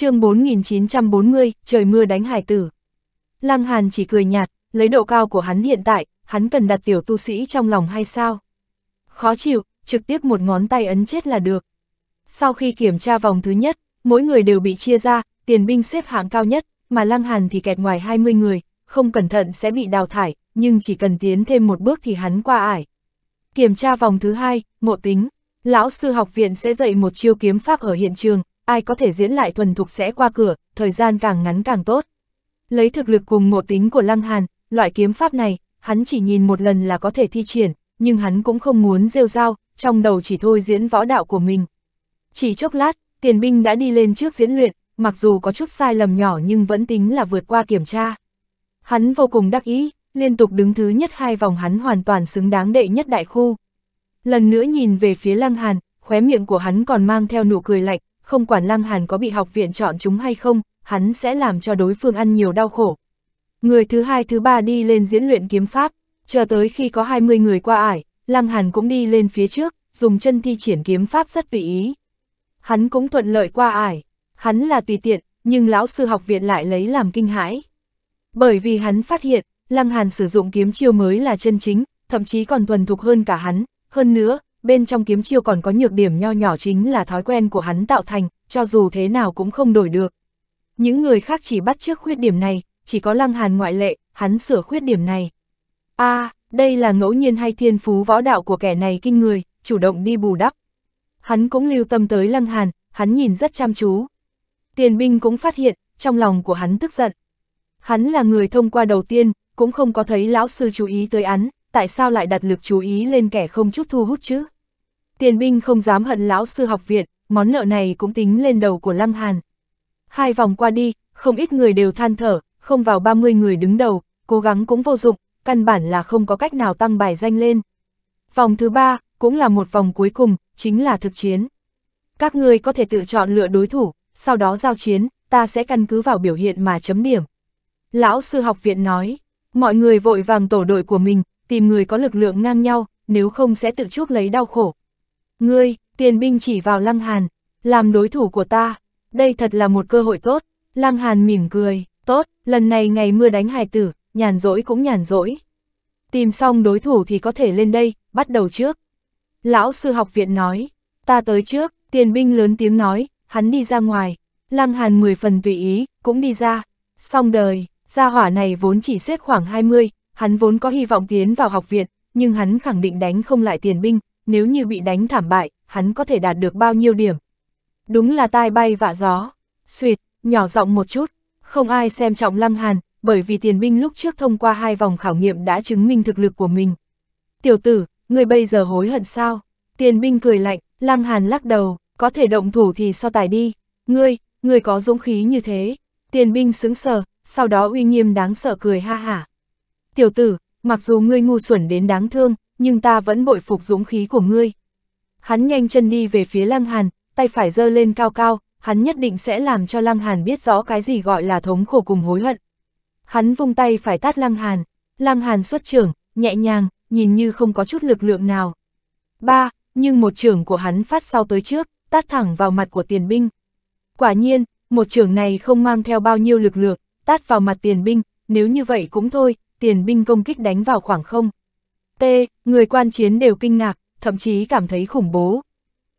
chương 4940, trời mưa đánh hải tử. Lăng Hàn chỉ cười nhạt, lấy độ cao của hắn hiện tại, hắn cần đặt tiểu tu sĩ trong lòng hay sao? Khó chịu, trực tiếp một ngón tay ấn chết là được. Sau khi kiểm tra vòng thứ nhất, mỗi người đều bị chia ra, tiền binh xếp hạng cao nhất, mà Lăng Hàn thì kẹt ngoài 20 người, không cẩn thận sẽ bị đào thải, nhưng chỉ cần tiến thêm một bước thì hắn qua ải. Kiểm tra vòng thứ hai, ngộ tính. Lão sư học viện sẽ dạy một chiêu kiếm pháp ở hiện trường, ai có thể diễn lại thuần thục sẽ qua cửa, thời gian càng ngắn càng tốt. Lấy thực lực cùng ngộ tính của Lăng Hàn, loại kiếm pháp này, hắn chỉ nhìn một lần là có thể thi triển, nhưng hắn cũng không muốn rêu dao, trong đầu chỉ thôi diễn võ đạo của mình. Chỉ chốc lát, tiền binh đã đi lên trước diễn luyện, mặc dù có chút sai lầm nhỏ nhưng vẫn tính là vượt qua kiểm tra. Hắn vô cùng đắc ý, liên tục đứng thứ nhất hai vòng hắn hoàn toàn xứng đáng đệ nhất đại khu. Lần nữa nhìn về phía Lăng Hàn, khóe miệng của hắn còn mang theo nụ cười lạnh, không quản Lăng Hàn có bị học viện chọn chúng hay không, hắn sẽ làm cho đối phương ăn nhiều đau khổ. Người thứ hai thứ ba đi lên diễn luyện kiếm pháp, chờ tới khi có 20 người qua ải, Lăng Hàn cũng đi lên phía trước, dùng chân thi triển kiếm pháp rất tùy ý. Hắn cũng thuận lợi qua ải, hắn là tùy tiện, nhưng lão sư học viện lại lấy làm kinh hãi. Bởi vì hắn phát hiện, Lăng Hàn sử dụng kiếm chiêu mới là chân chính, thậm chí còn thuần thục hơn cả hắn, hơn nữa, bên trong kiếm chiêu còn có nhược điểm nho nhỏ chính là thói quen của hắn tạo thành, cho dù thế nào cũng không đổi được. Những người khác chỉ bắt trước khuyết điểm này, chỉ có lăng hàn ngoại lệ, hắn sửa khuyết điểm này. a à, đây là ngẫu nhiên hay thiên phú võ đạo của kẻ này kinh người, chủ động đi bù đắp. Hắn cũng lưu tâm tới lăng hàn, hắn nhìn rất chăm chú. Tiền binh cũng phát hiện, trong lòng của hắn tức giận. Hắn là người thông qua đầu tiên, cũng không có thấy lão sư chú ý tới hắn, tại sao lại đặt lực chú ý lên kẻ không chút thu hút chứ? Tiền binh không dám hận lão sư học viện, món nợ này cũng tính lên đầu của Lăng Hàn. Hai vòng qua đi, không ít người đều than thở, không vào 30 người đứng đầu, cố gắng cũng vô dụng, căn bản là không có cách nào tăng bài danh lên. Vòng thứ ba, cũng là một vòng cuối cùng, chính là thực chiến. Các người có thể tự chọn lựa đối thủ, sau đó giao chiến, ta sẽ căn cứ vào biểu hiện mà chấm điểm. Lão sư học viện nói, mọi người vội vàng tổ đội của mình, tìm người có lực lượng ngang nhau, nếu không sẽ tự chuốc lấy đau khổ. Ngươi, tiền binh chỉ vào Lăng Hàn, làm đối thủ của ta, đây thật là một cơ hội tốt. Lăng Hàn mỉm cười, tốt, lần này ngày mưa đánh hải tử, nhàn rỗi cũng nhàn rỗi. Tìm xong đối thủ thì có thể lên đây, bắt đầu trước. Lão sư học viện nói, ta tới trước, tiền binh lớn tiếng nói, hắn đi ra ngoài. Lăng Hàn mười phần tùy ý, cũng đi ra. Xong đời, gia hỏa này vốn chỉ xếp khoảng 20, Hắn vốn có hy vọng tiến vào học viện, nhưng hắn khẳng định đánh không lại tiền binh, nếu như bị đánh thảm bại, hắn có thể đạt được bao nhiêu điểm. Đúng là tai bay vạ gió, suyệt, nhỏ giọng một chút, không ai xem trọng Lăng Hàn, bởi vì tiền binh lúc trước thông qua hai vòng khảo nghiệm đã chứng minh thực lực của mình. Tiểu tử, người bây giờ hối hận sao? Tiền binh cười lạnh, Lăng Hàn lắc đầu, có thể động thủ thì so tài đi. Ngươi, ngươi có dũng khí như thế. Tiền binh sững sờ, sau đó uy nghiêm đáng sợ cười ha hả tiểu tử, mặc dù ngươi ngu xuẩn đến đáng thương, nhưng ta vẫn bội phục dũng khí của ngươi. Hắn nhanh chân đi về phía Lăng Hàn, tay phải giơ lên cao cao, hắn nhất định sẽ làm cho Lăng Hàn biết rõ cái gì gọi là thống khổ cùng hối hận. Hắn vung tay phải tát Lăng Hàn, Lăng Hàn xuất trưởng, nhẹ nhàng, nhìn như không có chút lực lượng nào. Ba, nhưng một trưởng của hắn phát sau tới trước, tát thẳng vào mặt của tiền binh. Quả nhiên, một trưởng này không mang theo bao nhiêu lực lượng, tát vào mặt tiền binh, nếu như vậy cũng thôi, tiền binh công kích đánh vào khoảng không. T, người quan chiến đều kinh ngạc, thậm chí cảm thấy khủng bố.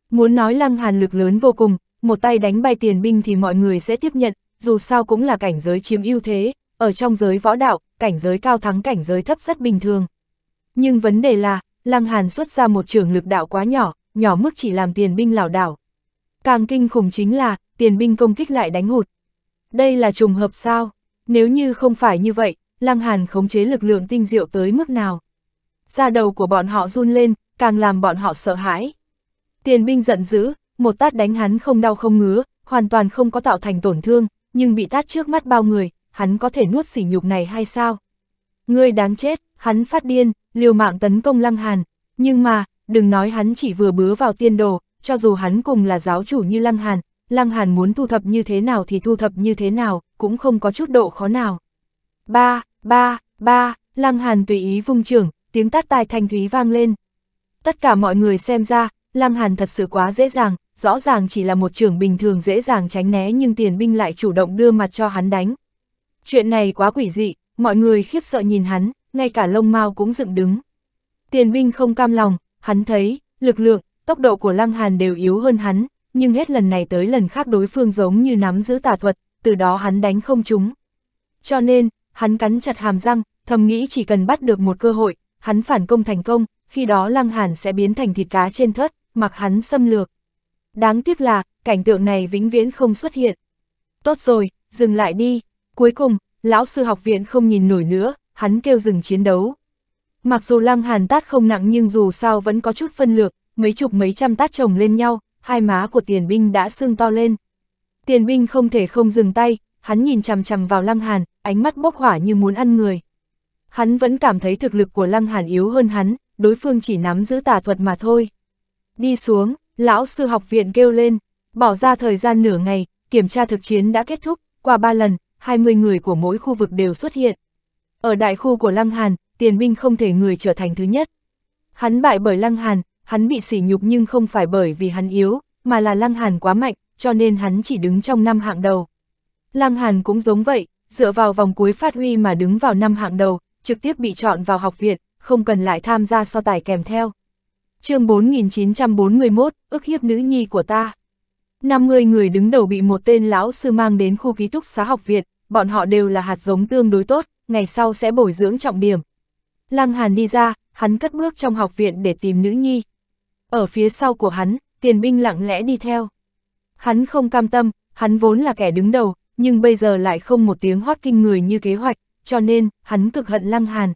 Muốn nói lăng hàn lực lớn vô cùng, một tay đánh bay tiền binh thì mọi người sẽ tiếp nhận, dù sao cũng là cảnh giới chiếm ưu thế, ở trong giới võ đạo, cảnh giới cao thắng cảnh giới thấp rất bình thường. Nhưng vấn đề là, lăng hàn xuất ra một trường lực đạo quá nhỏ, nhỏ mức chỉ làm tiền binh lảo đảo. Càng kinh khủng chính là, tiền binh công kích lại đánh hụt. Đây là trùng hợp sao? Nếu như không phải như vậy, Lăng Hàn khống chế lực lượng tinh diệu tới mức nào. Da đầu của bọn họ run lên, càng làm bọn họ sợ hãi. Tiền binh giận dữ, một tát đánh hắn không đau không ngứa, hoàn toàn không có tạo thành tổn thương, nhưng bị tát trước mắt bao người, hắn có thể nuốt sỉ nhục này hay sao? Ngươi đáng chết, hắn phát điên, liều mạng tấn công Lăng Hàn, nhưng mà, đừng nói hắn chỉ vừa bứa vào tiên đồ, cho dù hắn cùng là giáo chủ như Lăng Hàn, Lăng Hàn muốn thu thập như thế nào thì thu thập như thế nào, cũng không có chút độ khó nào. 3. Ba, ba, Lăng Hàn tùy ý vung trưởng, tiếng tát tai thanh thúy vang lên. Tất cả mọi người xem ra, Lăng Hàn thật sự quá dễ dàng, rõ ràng chỉ là một trưởng bình thường dễ dàng tránh né nhưng tiền binh lại chủ động đưa mặt cho hắn đánh. Chuyện này quá quỷ dị, mọi người khiếp sợ nhìn hắn, ngay cả lông mao cũng dựng đứng. Tiền binh không cam lòng, hắn thấy, lực lượng, tốc độ của Lăng Hàn đều yếu hơn hắn, nhưng hết lần này tới lần khác đối phương giống như nắm giữ tà thuật, từ đó hắn đánh không trúng. Cho nên, hắn cắn chặt hàm răng, thầm nghĩ chỉ cần bắt được một cơ hội, hắn phản công thành công, khi đó Lăng Hàn sẽ biến thành thịt cá trên thớt, mặc hắn xâm lược. Đáng tiếc là, cảnh tượng này vĩnh viễn không xuất hiện. Tốt rồi, dừng lại đi. Cuối cùng, lão sư học viện không nhìn nổi nữa, hắn kêu dừng chiến đấu. Mặc dù Lăng Hàn tát không nặng nhưng dù sao vẫn có chút phân lược, mấy chục mấy trăm tát chồng lên nhau, hai má của tiền binh đã sưng to lên. Tiền binh không thể không dừng tay, hắn nhìn chằm chằm vào Lăng Hàn, ánh mắt bốc hỏa như muốn ăn người. Hắn vẫn cảm thấy thực lực của Lăng Hàn yếu hơn hắn, đối phương chỉ nắm giữ tà thuật mà thôi. Đi xuống, lão sư học viện kêu lên, bỏ ra thời gian nửa ngày, kiểm tra thực chiến đã kết thúc, qua ba lần, 20 người của mỗi khu vực đều xuất hiện. Ở đại khu của Lăng Hàn, tiền binh không thể người trở thành thứ nhất. Hắn bại bởi Lăng Hàn, hắn bị sỉ nhục nhưng không phải bởi vì hắn yếu, mà là Lăng Hàn quá mạnh, cho nên hắn chỉ đứng trong năm hạng đầu. Lăng Hàn cũng giống vậy, dựa vào vòng cuối phát huy mà đứng vào năm hạng đầu, trực tiếp bị chọn vào học viện, không cần lại tham gia so tài kèm theo. chương 4941, ức hiếp nữ nhi của ta. 50 người đứng đầu bị một tên lão sư mang đến khu ký túc xá học viện, bọn họ đều là hạt giống tương đối tốt, ngày sau sẽ bồi dưỡng trọng điểm. Lăng Hàn đi ra, hắn cất bước trong học viện để tìm nữ nhi. Ở phía sau của hắn, tiền binh lặng lẽ đi theo. Hắn không cam tâm, hắn vốn là kẻ đứng đầu, nhưng bây giờ lại không một tiếng hót kinh người như kế hoạch, cho nên, hắn cực hận Lăng Hàn.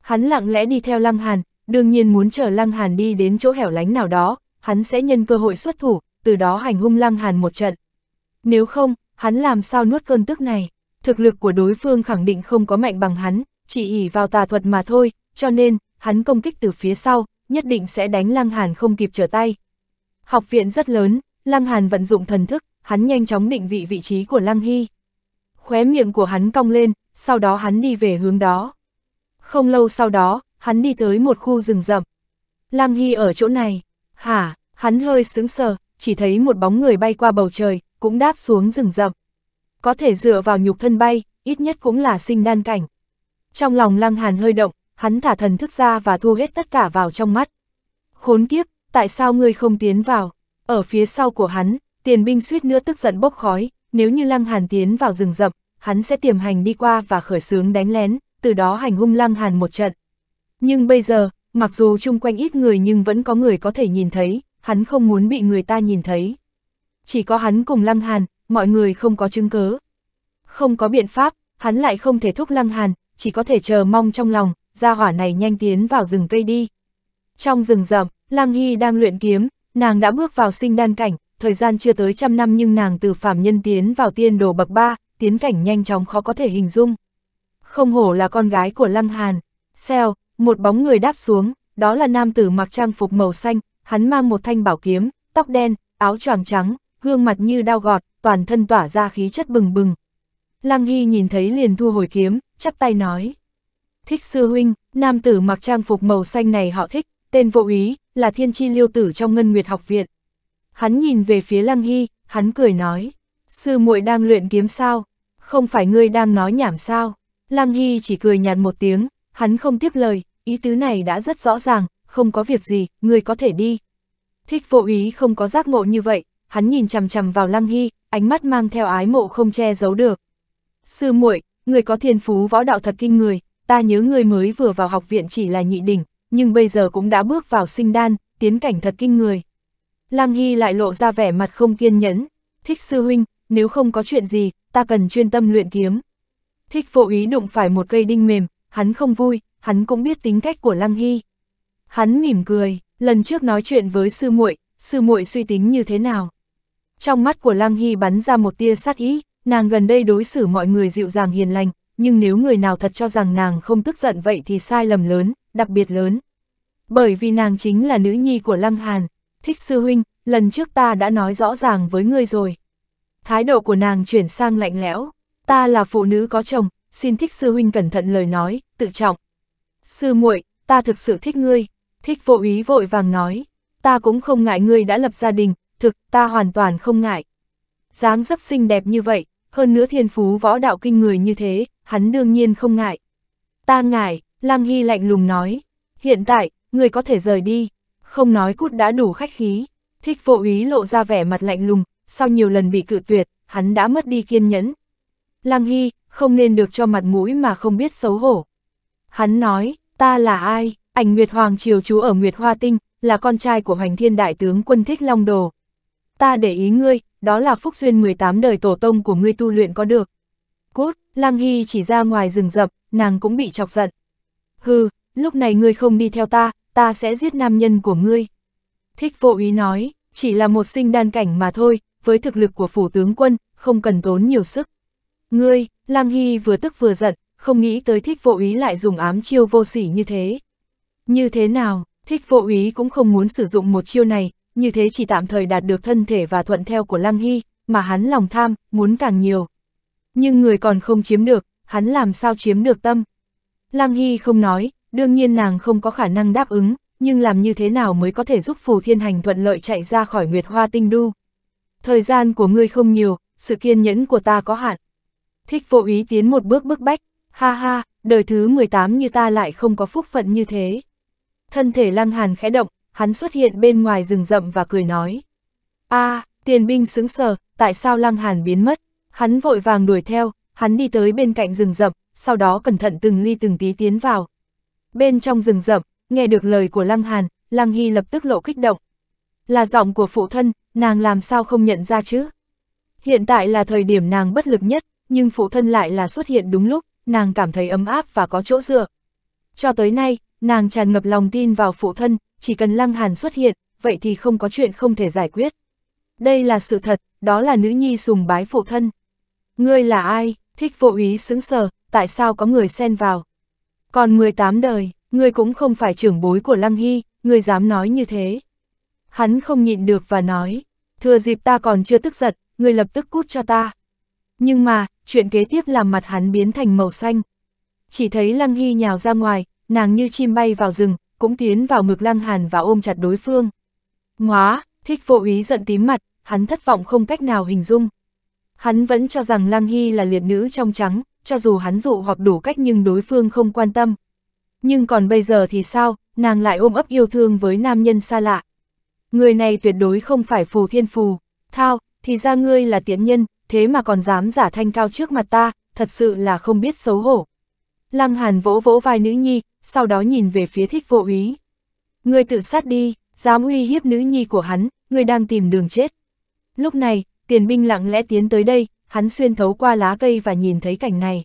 Hắn lặng lẽ đi theo Lăng Hàn, đương nhiên muốn chờ Lăng Hàn đi đến chỗ hẻo lánh nào đó, hắn sẽ nhân cơ hội xuất thủ, từ đó hành hung Lăng Hàn một trận. Nếu không, hắn làm sao nuốt cơn tức này? Thực lực của đối phương khẳng định không có mạnh bằng hắn, chỉ ỉ vào tà thuật mà thôi, cho nên, hắn công kích từ phía sau, nhất định sẽ đánh Lăng Hàn không kịp trở tay. Học viện rất lớn, Lăng Hàn vận dụng thần thức, hắn nhanh chóng định vị vị trí của Lăng Hy. Khóe miệng của hắn cong lên, sau đó hắn đi về hướng đó. Không lâu sau đó, hắn đi tới một khu rừng rậm. Lăng Hy ở chỗ này, hả, hắn hơi sướng sờ, chỉ thấy một bóng người bay qua bầu trời, cũng đáp xuống rừng rậm. Có thể dựa vào nhục thân bay, ít nhất cũng là sinh đan cảnh. Trong lòng Lăng Hàn hơi động, hắn thả thần thức ra và thu hết tất cả vào trong mắt. Khốn kiếp, tại sao ngươi không tiến vào? Ở phía sau của hắn, Tiền binh suýt nữa tức giận bốc khói, nếu như Lăng Hàn tiến vào rừng rậm, hắn sẽ tiềm hành đi qua và khởi xướng đánh lén, từ đó hành hung Lăng Hàn một trận. Nhưng bây giờ, mặc dù chung quanh ít người nhưng vẫn có người có thể nhìn thấy, hắn không muốn bị người ta nhìn thấy. Chỉ có hắn cùng Lăng Hàn, mọi người không có chứng cứ, Không có biện pháp, hắn lại không thể thúc Lăng Hàn, chỉ có thể chờ mong trong lòng, gia hỏa này nhanh tiến vào rừng cây đi. Trong rừng rậm, Lăng Hy đang luyện kiếm, nàng đã bước vào sinh đan cảnh, thời gian chưa tới trăm năm nhưng nàng từ phàm nhân tiến vào tiên đồ bậc ba, tiến cảnh nhanh chóng khó có thể hình dung. Không hổ là con gái của Lăng Hàn, xeo, một bóng người đáp xuống, đó là nam tử mặc trang phục màu xanh, hắn mang một thanh bảo kiếm, tóc đen, áo choàng trắng, gương mặt như đao gọt, toàn thân tỏa ra khí chất bừng bừng. Lăng Hy nhìn thấy liền thu hồi kiếm, chắp tay nói. Thích sư huynh, nam tử mặc trang phục màu xanh này họ thích, tên vô ý, là thiên chi liêu tử trong ngân nguyệt học viện. Hắn nhìn về phía Lăng Hy, hắn cười nói, sư muội đang luyện kiếm sao? Không phải ngươi đang nói nhảm sao? Lăng Hy chỉ cười nhạt một tiếng, hắn không tiếp lời, ý tứ này đã rất rõ ràng, không có việc gì, ngươi có thể đi. Thích vô ý không có giác ngộ như vậy, hắn nhìn chằm chằm vào Lăng Hy, ánh mắt mang theo ái mộ không che giấu được. Sư muội, người có thiên phú võ đạo thật kinh người, ta nhớ người mới vừa vào học viện chỉ là nhị đỉnh, nhưng bây giờ cũng đã bước vào sinh đan, tiến cảnh thật kinh người. Lang Hy lại lộ ra vẻ mặt không kiên nhẫn, thích sư huynh, nếu không có chuyện gì, ta cần chuyên tâm luyện kiếm. Thích vô ý đụng phải một cây đinh mềm, hắn không vui, hắn cũng biết tính cách của Lăng Hy. Hắn mỉm cười, lần trước nói chuyện với sư muội, sư muội suy tính như thế nào. Trong mắt của Lăng Hy bắn ra một tia sát ý, nàng gần đây đối xử mọi người dịu dàng hiền lành, nhưng nếu người nào thật cho rằng nàng không tức giận vậy thì sai lầm lớn, đặc biệt lớn. Bởi vì nàng chính là nữ nhi của Lăng Hàn, thích sư huynh, lần trước ta đã nói rõ ràng với ngươi rồi. Thái độ của nàng chuyển sang lạnh lẽo, ta là phụ nữ có chồng, xin thích sư huynh cẩn thận lời nói, tự trọng. Sư muội, ta thực sự thích ngươi, thích vô ý vội vàng nói, ta cũng không ngại ngươi đã lập gia đình, thực ta hoàn toàn không ngại. dáng dấp xinh đẹp như vậy, hơn nữa thiên phú võ đạo kinh người như thế, hắn đương nhiên không ngại. Ta ngại, Lang Hy lạnh lùng nói, hiện tại, ngươi có thể rời đi không nói cút đã đủ khách khí. Thích vô ý lộ ra vẻ mặt lạnh lùng, sau nhiều lần bị cự tuyệt, hắn đã mất đi kiên nhẫn. Lăng Hy, không nên được cho mặt mũi mà không biết xấu hổ. Hắn nói, ta là ai, ảnh Nguyệt Hoàng Triều chú ở Nguyệt Hoa Tinh, là con trai của Hoành Thiên Đại tướng quân Thích Long Đồ. Ta để ý ngươi, đó là phúc duyên 18 đời tổ tông của ngươi tu luyện có được. Cút, Lăng Hy chỉ ra ngoài rừng rậm, nàng cũng bị chọc giận. Hừ, lúc này ngươi không đi theo ta, ta sẽ giết nam nhân của ngươi. Thích vô ý nói, chỉ là một sinh đan cảnh mà thôi, với thực lực của phủ tướng quân, không cần tốn nhiều sức. Ngươi, Lang Hy vừa tức vừa giận, không nghĩ tới thích vô ý lại dùng ám chiêu vô sỉ như thế. Như thế nào, thích vô ý cũng không muốn sử dụng một chiêu này, như thế chỉ tạm thời đạt được thân thể và thuận theo của Lăng Hy, mà hắn lòng tham, muốn càng nhiều. Nhưng người còn không chiếm được, hắn làm sao chiếm được tâm. Lăng Hy không nói, Đương nhiên nàng không có khả năng đáp ứng, nhưng làm như thế nào mới có thể giúp Phù Thiên Hành thuận lợi chạy ra khỏi Nguyệt Hoa Tinh Đu. Thời gian của ngươi không nhiều, sự kiên nhẫn của ta có hạn. Thích vô ý tiến một bước bức bách, ha ha, đời thứ 18 như ta lại không có phúc phận như thế. Thân thể lăng hàn khẽ động, hắn xuất hiện bên ngoài rừng rậm và cười nói. a à, tiền binh sững sờ, tại sao lăng hàn biến mất? Hắn vội vàng đuổi theo, hắn đi tới bên cạnh rừng rậm, sau đó cẩn thận từng ly từng tí tiến vào, Bên trong rừng rậm, nghe được lời của Lăng Hàn, Lăng Hy lập tức lộ kích động. Là giọng của phụ thân, nàng làm sao không nhận ra chứ? Hiện tại là thời điểm nàng bất lực nhất, nhưng phụ thân lại là xuất hiện đúng lúc, nàng cảm thấy ấm áp và có chỗ dựa. Cho tới nay, nàng tràn ngập lòng tin vào phụ thân, chỉ cần Lăng Hàn xuất hiện, vậy thì không có chuyện không thể giải quyết. Đây là sự thật, đó là nữ nhi sùng bái phụ thân. Ngươi là ai? Thích vô ý xứng sờ, tại sao có người xen vào? Còn 18 đời, ngươi cũng không phải trưởng bối của Lăng Hy, ngươi dám nói như thế. Hắn không nhịn được và nói, thừa dịp ta còn chưa tức giật, ngươi lập tức cút cho ta. Nhưng mà, chuyện kế tiếp làm mặt hắn biến thành màu xanh. Chỉ thấy Lăng Hy nhào ra ngoài, nàng như chim bay vào rừng, cũng tiến vào ngực Lăng Hàn và ôm chặt đối phương. Ngóa, thích vô ý giận tím mặt, hắn thất vọng không cách nào hình dung. Hắn vẫn cho rằng Lăng Hy là liệt nữ trong trắng, cho dù hắn dụ hoặc đủ cách nhưng đối phương không quan tâm. Nhưng còn bây giờ thì sao, nàng lại ôm ấp yêu thương với nam nhân xa lạ. Người này tuyệt đối không phải phù thiên phù, thao, thì ra ngươi là tiện nhân, thế mà còn dám giả thanh cao trước mặt ta, thật sự là không biết xấu hổ. Lăng Hàn vỗ vỗ vai nữ nhi, sau đó nhìn về phía thích vô ý. Ngươi tự sát đi, dám uy hiếp nữ nhi của hắn, ngươi đang tìm đường chết. Lúc này, tiền binh lặng lẽ tiến tới đây, hắn xuyên thấu qua lá cây và nhìn thấy cảnh này.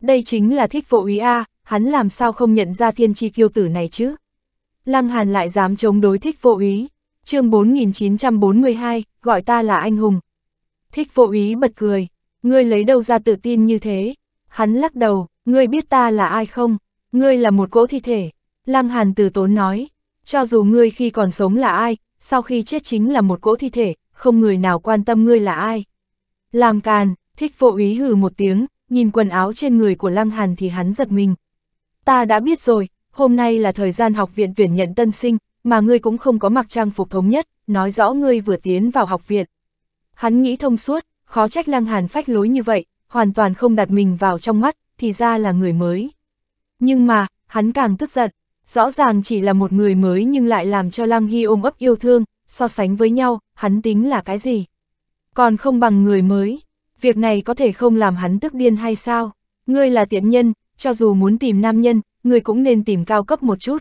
Đây chính là thích vô ý a, hắn làm sao không nhận ra thiên chi kiêu tử này chứ? Lăng Hàn lại dám chống đối thích vô ý. Chương 4942, gọi ta là anh hùng. Thích vô ý bật cười, ngươi lấy đâu ra tự tin như thế? Hắn lắc đầu, ngươi biết ta là ai không? Ngươi là một cỗ thi thể. Lăng Hàn từ tốn nói, cho dù ngươi khi còn sống là ai, sau khi chết chính là một cỗ thi thể, không người nào quan tâm ngươi là ai. Làm càn, thích vô ý hừ một tiếng, nhìn quần áo trên người của Lăng Hàn thì hắn giật mình. Ta đã biết rồi, hôm nay là thời gian học viện tuyển nhận tân sinh, mà ngươi cũng không có mặc trang phục thống nhất, nói rõ ngươi vừa tiến vào học viện. Hắn nghĩ thông suốt, khó trách Lăng Hàn phách lối như vậy, hoàn toàn không đặt mình vào trong mắt, thì ra là người mới. Nhưng mà, hắn càng tức giận, rõ ràng chỉ là một người mới nhưng lại làm cho Lăng Hy ôm ấp yêu thương, so sánh với nhau, hắn tính là cái gì? còn không bằng người mới. Việc này có thể không làm hắn tức điên hay sao? Ngươi là tiện nhân, cho dù muốn tìm nam nhân, ngươi cũng nên tìm cao cấp một chút.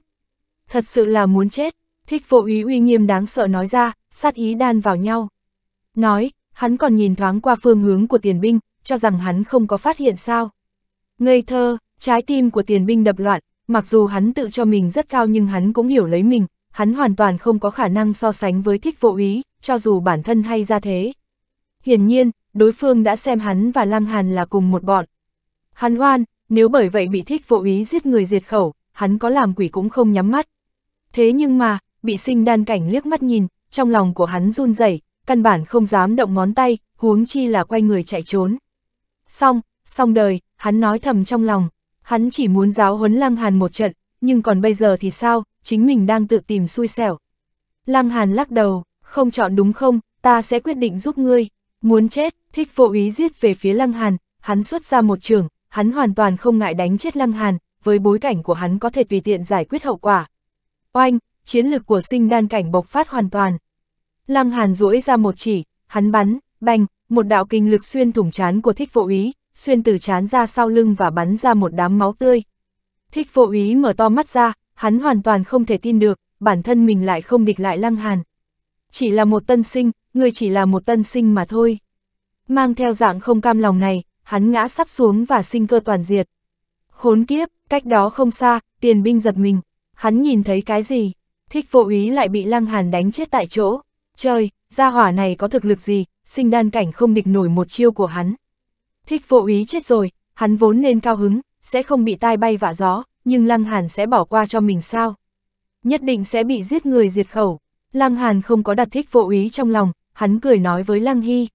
Thật sự là muốn chết, thích vô ý uy nghiêm đáng sợ nói ra, sát ý đan vào nhau. Nói, hắn còn nhìn thoáng qua phương hướng của tiền binh, cho rằng hắn không có phát hiện sao. Ngây thơ, trái tim của tiền binh đập loạn, mặc dù hắn tự cho mình rất cao nhưng hắn cũng hiểu lấy mình, hắn hoàn toàn không có khả năng so sánh với thích vô ý, cho dù bản thân hay ra thế. Hiển nhiên, đối phương đã xem hắn và Lăng Hàn là cùng một bọn. Hắn oan, nếu bởi vậy bị thích vô ý giết người diệt khẩu, hắn có làm quỷ cũng không nhắm mắt. Thế nhưng mà, bị sinh đan cảnh liếc mắt nhìn, trong lòng của hắn run rẩy, căn bản không dám động ngón tay, huống chi là quay người chạy trốn. Xong, xong đời, hắn nói thầm trong lòng, hắn chỉ muốn giáo huấn Lăng Hàn một trận, nhưng còn bây giờ thì sao, chính mình đang tự tìm xui xẻo. Lăng Hàn lắc đầu, không chọn đúng không, ta sẽ quyết định giúp ngươi. Muốn chết, thích vô ý giết về phía Lăng Hàn, hắn xuất ra một trường, hắn hoàn toàn không ngại đánh chết Lăng Hàn, với bối cảnh của hắn có thể tùy tiện giải quyết hậu quả. Oanh, chiến lực của sinh đan cảnh bộc phát hoàn toàn. Lăng Hàn duỗi ra một chỉ, hắn bắn, bành, một đạo kinh lực xuyên thủng chán của thích vô ý, xuyên từ chán ra sau lưng và bắn ra một đám máu tươi. Thích vô ý mở to mắt ra, hắn hoàn toàn không thể tin được, bản thân mình lại không địch lại Lăng Hàn chỉ là một tân sinh, người chỉ là một tân sinh mà thôi. Mang theo dạng không cam lòng này, hắn ngã sắp xuống và sinh cơ toàn diệt. Khốn kiếp, cách đó không xa, tiền binh giật mình, hắn nhìn thấy cái gì, thích vô ý lại bị lăng hàn đánh chết tại chỗ. Trời, gia hỏa này có thực lực gì, sinh đan cảnh không địch nổi một chiêu của hắn. Thích vô ý chết rồi, hắn vốn nên cao hứng, sẽ không bị tai bay vạ gió, nhưng lăng hàn sẽ bỏ qua cho mình sao. Nhất định sẽ bị giết người diệt khẩu. Lăng Hàn không có đặt thích vô ý trong lòng, hắn cười nói với Lăng Hy.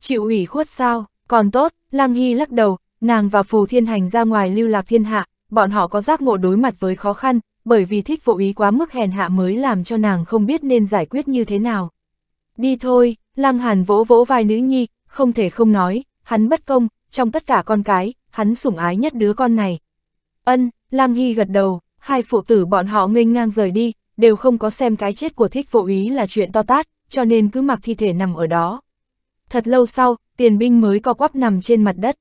Chịu ủy khuất sao, còn tốt, Lăng Hy lắc đầu, nàng và Phù Thiên Hành ra ngoài lưu lạc thiên hạ, bọn họ có giác ngộ đối mặt với khó khăn, bởi vì thích vô ý quá mức hèn hạ mới làm cho nàng không biết nên giải quyết như thế nào. Đi thôi, Lăng Hàn vỗ vỗ vai nữ nhi, không thể không nói, hắn bất công, trong tất cả con cái, hắn sủng ái nhất đứa con này. Ân, Lăng Hy gật đầu, hai phụ tử bọn họ nghênh ngang rời đi, đều không có xem cái chết của thích vô ý là chuyện to tát, cho nên cứ mặc thi thể nằm ở đó. Thật lâu sau, tiền binh mới co quắp nằm trên mặt đất.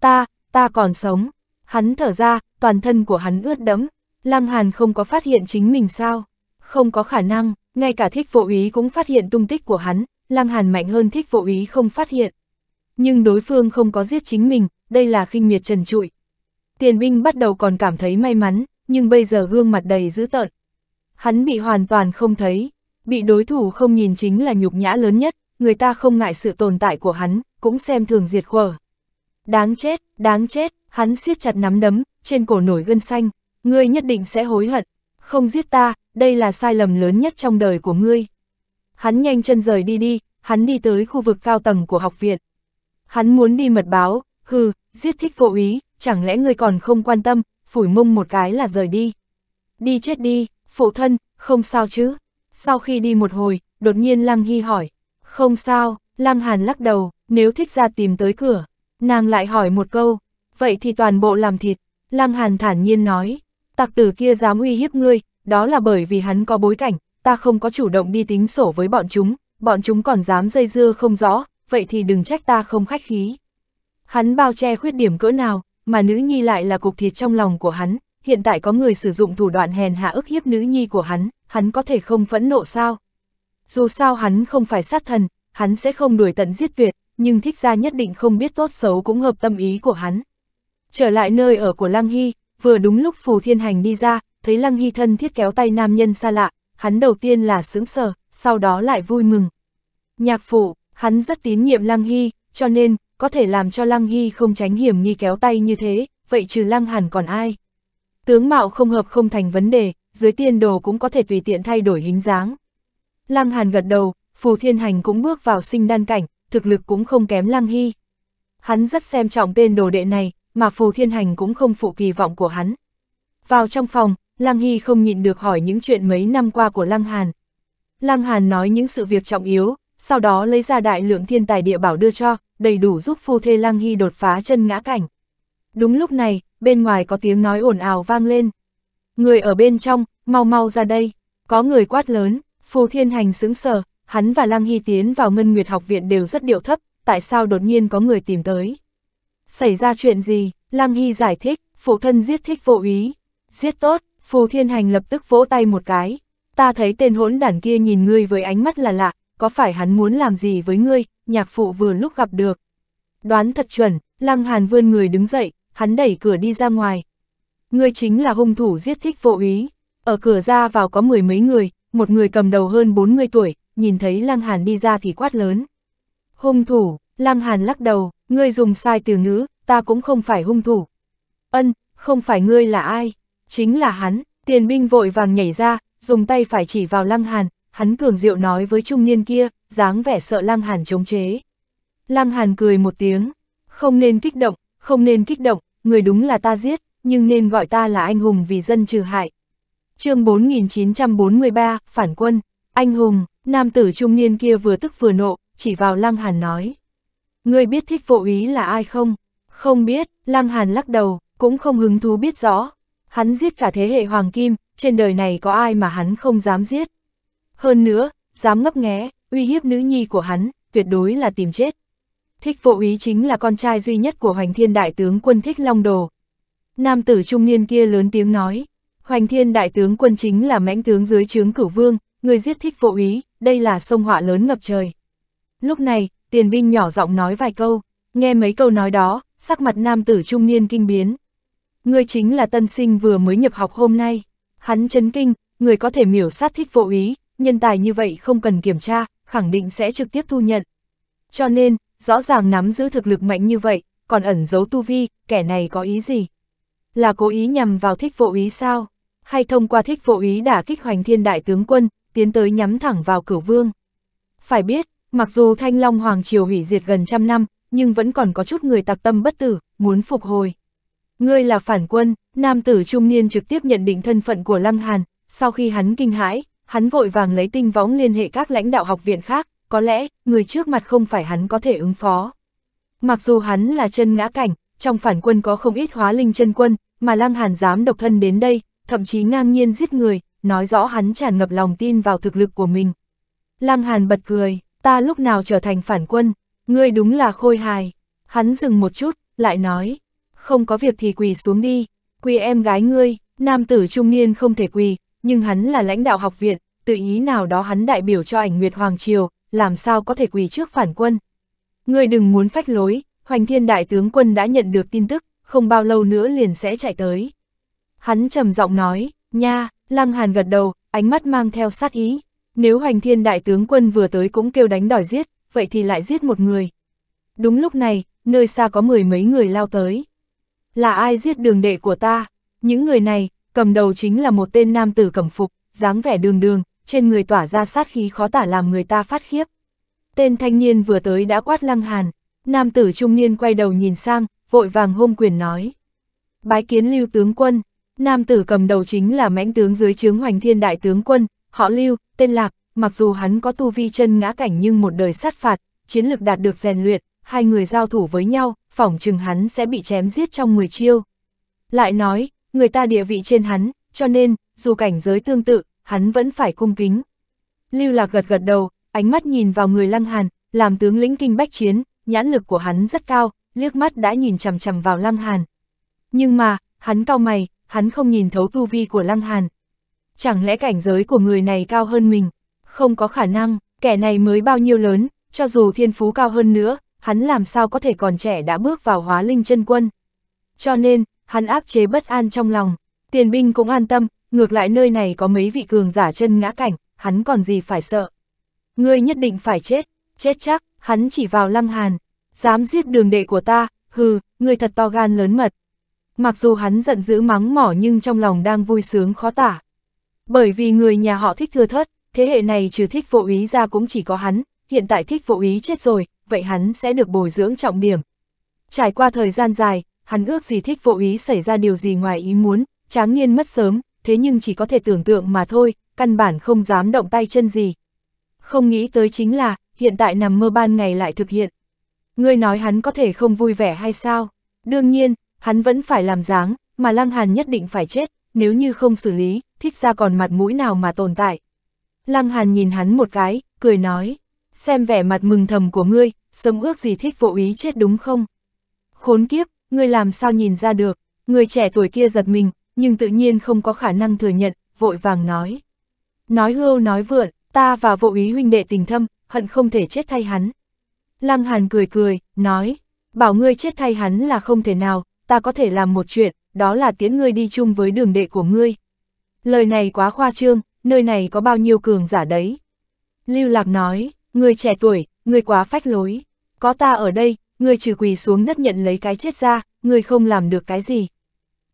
Ta, ta còn sống. Hắn thở ra, toàn thân của hắn ướt đẫm. Lăng Hàn không có phát hiện chính mình sao? Không có khả năng, ngay cả thích vô ý cũng phát hiện tung tích của hắn, Lăng Hàn mạnh hơn thích vô ý không phát hiện. Nhưng đối phương không có giết chính mình, đây là khinh miệt trần trụi. Tiền binh bắt đầu còn cảm thấy may mắn, nhưng bây giờ gương mặt đầy dữ tợn, Hắn bị hoàn toàn không thấy, bị đối thủ không nhìn chính là nhục nhã lớn nhất, người ta không ngại sự tồn tại của hắn, cũng xem thường diệt khuở. Đáng chết, đáng chết, hắn siết chặt nắm đấm, trên cổ nổi gân xanh, ngươi nhất định sẽ hối hận, không giết ta, đây là sai lầm lớn nhất trong đời của ngươi. Hắn nhanh chân rời đi đi, hắn đi tới khu vực cao tầng của học viện. Hắn muốn đi mật báo, hừ, giết thích vô ý, chẳng lẽ ngươi còn không quan tâm, phủi mông một cái là rời đi. Đi chết đi, phụ thân, không sao chứ? Sau khi đi một hồi, đột nhiên Lăng Hy hỏi, không sao, Lăng Hàn lắc đầu, nếu thích ra tìm tới cửa. Nàng lại hỏi một câu, vậy thì toàn bộ làm thịt. Lăng Hàn thản nhiên nói, tặc tử kia dám uy hiếp ngươi, đó là bởi vì hắn có bối cảnh, ta không có chủ động đi tính sổ với bọn chúng, bọn chúng còn dám dây dưa không rõ, vậy thì đừng trách ta không khách khí. Hắn bao che khuyết điểm cỡ nào, mà nữ nhi lại là cục thịt trong lòng của hắn, hiện tại có người sử dụng thủ đoạn hèn hạ ức hiếp nữ nhi của hắn, hắn có thể không phẫn nộ sao? Dù sao hắn không phải sát thần, hắn sẽ không đuổi tận giết việt, nhưng thích ra nhất định không biết tốt xấu cũng hợp tâm ý của hắn. Trở lại nơi ở của Lăng Hy, vừa đúng lúc Phù Thiên Hành đi ra, thấy Lăng Hy thân thiết kéo tay nam nhân xa lạ, hắn đầu tiên là sững sờ, sau đó lại vui mừng. Nhạc phụ, hắn rất tín nhiệm Lăng Hy, cho nên, có thể làm cho Lăng Hy không tránh hiểm nghi kéo tay như thế, vậy trừ Lăng Hàn còn ai? Tướng mạo không hợp không thành vấn đề, dưới tiên đồ cũng có thể tùy tiện thay đổi hình dáng. Lăng Hàn gật đầu, Phù Thiên Hành cũng bước vào sinh đan cảnh, thực lực cũng không kém Lăng Hy. Hắn rất xem trọng tên đồ đệ này, mà Phù Thiên Hành cũng không phụ kỳ vọng của hắn. Vào trong phòng, Lăng Hy không nhịn được hỏi những chuyện mấy năm qua của Lăng Hàn. Lăng Hàn nói những sự việc trọng yếu, sau đó lấy ra đại lượng thiên tài địa bảo đưa cho, đầy đủ giúp phu thê Lăng Hy đột phá chân ngã cảnh. Đúng lúc này, bên ngoài có tiếng nói ồn ào vang lên. Người ở bên trong, mau mau ra đây. Có người quát lớn, Phù Thiên Hành sững sờ, hắn và Lăng Hy tiến vào Ngân Nguyệt học viện đều rất điệu thấp, tại sao đột nhiên có người tìm tới? Xảy ra chuyện gì? Lăng Hy giải thích, phụ thân giết thích vô ý. Giết tốt, Phù Thiên Hành lập tức vỗ tay một cái. Ta thấy tên hỗn đản kia nhìn ngươi với ánh mắt là lạ, có phải hắn muốn làm gì với ngươi, nhạc phụ vừa lúc gặp được. Đoán thật chuẩn, Lăng Hàn vươn người đứng dậy, hắn đẩy cửa đi ra ngoài. Ngươi chính là hung thủ giết thích vô ý. Ở cửa ra vào có mười mấy người, một người cầm đầu hơn 40 tuổi, nhìn thấy Lăng Hàn đi ra thì quát lớn. Hung thủ, Lăng Hàn lắc đầu, ngươi dùng sai từ ngữ, ta cũng không phải hung thủ. Ân, không phải ngươi là ai, chính là hắn, tiền binh vội vàng nhảy ra, dùng tay phải chỉ vào Lăng Hàn, hắn cường diệu nói với trung niên kia, dáng vẻ sợ Lăng Hàn chống chế. Lăng Hàn cười một tiếng, không nên kích động, không nên kích động, người đúng là ta giết, nhưng nên gọi ta là anh hùng vì dân trừ hại. chương 4943, Phản quân, anh hùng, nam tử trung niên kia vừa tức vừa nộ, chỉ vào Lăng Hàn nói. Người biết thích vô ý là ai không? Không biết, Lăng Hàn lắc đầu, cũng không hứng thú biết rõ. Hắn giết cả thế hệ Hoàng Kim, trên đời này có ai mà hắn không dám giết. Hơn nữa, dám ngấp nghé, uy hiếp nữ nhi của hắn, tuyệt đối là tìm chết. Thích Vô Ý chính là con trai duy nhất của Hoành Thiên Đại tướng quân Thích Long Đồ. Nam tử trung niên kia lớn tiếng nói, Hoành Thiên Đại tướng quân chính là mãnh tướng dưới trướng cửu vương, người giết Thích Vô Ý đây là sông họa lớn ngập trời. Lúc này, tiền binh nhỏ giọng nói vài câu, nghe mấy câu nói đó, sắc mặt nam tử trung niên kinh biến. Người chính là tân sinh vừa mới nhập học hôm nay, hắn chấn kinh, người có thể miểu sát Thích Vô Ý nhân tài như vậy không cần kiểm tra, khẳng định sẽ trực tiếp thu nhận. Cho nên, rõ ràng nắm giữ thực lực mạnh như vậy, còn ẩn giấu tu vi, kẻ này có ý gì? Là cố ý nhằm vào thích vô ý sao? Hay thông qua thích vô ý đả kích hoành thiên đại tướng quân, tiến tới nhắm thẳng vào cửu vương? Phải biết, mặc dù thanh long hoàng triều hủy diệt gần trăm năm, nhưng vẫn còn có chút người tạc tâm bất tử, muốn phục hồi. Ngươi là phản quân, nam tử trung niên trực tiếp nhận định thân phận của Lăng Hàn, sau khi hắn kinh hãi, hắn vội vàng lấy tinh võng liên hệ các lãnh đạo học viện khác, có lẽ, người trước mặt không phải hắn có thể ứng phó. Mặc dù hắn là chân ngã cảnh, trong phản quân có không ít hóa linh chân quân, mà Lăng Hàn dám độc thân đến đây, thậm chí ngang nhiên giết người, nói rõ hắn tràn ngập lòng tin vào thực lực của mình. Lăng Hàn bật cười, ta lúc nào trở thành phản quân, ngươi đúng là khôi hài. Hắn dừng một chút, lại nói, không có việc thì quỳ xuống đi, quỳ em gái ngươi, nam tử trung niên không thể quỳ, nhưng hắn là lãnh đạo học viện, tự ý nào đó hắn đại biểu cho ảnh Nguyệt Hoàng Triều, làm sao có thể quỳ trước phản quân. Người đừng muốn phách lối, Hoành Thiên Đại tướng quân đã nhận được tin tức, không bao lâu nữa liền sẽ chạy tới. Hắn trầm giọng nói, nha, Lăng Hàn gật đầu, ánh mắt mang theo sát ý. Nếu Hoành Thiên Đại tướng quân vừa tới cũng kêu đánh đòi giết, vậy thì lại giết một người. Đúng lúc này, nơi xa có mười mấy người lao tới. Là ai giết đường đệ của ta? Những người này, cầm đầu chính là một tên nam tử cẩm phục, dáng vẻ đường đường, trên người tỏa ra sát khí khó tả làm người ta phát khiếp. Tên thanh niên vừa tới đã quát lăng hàn, nam tử trung niên quay đầu nhìn sang, vội vàng hôn quyền nói. Bái kiến lưu tướng quân, nam tử cầm đầu chính là mãnh tướng dưới trướng hoành thiên đại tướng quân, họ lưu, tên lạc, mặc dù hắn có tu vi chân ngã cảnh nhưng một đời sát phạt, chiến lực đạt được rèn luyện, hai người giao thủ với nhau, phỏng chừng hắn sẽ bị chém giết trong 10 chiêu. Lại nói, người ta địa vị trên hắn, cho nên, dù cảnh giới tương tự, hắn vẫn phải cung kính. Lưu Lạc gật gật đầu, ánh mắt nhìn vào người Lăng Hàn, làm tướng lĩnh kinh bách chiến, nhãn lực của hắn rất cao, liếc mắt đã nhìn chằm chằm vào Lăng Hàn. Nhưng mà, hắn cao mày, hắn không nhìn thấu tu vi của Lăng Hàn. Chẳng lẽ cảnh giới của người này cao hơn mình? Không có khả năng, kẻ này mới bao nhiêu lớn, cho dù thiên phú cao hơn nữa, hắn làm sao có thể còn trẻ đã bước vào hóa linh chân quân. Cho nên, hắn áp chế bất an trong lòng, tiền binh cũng an tâm, ngược lại nơi này có mấy vị cường giả chân ngã cảnh, hắn còn gì phải sợ. Ngươi nhất định phải chết, chết chắc, hắn chỉ vào lăng hàn, dám giết đường đệ của ta, hừ, ngươi thật to gan lớn mật. Mặc dù hắn giận dữ mắng mỏ nhưng trong lòng đang vui sướng khó tả. Bởi vì người nhà họ thích thừa thất, thế hệ này trừ thích vô ý ra cũng chỉ có hắn, hiện tại thích vô ý chết rồi, vậy hắn sẽ được bồi dưỡng trọng điểm. Trải qua thời gian dài, hắn ước gì thích vô ý xảy ra điều gì ngoài ý muốn, tráng nghiên mất sớm, thế nhưng chỉ có thể tưởng tượng mà thôi, căn bản không dám động tay chân gì. Không nghĩ tới chính là, hiện tại nằm mơ ban ngày lại thực hiện. Ngươi nói hắn có thể không vui vẻ hay sao? Đương nhiên, hắn vẫn phải làm dáng, mà Lăng Hàn nhất định phải chết, nếu như không xử lý, thích ra còn mặt mũi nào mà tồn tại. Lăng Hàn nhìn hắn một cái, cười nói, xem vẻ mặt mừng thầm của ngươi, sớm ước gì thích vô ý chết đúng không? Khốn kiếp, ngươi làm sao nhìn ra được, người trẻ tuổi kia giật mình, nhưng tự nhiên không có khả năng thừa nhận, vội vàng nói. Nói hưu nói vượn, ta và vô ý huynh đệ tình thâm, hận không thể chết thay hắn. Lăng Hàn cười cười, nói, bảo ngươi chết thay hắn là không thể nào, ta có thể làm một chuyện, đó là tiễn ngươi đi chung với đường đệ của ngươi. Lời này quá khoa trương, nơi này có bao nhiêu cường giả đấy. Lưu Lạc nói, ngươi trẻ tuổi, ngươi quá phách lối, có ta ở đây, ngươi trừ quỳ xuống đất nhận lấy cái chết ra, ngươi không làm được cái gì.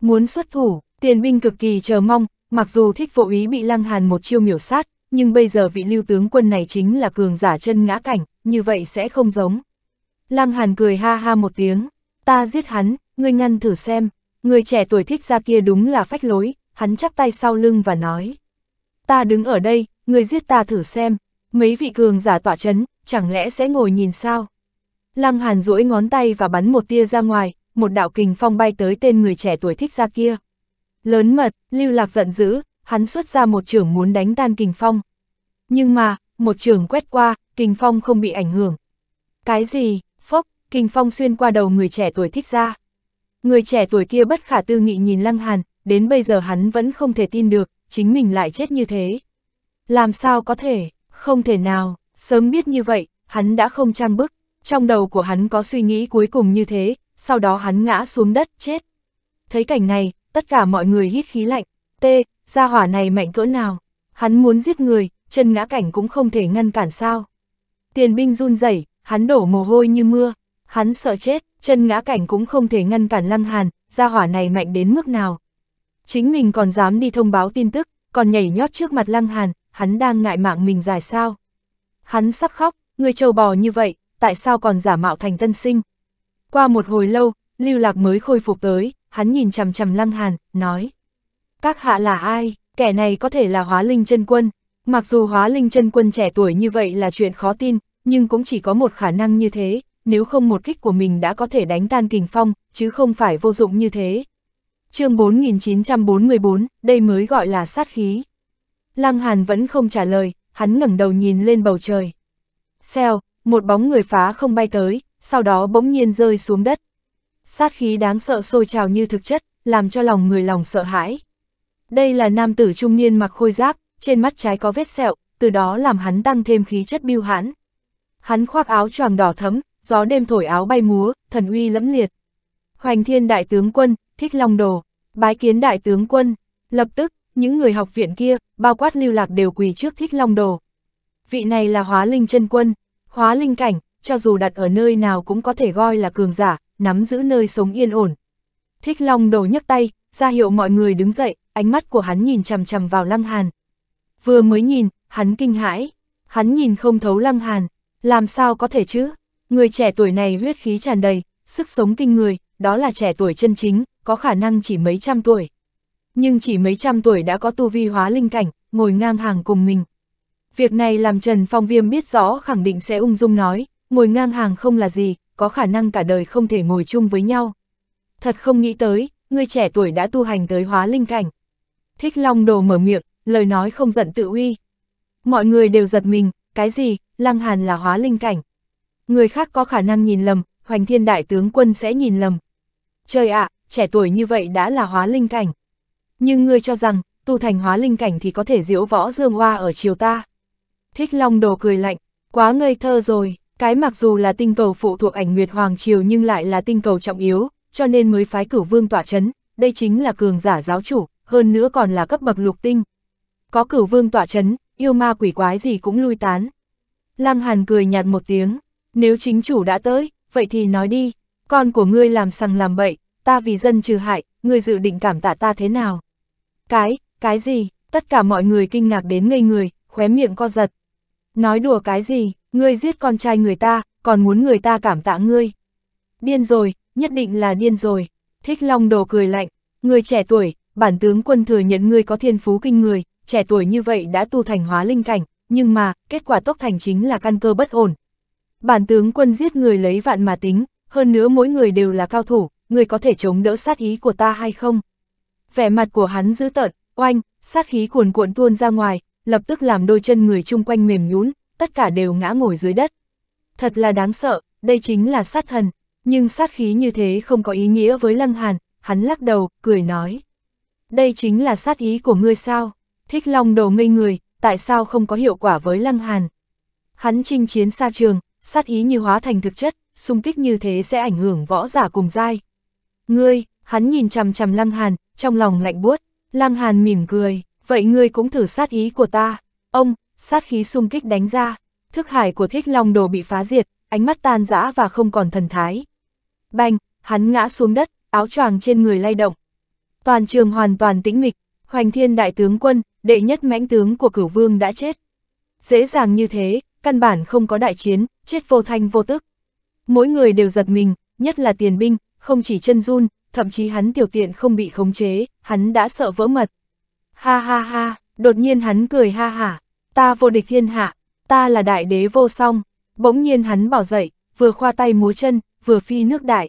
Muốn xuất thủ, Tiền binh cực kỳ chờ mong, mặc dù thích vô ý bị lăng hàn một chiêu miểu sát, nhưng bây giờ vị lưu tướng quân này chính là cường giả chân ngã cảnh, như vậy sẽ không giống. Lăng hàn cười ha ha một tiếng, ta giết hắn, ngươi ngăn thử xem, người trẻ tuổi thích ra kia đúng là phách lối, hắn chắp tay sau lưng và nói. Ta đứng ở đây, người giết ta thử xem, mấy vị cường giả tỏa chấn, chẳng lẽ sẽ ngồi nhìn sao? Lăng hàn duỗi ngón tay và bắn một tia ra ngoài, một đạo kình phong bay tới tên người trẻ tuổi thích ra kia. Lớn mật, Lưu Lạc giận dữ, hắn xuất ra một trường muốn đánh tan Kình Phong. Nhưng mà, một trường quét qua, Kình Phong không bị ảnh hưởng. Cái gì? Phốc, Kình Phong xuyên qua đầu người trẻ tuổi thích ra. Người trẻ tuổi kia bất khả tư nghị nhìn Lăng Hàn, đến bây giờ hắn vẫn không thể tin được, chính mình lại chết như thế. Làm sao có thể, không thể nào, sớm biết như vậy, hắn đã không trang bức, trong đầu của hắn có suy nghĩ cuối cùng như thế, sau đó hắn ngã xuống đất, chết. Thấy cảnh này, tất cả mọi người hít khí lạnh, t gia hỏa này mạnh cỡ nào, hắn muốn giết người, chân ngã cảnh cũng không thể ngăn cản sao. Tiền binh run rẩy, hắn đổ mồ hôi như mưa, hắn sợ chết, chân ngã cảnh cũng không thể ngăn cản lăng hàn, gia hỏa này mạnh đến mức nào. Chính mình còn dám đi thông báo tin tức, còn nhảy nhót trước mặt lăng hàn, hắn đang ngại mạng mình dài sao. Hắn sắp khóc, người trâu bò như vậy, tại sao còn giả mạo thành tân sinh. Qua một hồi lâu, lưu lạc mới khôi phục tới hắn nhìn chằm chằm Lăng Hàn, nói. Các hạ là ai, kẻ này có thể là hóa linh chân quân. Mặc dù hóa linh chân quân trẻ tuổi như vậy là chuyện khó tin, nhưng cũng chỉ có một khả năng như thế, nếu không một kích của mình đã có thể đánh tan kình phong, chứ không phải vô dụng như thế. chương 4944, đây mới gọi là sát khí. Lăng Hàn vẫn không trả lời, hắn ngẩng đầu nhìn lên bầu trời. Xèo, một bóng người phá không bay tới, sau đó bỗng nhiên rơi xuống đất sát khí đáng sợ sôi trào như thực chất, làm cho lòng người lòng sợ hãi. Đây là nam tử trung niên mặc khôi giáp, trên mắt trái có vết sẹo, từ đó làm hắn tăng thêm khí chất biêu hãn. Hắn khoác áo choàng đỏ thấm, gió đêm thổi áo bay múa, thần uy lẫm liệt. Hoành thiên đại tướng quân, thích long đồ, bái kiến đại tướng quân, lập tức, những người học viện kia, bao quát lưu lạc đều quỳ trước thích long đồ. Vị này là hóa linh chân quân, hóa linh cảnh, cho dù đặt ở nơi nào cũng có thể gọi là cường giả, nắm giữ nơi sống yên ổn. Thích Long đầu nhấc tay, ra hiệu mọi người đứng dậy, ánh mắt của hắn nhìn chằm chằm vào Lăng Hàn. Vừa mới nhìn, hắn kinh hãi, hắn nhìn không thấu Lăng Hàn, làm sao có thể chứ? Người trẻ tuổi này huyết khí tràn đầy, sức sống kinh người, đó là trẻ tuổi chân chính, có khả năng chỉ mấy trăm tuổi. Nhưng chỉ mấy trăm tuổi đã có tu vi hóa linh cảnh, ngồi ngang hàng cùng mình. Việc này làm Trần Phong Viêm biết rõ khẳng định sẽ ung dung nói, ngồi ngang hàng không là gì, có khả năng cả đời không thể ngồi chung với nhau. Thật không nghĩ tới, người trẻ tuổi đã tu hành tới hóa linh cảnh. Thích Long Đồ mở miệng, lời nói không giận tự uy. Mọi người đều giật mình, cái gì, Lăng Hàn là hóa linh cảnh. Người khác có khả năng nhìn lầm, Hoành Thiên Đại Tướng Quân sẽ nhìn lầm. Trời ạ, trẻ tuổi như vậy đã là hóa linh cảnh. Nhưng ngươi cho rằng, tu thành hóa linh cảnh thì có thể diễu võ dương hoa ở chiều ta. Thích Long Đồ cười lạnh, quá ngây thơ rồi. Cái mặc dù là tinh cầu phụ thuộc ảnh Nguyệt Hoàng Triều nhưng lại là tinh cầu trọng yếu, cho nên mới phái cửu vương tỏa chấn, đây chính là cường giả giáo chủ, hơn nữa còn là cấp bậc lục tinh. Có cửu vương tỏa chấn, yêu ma quỷ quái gì cũng lui tán. Lăng Hàn cười nhạt một tiếng, nếu chính chủ đã tới, vậy thì nói đi, con của ngươi làm sằng làm bậy, ta vì dân trừ hại, ngươi dự định cảm tạ ta thế nào? Cái, cái gì? Tất cả mọi người kinh ngạc đến ngây người, khóe miệng co giật. Nói đùa cái gì? Ngươi giết con trai người ta, còn muốn người ta cảm tạ ngươi. Điên rồi, nhất định là điên rồi. Thích Long đồ cười lạnh, người trẻ tuổi, bản tướng quân thừa nhận ngươi có thiên phú kinh người, trẻ tuổi như vậy đã tu thành hóa linh cảnh, nhưng mà, kết quả tốc thành chính là căn cơ bất ổn. Bản tướng quân giết người lấy vạn mà tính, hơn nữa mỗi người đều là cao thủ, Ngươi có thể chống đỡ sát ý của ta hay không? Vẻ mặt của hắn dữ tợn, oanh, sát khí cuồn cuộn tuôn ra ngoài, lập tức làm đôi chân người chung quanh mềm nhún, tất cả đều ngã ngồi dưới đất. Thật là đáng sợ, đây chính là sát thần, nhưng sát khí như thế không có ý nghĩa với Lăng Hàn, hắn lắc đầu, cười nói. Đây chính là sát ý của ngươi sao? Thích Long đồ ngây người, tại sao không có hiệu quả với Lăng Hàn? Hắn chinh chiến xa trường, sát ý như hóa thành thực chất, xung kích như thế sẽ ảnh hưởng võ giả cùng giai. Ngươi, hắn nhìn chằm chằm Lăng Hàn, trong lòng lạnh buốt. Lăng Hàn mỉm cười, vậy ngươi cũng thử sát ý của ta. Ông, sát khí xung kích đánh ra, thức hải của thích long đồ bị phá diệt, ánh mắt tan rã và không còn thần thái. Bành, hắn ngã xuống đất, áo choàng trên người lay động. Toàn trường hoàn toàn tĩnh mịch, hoành thiên đại tướng quân, đệ nhất mãnh tướng của cửu vương đã chết. Dễ dàng như thế, căn bản không có đại chiến, chết vô thanh vô tức. Mỗi người đều giật mình, nhất là tiền binh, không chỉ chân run, thậm chí hắn tiểu tiện không bị khống chế, hắn đã sợ vỡ mật. Ha ha ha, đột nhiên hắn cười ha hả, ta vô địch thiên hạ, ta là đại đế vô song, bỗng nhiên hắn bỏ dậy, vừa khoa tay múa chân, vừa phi nước đại.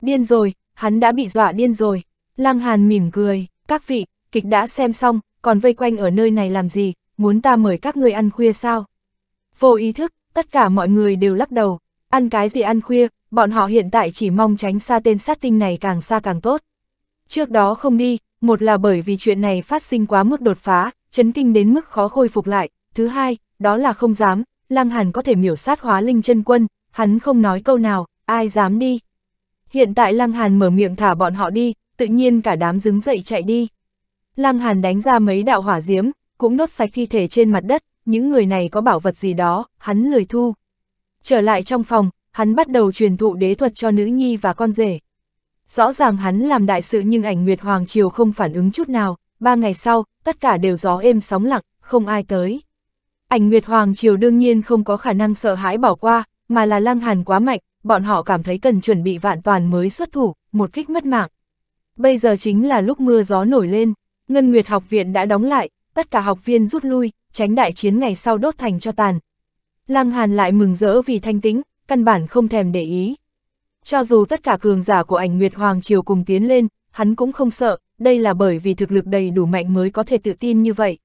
Điên rồi, hắn đã bị dọa điên rồi, Lăng Hàn mỉm cười, các vị, kịch đã xem xong, còn vây quanh ở nơi này làm gì, muốn ta mời các người ăn khuya sao? Vô ý thức, tất cả mọi người đều lắc đầu, ăn cái gì ăn khuya, bọn họ hiện tại chỉ mong tránh xa tên sát tinh này càng xa càng tốt. Trước đó không đi, một là bởi vì chuyện này phát sinh quá mức đột phá, chấn kinh đến mức khó khôi phục lại, thứ hai, đó là không dám, Lăng Hàn có thể miểu sát hóa linh chân quân, hắn không nói câu nào, ai dám đi. Hiện tại Lăng Hàn mở miệng thả bọn họ đi, tự nhiên cả đám đứng dậy chạy đi. Lăng Hàn đánh ra mấy đạo hỏa diễm, cũng đốt sạch thi thể trên mặt đất, những người này có bảo vật gì đó, hắn lười thu. Trở lại trong phòng, hắn bắt đầu truyền thụ đế thuật cho nữ nhi và con rể. Rõ ràng hắn làm đại sự nhưng ảnh Nguyệt Hoàng Triều không phản ứng chút nào, ba ngày sau, tất cả đều gió êm sóng lặng, không ai tới. Ảnh Nguyệt Hoàng Triều đương nhiên không có khả năng sợ hãi bỏ qua, mà là lăng hàn quá mạnh, bọn họ cảm thấy cần chuẩn bị vạn toàn mới xuất thủ, một kích mất mạng. Bây giờ chính là lúc mưa gió nổi lên, Ngân Nguyệt học viện đã đóng lại, tất cả học viên rút lui, tránh đại chiến ngày sau đốt thành cho tàn. Lăng Hàn lại mừng rỡ vì thanh tĩnh, căn bản không thèm để ý. Cho dù tất cả cường giả của ảnh Nguyệt Hoàng Triều cùng tiến lên, hắn cũng không sợ, đây là bởi vì thực lực đầy đủ mạnh mới có thể tự tin như vậy.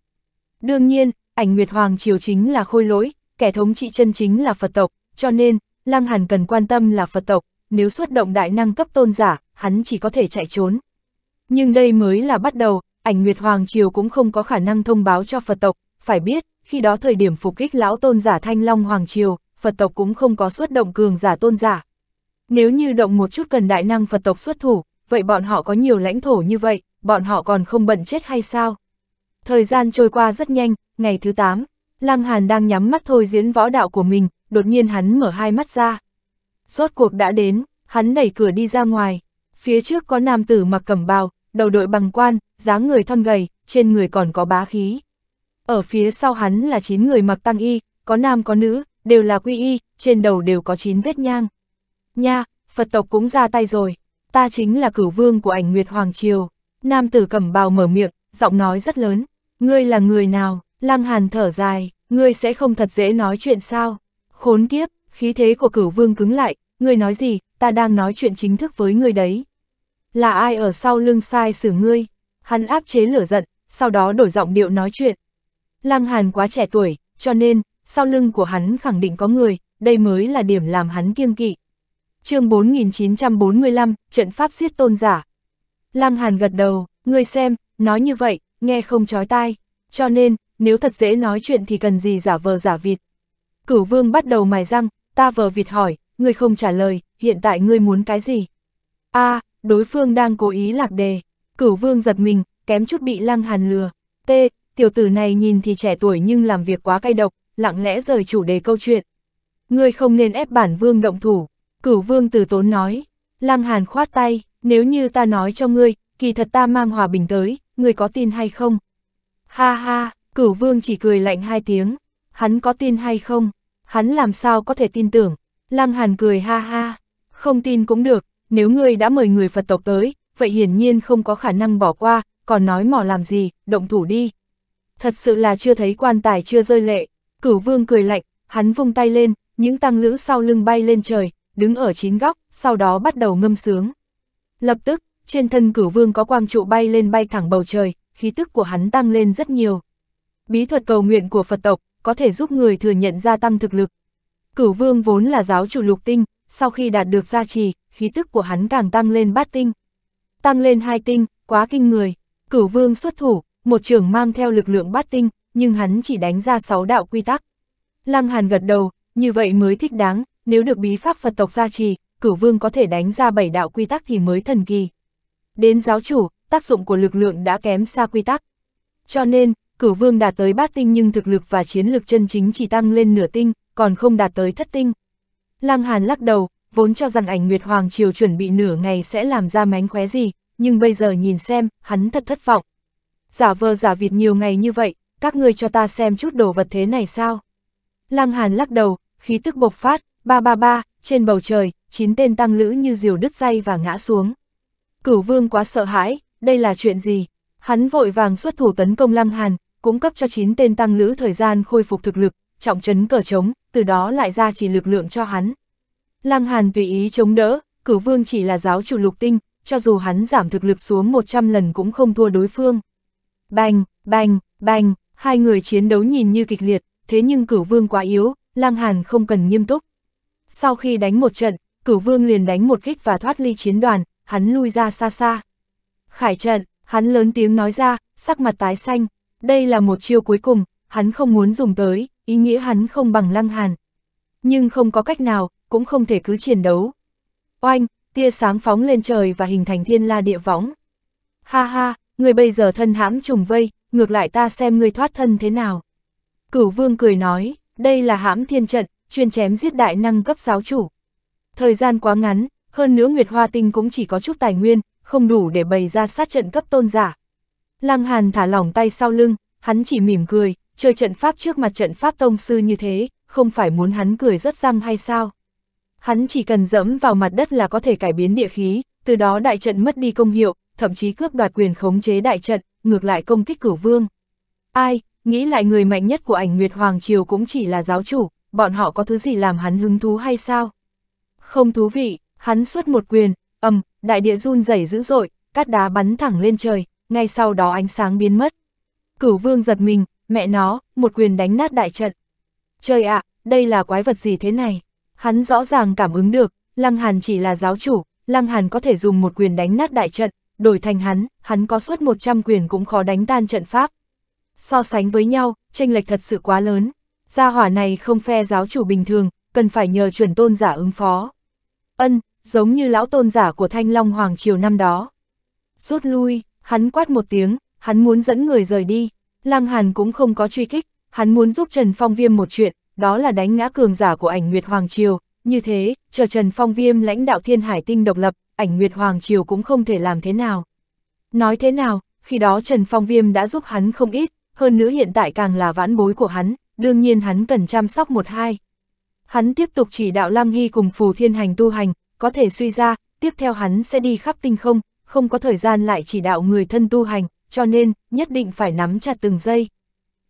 Đương nhiên, ảnh Nguyệt Hoàng Triều chính là khôi lỗi, kẻ thống trị chân chính là Phật tộc, cho nên, Lăng Hàn cần quan tâm là Phật tộc, nếu xuất động đại năng cấp tôn giả, hắn chỉ có thể chạy trốn. Nhưng đây mới là bắt đầu, ảnh Nguyệt Hoàng Triều cũng không có khả năng thông báo cho Phật tộc, phải biết, khi đó thời điểm phục kích lão tôn giả Thanh Long Hoàng Triều, Phật tộc cũng không có xuất động cường giả tôn giả. Nếu như động một chút cần đại năng Phật tộc xuất thủ, vậy bọn họ có nhiều lãnh thổ như vậy, bọn họ còn không bận chết hay sao? Thời gian trôi qua rất nhanh, ngày thứ 8, Lăng Hàn đang nhắm mắt thôi diễn võ đạo của mình, đột nhiên hắn mở hai mắt ra. Rốt cuộc đã đến, hắn đẩy cửa đi ra ngoài, phía trước có nam tử mặc cẩm bào, đầu đội bằng quan, dáng người thon gầy, trên người còn có bá khí. Ở phía sau hắn là 9 người mặc tăng y, có nam có nữ, đều là quy y, trên đầu đều có 9 vết nhang. Nha, Phật tộc cũng ra tay rồi ta chính là cửu vương của ảnh Nguyệt Hoàng Triều. Nam tử cẩm bào mở miệng, giọng nói rất lớn, ngươi là người nào, lăng hàn thở dài, ngươi sẽ không thật dễ nói chuyện sao. Khốn kiếp, khí thế của cửu vương cứng lại, ngươi nói gì, ta đang nói chuyện chính thức với ngươi đấy. Là ai ở sau lưng sai xử ngươi? Hắn áp chế lửa giận, sau đó đổi giọng điệu nói chuyện. Lăng Hàn quá trẻ tuổi, cho nên, sau lưng của hắn khẳng định có người, đây mới là điểm làm hắn kiêng kỵ chương 4945, trận pháp giết tôn giả. Lăng Hàn gật đầu, người xem, nói như vậy, nghe không chói tai, cho nên, nếu thật dễ nói chuyện thì cần gì giả vờ giả vịt. Cửu vương bắt đầu mài răng, ta vờ vịt hỏi, người không trả lời, hiện tại ngươi muốn cái gì? a à, đối phương đang cố ý lạc đề, cửu vương giật mình, kém chút bị lăng hàn lừa. T, tiểu tử này nhìn thì trẻ tuổi nhưng làm việc quá cay độc, lặng lẽ rời chủ đề câu chuyện. Ngươi không nên ép bản vương động thủ, Cửu vương từ tốn nói, Lăng Hàn khoát tay, nếu như ta nói cho ngươi, kỳ thật ta mang hòa bình tới, ngươi có tin hay không? Ha ha, cửu vương chỉ cười lạnh hai tiếng, hắn có tin hay không? Hắn làm sao có thể tin tưởng? Lăng Hàn cười ha ha, không tin cũng được, nếu ngươi đã mời người Phật tộc tới, vậy hiển nhiên không có khả năng bỏ qua, còn nói mỏ làm gì, động thủ đi. Thật sự là chưa thấy quan tài chưa rơi lệ, cửu vương cười lạnh, hắn vung tay lên, những tăng lữ sau lưng bay lên trời, đứng ở chín góc, sau đó bắt đầu ngâm sướng. Lập tức, trên thân cửu vương có quang trụ bay lên bay thẳng bầu trời, khí tức của hắn tăng lên rất nhiều. Bí thuật cầu nguyện của Phật tộc có thể giúp người thừa nhận gia tăng thực lực. Cửu vương vốn là giáo chủ lục tinh, sau khi đạt được gia trì, khí tức của hắn càng tăng lên bát tinh. Tăng lên hai tinh, quá kinh người. Cửu vương xuất thủ, một trưởng mang theo lực lượng bát tinh, nhưng hắn chỉ đánh ra sáu đạo quy tắc. Lăng Hàn gật đầu, như vậy mới thích đáng, nếu được bí pháp Phật tộc gia trì, cửu vương có thể đánh ra bảy đạo quy tắc thì mới thần kỳ. Đến giáo chủ, tác dụng của lực lượng đã kém xa quy tắc. Cho nên, cửu vương đạt tới bát tinh nhưng thực lực và chiến lực chân chính chỉ tăng lên nửa tinh, còn không đạt tới thất tinh. Lăng Hàn lắc đầu, vốn cho rằng ảnh Nguyệt Hoàng Triều chuẩn bị nửa ngày sẽ làm ra mánh khóe gì, nhưng bây giờ nhìn xem, hắn thật thất vọng. Giả vờ giả vịt nhiều ngày như vậy, các ngươi cho ta xem chút đồ vật thế này sao? Lăng Hàn lắc đầu, khí tức bộc phát, Ba ba ba, trên bầu trời, chín tên tăng lữ như diều đứt dây và ngã xuống. Cửu vương quá sợ hãi, đây là chuyện gì? Hắn vội vàng xuất thủ tấn công Lăng Hàn, cung cấp cho chín tên tăng lữ thời gian khôi phục thực lực, trọng trấn cờ trống, từ đó lại ra chỉ lực lượng cho hắn. Lăng Hàn tùy ý chống đỡ, cửu vương chỉ là giáo chủ lục tinh, cho dù hắn giảm thực lực xuống 100 lần cũng không thua đối phương. Bành, bành, bành, hai người chiến đấu nhìn như kịch liệt, thế nhưng cửu vương quá yếu, Lăng Hàn không cần nghiêm túc, sau khi đánh một trận, cửu vương liền đánh một kích và thoát ly chiến đoàn, hắn lui ra xa xa. Khải trận, hắn lớn tiếng nói ra, sắc mặt tái xanh, đây là một chiêu cuối cùng, hắn không muốn dùng tới, ý nghĩa hắn không bằng lăng hàn. Nhưng không có cách nào, cũng không thể cứ chiến đấu. Oanh, tia sáng phóng lên trời và hình thành thiên la địa võng. Ha ha, người bây giờ thân hãm trùng vây, ngược lại ta xem người thoát thân thế nào. Cửu vương cười nói, đây là hãm thiên trận, chuyên chém giết đại năng cấp giáo chủ. Thời gian quá ngắn, hơn nữa Nguyệt Hoa Tinh cũng chỉ có chút tài nguyên, không đủ để bày ra sát trận cấp tôn giả. Lăng Hàn thả lỏng tay sau lưng, hắn chỉ mỉm cười, chơi trận pháp trước mặt trận pháp tông sư như thế, không phải muốn hắn cười rất răng hay sao? Hắn chỉ cần dẫm vào mặt đất là có thể cải biến địa khí, từ đó đại trận mất đi công hiệu, thậm chí cướp đoạt quyền khống chế đại trận, ngược lại công kích cửu vương. Ai, nghĩ lại người mạnh nhất của ảnh Nguyệt Hoàng Triều cũng chỉ là giáo chủ, bọn họ có thứ gì làm hắn hứng thú hay sao? Không thú vị, hắn xuất một quyền, ầm, đại địa run rẩy dữ dội, cát đá bắn thẳng lên trời, ngay sau đó ánh sáng biến mất. Cửu vương giật mình, mẹ nó, một quyền đánh nát đại trận. Trời ạ, đây là quái vật gì thế này? Hắn rõ ràng cảm ứng được, Lăng Hàn chỉ là giáo chủ, Lăng Hàn có thể dùng một quyền đánh nát đại trận, đổi thành hắn, hắn có suốt 100 quyền cũng khó đánh tan trận pháp. So sánh với nhau, tranh lệch thật sự quá lớn gia hỏa này không phe giáo chủ bình thường, cần phải nhờ chuẩn tôn giả ứng phó. Ân, giống như lão tôn giả của Thanh Long Hoàng Triều năm đó. Rút lui, hắn quát một tiếng, hắn muốn dẫn người rời đi, Lăng Hàn cũng không có truy kích, hắn muốn giúp Trần Phong Viêm một chuyện, đó là đánh ngã cường giả của ảnh Nguyệt Hoàng Triều, như thế, chờ Trần Phong Viêm lãnh đạo Thiên Hải Tinh độc lập, ảnh Nguyệt Hoàng Triều cũng không thể làm thế nào. Nói thế nào, khi đó Trần Phong Viêm đã giúp hắn không ít, hơn nữa hiện tại càng là vãn bối của hắn, đương nhiên hắn cần chăm sóc một hai. Hắn tiếp tục chỉ đạo Lăng Hy cùng Phù Thiên Hành tu hành, có thể suy ra, tiếp theo hắn sẽ đi khắp tinh không, không có thời gian lại chỉ đạo người thân tu hành, cho nên, nhất định phải nắm chặt từng giây.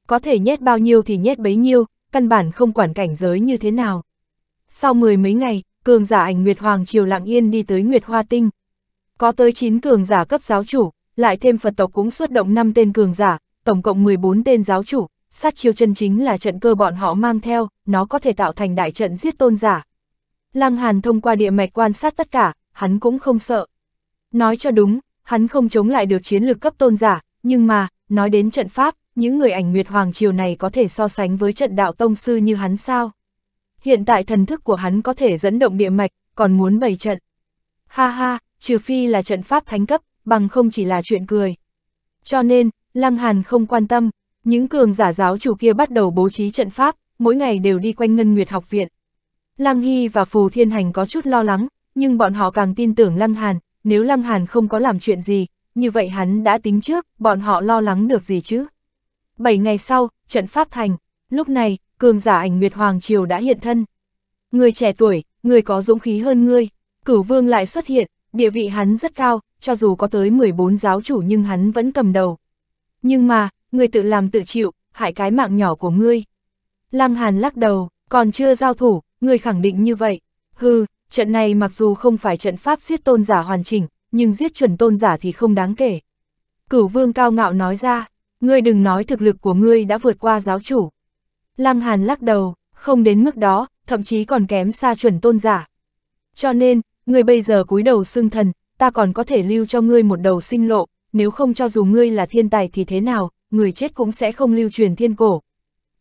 Có thể nhét bao nhiêu thì nhét bấy nhiêu, căn bản không quản cảnh giới như thế nào. Sau mười mấy ngày, cường giả ảnh Nguyệt Hoàng Triều lặng yên đi tới Nguyệt Hoa Tinh. Có tới 9 cường giả cấp giáo chủ, lại thêm Phật tộc cũng xuất động 5 tên cường giả, tổng cộng 14 tên giáo chủ, sát chiêu chân chính là trận cơ bọn họ mang theo, nó có thể tạo thành đại trận giết tôn giả. Lăng Hàn thông qua địa mạch quan sát tất cả, hắn cũng không sợ. Nói cho đúng, hắn không chống lại được chiến lược cấp tôn giả, nhưng mà, nói đến trận pháp, những người ảnh Nguyệt Hoàng Triều này có thể so sánh với trận đạo tông sư như hắn sao? Hiện tại thần thức của hắn có thể dẫn động địa mạch, còn muốn bày trận. Ha ha, trừ phi là trận pháp thánh cấp, bằng không chỉ là chuyện cười. Cho nên, Lăng Hàn không quan tâm, những cường giả giáo chủ kia bắt đầu bố trí trận pháp, mỗi ngày đều đi quanh Ngân Nguyệt học viện. Lăng Hy và Phù Thiên Hành có chút lo lắng, nhưng bọn họ càng tin tưởng Lăng Hàn, nếu Lăng Hàn không có làm chuyện gì, như vậy hắn đã tính trước, bọn họ lo lắng được gì chứ? Bảy ngày sau, trận pháp thành, lúc này, cường giả ảnh Nguyệt Hoàng Triều đã hiện thân. Người trẻ tuổi, người có dũng khí hơn ngươi, cửu vương lại xuất hiện, địa vị hắn rất cao, cho dù có tới 14 giáo chủ nhưng hắn vẫn cầm đầu. Nhưng mà, người tự làm tự chịu, hại cái mạng nhỏ của ngươi. Lăng Hàn lắc đầu, còn chưa giao thủ, người khẳng định như vậy. Hừ, trận này mặc dù không phải trận pháp giết tôn giả hoàn chỉnh, nhưng giết chuẩn tôn giả thì không đáng kể. Cửu vương cao ngạo nói ra, ngươi đừng nói thực lực của ngươi đã vượt qua giáo chủ. Lăng Hàn lắc đầu, không đến mức đó, thậm chí còn kém xa chuẩn tôn giả. Cho nên, ngươi bây giờ cúi đầu xương thần, ta còn có thể lưu cho ngươi một đầu sinh lộ, nếu không cho dù ngươi là thiên tài thì thế nào, người chết cũng sẽ không lưu truyền thiên cổ.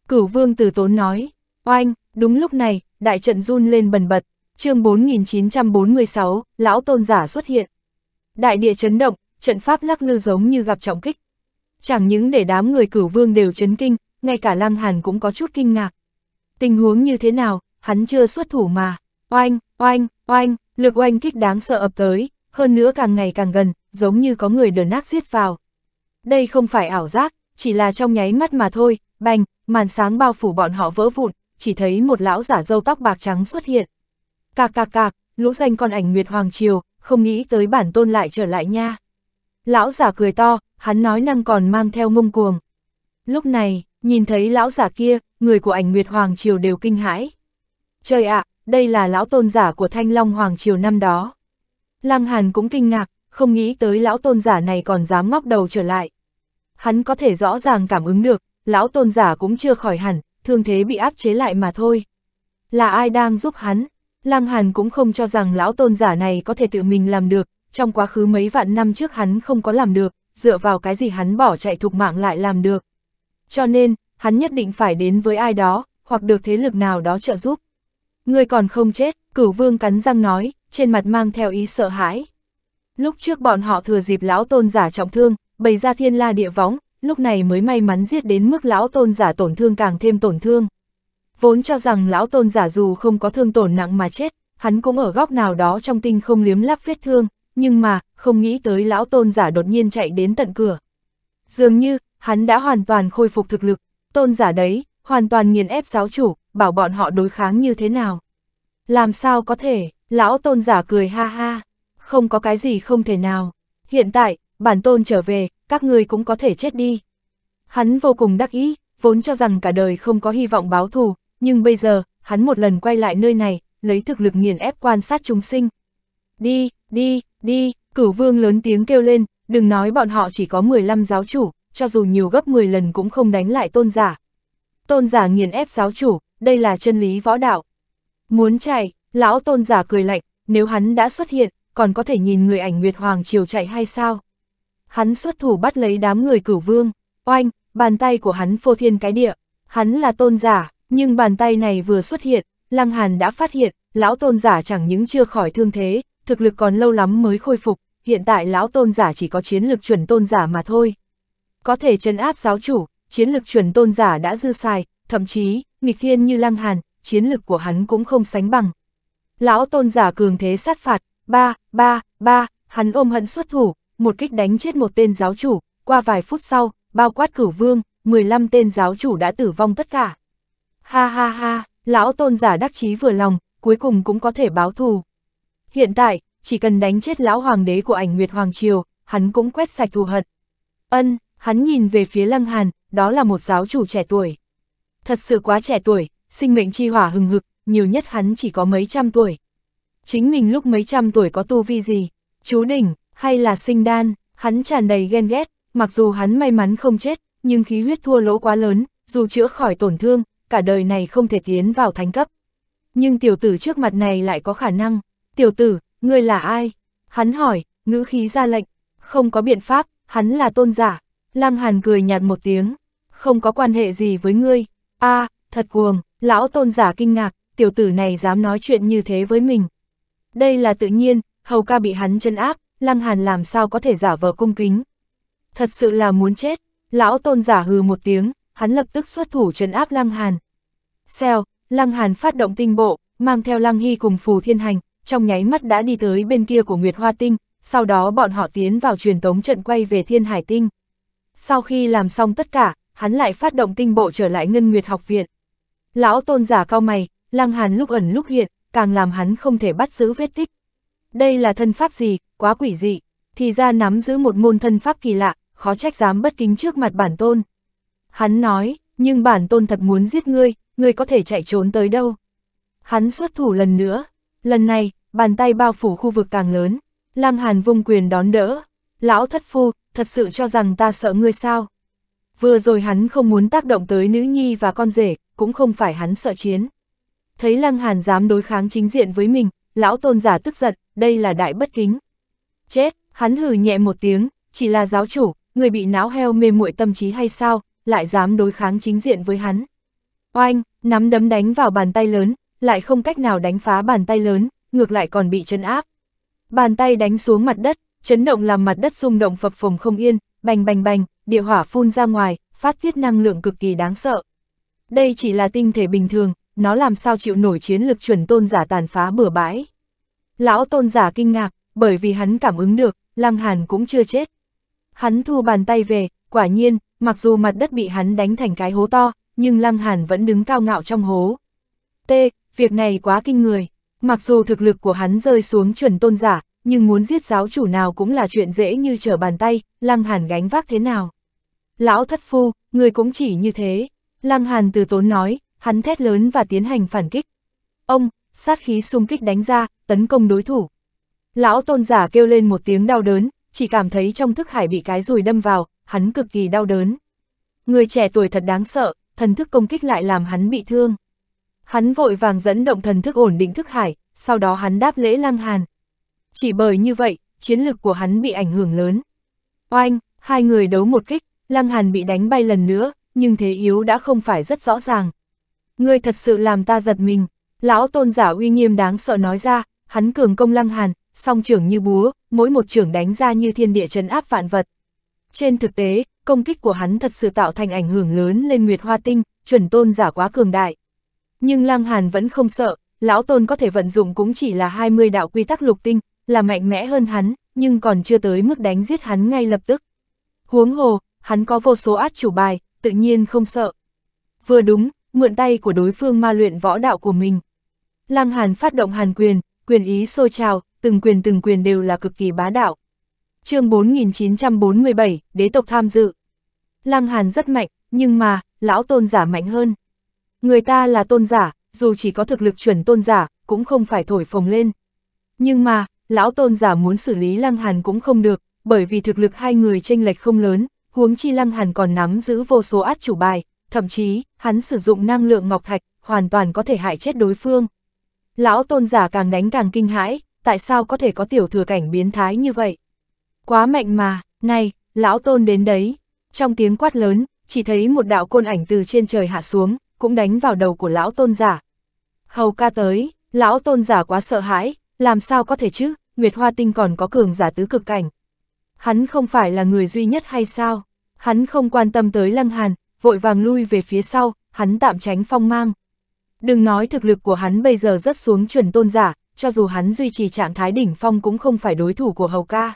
Cửu vương từ tốn nói, oanh, đúng lúc này, đại trận run lên bần bật, chương 4946, lão tôn giả xuất hiện. Đại địa chấn động, trận pháp lắc lư giống như gặp trọng kích. Chẳng những để đám người cửu vương đều chấn kinh, ngay cả lăng hàn cũng có chút kinh ngạc. Tình huống như thế nào, hắn chưa xuất thủ mà. Oanh, oanh, oanh, lực oanh kích đáng sợ ập tới, hơn nữa càng ngày càng gần, giống như có người đờ nát giết vào. Đây không phải ảo giác, chỉ là trong nháy mắt mà thôi, bành, màn sáng bao phủ bọn họ vỡ vụn, chỉ thấy một lão giả râu tóc bạc trắng xuất hiện. Cạc cạc cạc, lũ danh con ảnh Nguyệt Hoàng Triều, không nghĩ tới bản tôn lại trở lại nha. Lão giả cười to, hắn nói năng còn mang theo ngông cuồng. Lúc này, nhìn thấy lão giả kia, người của ảnh Nguyệt Hoàng Triều đều kinh hãi. Trời ạ, đây là lão tôn giả của Thanh Long Hoàng Triều năm đó. Lăng Hàn cũng kinh ngạc, không nghĩ tới lão tôn giả này còn dám ngóc đầu trở lại hắn có thể rõ ràng cảm ứng được, lão tôn giả cũng chưa khỏi hẳn, thương thế bị áp chế lại mà thôi. Là ai đang giúp hắn? Lăng Hàn cũng không cho rằng lão tôn giả này có thể tự mình làm được, trong quá khứ mấy vạn năm trước hắn không có làm được, dựa vào cái gì hắn bỏ chạy thục mạng lại làm được. Cho nên, hắn nhất định phải đến với ai đó, hoặc được thế lực nào đó trợ giúp. Người còn không chết, cửu vương cắn răng nói, trên mặt mang theo ý sợ hãi. Lúc trước bọn họ thừa dịp lão tôn giả trọng thương, bày ra thiên la địa võng, lúc này mới may mắn giết đến mức lão tôn giả tổn thương càng thêm tổn thương. Vốn cho rằng lão tôn giả dù không có thương tổn nặng mà chết, hắn cũng ở góc nào đó trong tinh không liếm lắp vết thương, nhưng mà, không nghĩ tới lão tôn giả đột nhiên chạy đến tận cửa. Dường như, hắn đã hoàn toàn khôi phục thực lực, tôn giả đấy, hoàn toàn nghiền ép giáo chủ, bảo bọn họ đối kháng như thế nào. Làm sao có thể, lão tôn giả cười ha ha, không có cái gì không thể nào. Hiện tại, bản tôn trở về, các ngươi cũng có thể chết đi. Hắn vô cùng đắc ý, vốn cho rằng cả đời không có hy vọng báo thù, nhưng bây giờ, hắn một lần quay lại nơi này, lấy thực lực nghiền ép quan sát chúng sinh. Đi, đi, đi, cửu vương lớn tiếng kêu lên, đừng nói bọn họ chỉ có 15 giáo chủ, cho dù nhiều gấp 10 lần cũng không đánh lại tôn giả. Tôn giả nghiền ép giáo chủ, đây là chân lý võ đạo. Muốn chạy, lão tôn giả cười lạnh, nếu hắn đã xuất hiện, còn có thể nhìn người ảnh Nguyệt Hoàng Triều chạy hay sao? hắn xuất thủ bắt lấy đám người cửu vương, oanh, bàn tay của hắn phô thiên cái địa, hắn là tôn giả, nhưng bàn tay này vừa xuất hiện, Lăng Hàn đã phát hiện, lão tôn giả chẳng những chưa khỏi thương thế, thực lực còn lâu lắm mới khôi phục, hiện tại lão tôn giả chỉ có chiến lực chuẩn tôn giả mà thôi. Có thể chân áp giáo chủ, chiến lực chuẩn tôn giả đã dư xài, thậm chí, nghịch thiên như Lăng Hàn, chiến lực của hắn cũng không sánh bằng. Lão tôn giả cường thế sát phạt, ba, ba, ba, hắn ôm hận xuất thủ, một kích đánh chết một tên giáo chủ, qua vài phút sau, bao quát cửu vương, 15 tên giáo chủ đã tử vong tất cả. Ha ha ha, lão tôn giả đắc chí vừa lòng, cuối cùng cũng có thể báo thù. Hiện tại, chỉ cần đánh chết lão hoàng đế của ảnh Nguyệt Hoàng Triều, hắn cũng quét sạch thù hận. Ân, hắn nhìn về phía Lăng Hàn, đó là một giáo chủ trẻ tuổi. Thật sự quá trẻ tuổi, sinh mệnh chi hỏa hừng hực, nhiều nhất hắn chỉ có mấy trăm tuổi. Chính mình lúc mấy trăm tuổi có tu vi gì? Chú đỉnh, hay là sinh đan, hắn tràn đầy ghen ghét, mặc dù hắn may mắn không chết, nhưng khí huyết thua lỗ quá lớn, dù chữa khỏi tổn thương, cả đời này không thể tiến vào thánh cấp. Nhưng tiểu tử trước mặt này lại có khả năng, tiểu tử, ngươi là ai? Hắn hỏi, ngữ khí ra lệnh, không có biện pháp, hắn là tôn giả. Lăng Hàn cười nhạt một tiếng, không có quan hệ gì với ngươi. a à, thật cuồng, lão tôn giả kinh ngạc, tiểu tử này dám nói chuyện như thế với mình. Đây là tự nhiên, hầu ca bị hắn chân áp, Lăng Hàn làm sao có thể giả vờ cung kính. Thật sự là muốn chết, lão tôn giả hừ một tiếng, hắn lập tức xuất thủ trấn áp Lăng Hàn. Xeo, Lăng Hàn phát động tinh bộ, mang theo Lăng Hy cùng Phù Thiên Hành, trong nháy mắt đã đi tới bên kia của Nguyệt Hoa Tinh, sau đó bọn họ tiến vào truyền tống trận quay về Thiên Hải Tinh. Sau khi làm xong tất cả, hắn lại phát động tinh bộ trở lại Ngân Nguyệt học viện. Lão tôn giả cao mày, Lăng Hàn lúc ẩn lúc hiện, càng làm hắn không thể bắt giữ vết tích, đây là thân pháp gì, quá quỷ dị, thì ra nắm giữ một môn thân pháp kỳ lạ, khó trách dám bất kính trước mặt bản tôn. Hắn nói, nhưng bản tôn thật muốn giết ngươi, ngươi có thể chạy trốn tới đâu. Hắn xuất thủ lần nữa, lần này, bàn tay bao phủ khu vực càng lớn, lang hàn vung quyền đón đỡ. Lão thất phu, thật sự cho rằng ta sợ ngươi sao? Vừa rồi hắn không muốn tác động tới nữ nhi và con rể, cũng không phải hắn sợ chiến. Thấy Lăng Hàn dám đối kháng chính diện với mình, lão tôn giả tức giận, đây là đại bất kính. Chết, hắn hừ nhẹ một tiếng, chỉ là giáo chủ, người bị não heo mê muội tâm trí hay sao, lại dám đối kháng chính diện với hắn. Oanh, nắm đấm đánh vào bàn tay lớn, lại không cách nào đánh phá bàn tay lớn, ngược lại còn bị chân áp. Bàn tay đánh xuống mặt đất, chấn động làm mặt đất rung động phập phồng không yên, bành bành bành, địa hỏa phun ra ngoài, phát tiết năng lượng cực kỳ đáng sợ. Đây chỉ là tinh thể bình thường, nó làm sao chịu nổi chiến lực chuẩn tôn giả tàn phá bừa bãi. Lão tôn giả kinh ngạc, bởi vì hắn cảm ứng được, Lăng Hàn cũng chưa chết. Hắn thu bàn tay về, quả nhiên, mặc dù mặt đất bị hắn đánh thành cái hố to, nhưng Lăng Hàn vẫn đứng cao ngạo trong hố. T, việc này quá kinh người, mặc dù thực lực của hắn rơi xuống chuẩn tôn giả, nhưng muốn giết giáo chủ nào cũng là chuyện dễ như trở bàn tay, Lăng Hàn gánh vác thế nào. Lão thất phu, người cũng chỉ như thế. Lăng Hàn từ tốn nói, hắn thét lớn và tiến hành phản kích. Ông, sát khí xung kích đánh ra, tấn công đối thủ. Lão tôn giả kêu lên một tiếng đau đớn, chỉ cảm thấy trong thức hải bị cái rùi đâm vào, hắn cực kỳ đau đớn. Người trẻ tuổi thật đáng sợ, thần thức công kích lại làm hắn bị thương. Hắn vội vàng dẫn động thần thức ổn định thức hải, sau đó hắn đáp lễ lăng hàn. Chỉ bởi như vậy, chiến lực của hắn bị ảnh hưởng lớn. Oanh, hai người đấu một kích, lăng hàn bị đánh bay lần nữa, nhưng thế yếu đã không phải rất rõ ràng ngươi thật sự làm ta giật mình. Lão tôn giả uy nghiêm đáng sợ nói ra, hắn cường công lăng hàn, song trưởng như búa, mỗi một trưởng đánh ra như thiên địa chấn áp vạn vật. Trên thực tế, công kích của hắn thật sự tạo thành ảnh hưởng lớn lên Nguyệt Hoa Tinh, chuẩn tôn giả quá cường đại. Nhưng Lăng Hàn vẫn không sợ, lão tôn có thể vận dụng cũng chỉ là 20 đạo quy tắc lục tinh, là mạnh mẽ hơn hắn, nhưng còn chưa tới mức đánh giết hắn ngay lập tức. Huống hồ, hắn có vô số át chủ bài, tự nhiên không sợ. Vừa đúng, mượn tay của đối phương ma luyện võ đạo của mình. Lăng Hàn phát động Hàn quyền, quyền ý sôi trào, từng quyền từng quyền đều là cực kỳ bá đạo. chương 4947, đế tộc tham dự. Lăng Hàn rất mạnh, nhưng mà, lão tôn giả mạnh hơn. Người ta là tôn giả, dù chỉ có thực lực chuẩn tôn giả, cũng không phải thổi phồng lên. Nhưng mà, lão tôn giả muốn xử lý Lăng Hàn cũng không được, bởi vì thực lực hai người tranh lệch không lớn, huống chi Lăng Hàn còn nắm giữ vô số át chủ bài, thậm chí, hắn sử dụng năng lượng ngọc thạch, hoàn toàn có thể hại chết đối phương. Lão tôn giả càng đánh càng kinh hãi, tại sao có thể có tiểu thừa cảnh biến thái như vậy? Quá mạnh mà, này, lão tôn đến đấy. Trong tiếng quát lớn, chỉ thấy một đạo côn ảnh từ trên trời hạ xuống, cũng đánh vào đầu của lão tôn giả. Hầu ca tới, lão tôn giả quá sợ hãi, làm sao có thể chứ, Nguyệt Hoa Tinh còn có cường giả tứ cực cảnh. Hắn không phải là người duy nhất hay sao? Hắn không quan tâm tới Lăng Hàn, vội vàng lui về phía sau, hắn tạm tránh phong mang. Đừng nói thực lực của hắn bây giờ rất xuống chuẩn tôn giả, cho dù hắn duy trì trạng thái đỉnh phong cũng không phải đối thủ của Hầu Ca.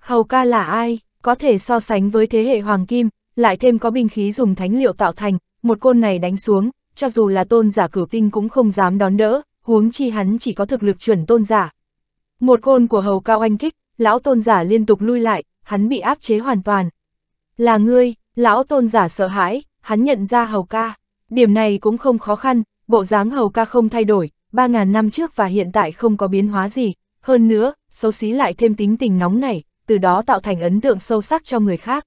Hầu Ca là ai, có thể so sánh với thế hệ Hoàng Kim, lại thêm có binh khí dùng thánh liệu tạo thành, một côn này đánh xuống, cho dù là tôn giả cửu tinh cũng không dám đón đỡ, huống chi hắn chỉ có thực lực chuẩn tôn giả. Một côn của Hầu ca oanh kích, lão tôn giả liên tục lui lại, hắn bị áp chế hoàn toàn. Là ngươi, Lão tôn giả sợ hãi, hắn nhận ra hầu ca. Điểm này cũng không khó khăn, bộ dáng hầu ca không thay đổi, 3.000 năm trước và hiện tại không có biến hóa gì. Hơn nữa, xấu xí lại thêm tính tình nóng này, từ đó tạo thành ấn tượng sâu sắc cho người khác.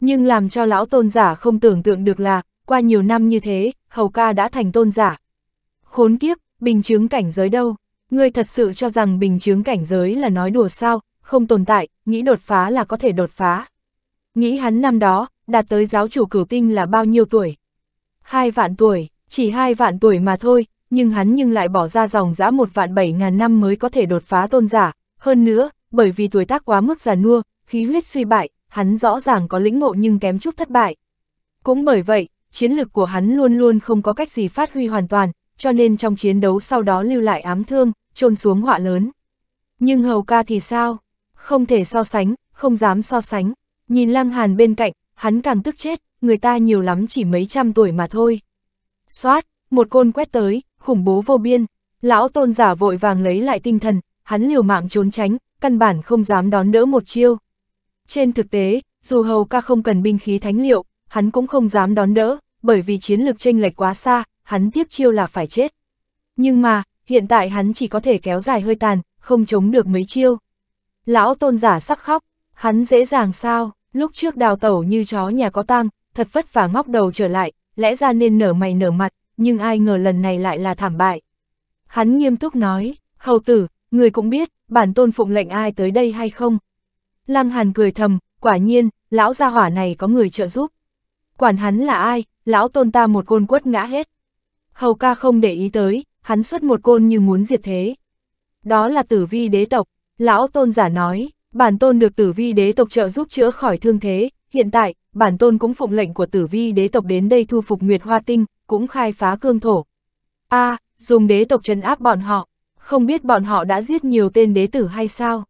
Nhưng làm cho lão tôn giả không tưởng tượng được là, qua nhiều năm như thế, hầu ca đã thành tôn giả. Khốn kiếp, bình chứng cảnh giới đâu? Ngươi thật sự cho rằng bình chứng cảnh giới là nói đùa sao, không tồn tại, nghĩ đột phá là có thể đột phá. Nghĩ hắn năm đó, đạt tới giáo chủ cửu tinh là bao nhiêu tuổi? Hai vạn tuổi, chỉ hai vạn tuổi mà thôi, nhưng hắn nhưng lại bỏ ra dòng giã một vạn bảy ngàn năm mới có thể đột phá tôn giả. Hơn nữa, bởi vì tuổi tác quá mức già nua, khí huyết suy bại, hắn rõ ràng có lĩnh ngộ nhưng kém chút thất bại. Cũng bởi vậy, chiến lực của hắn luôn luôn không có cách gì phát huy hoàn toàn, cho nên trong chiến đấu sau đó lưu lại ám thương, trôn xuống họa lớn. Nhưng hầu ca thì sao? Không thể so sánh, không dám so sánh. Nhìn Lăng Hàn bên cạnh, hắn càng tức chết, người ta nhiều lắm chỉ mấy trăm tuổi mà thôi. Xoát, một côn quét tới, khủng bố vô biên, lão tôn giả vội vàng lấy lại tinh thần, hắn liều mạng trốn tránh, căn bản không dám đón đỡ một chiêu. Trên thực tế, dù hầu ca không cần binh khí thánh liệu, hắn cũng không dám đón đỡ, bởi vì chiến lược tranh lệch quá xa, hắn tiếp chiêu là phải chết. Nhưng mà, hiện tại hắn chỉ có thể kéo dài hơi tàn, không chống được mấy chiêu. Lão tôn giả sắp khóc, hắn dễ dàng sao? lúc trước đào tẩu như chó nhà có tang, thật vất vả ngóc đầu trở lại, lẽ ra nên nở mày nở mặt, nhưng ai ngờ lần này lại là thảm bại. Hắn nghiêm túc nói, hầu tử, người cũng biết, bản tôn phụng lệnh ai tới đây hay không. Lăng Hàn cười thầm, quả nhiên, lão gia hỏa này có người trợ giúp. Quản hắn là ai, lão tôn ta một côn quất ngã hết. Hầu ca không để ý tới, hắn xuất một côn như muốn diệt thế. Đó là tử vi đế tộc, lão tôn giả nói, bản tôn được tử vi đế tộc trợ giúp chữa khỏi thương thế, hiện tại, bản tôn cũng phụng lệnh của tử vi đế tộc đến đây thu phục Nguyệt Hoa Tinh, cũng khai phá cương thổ. a à, dùng đế tộc trấn áp bọn họ, không biết bọn họ đã giết nhiều tên đế tử hay sao?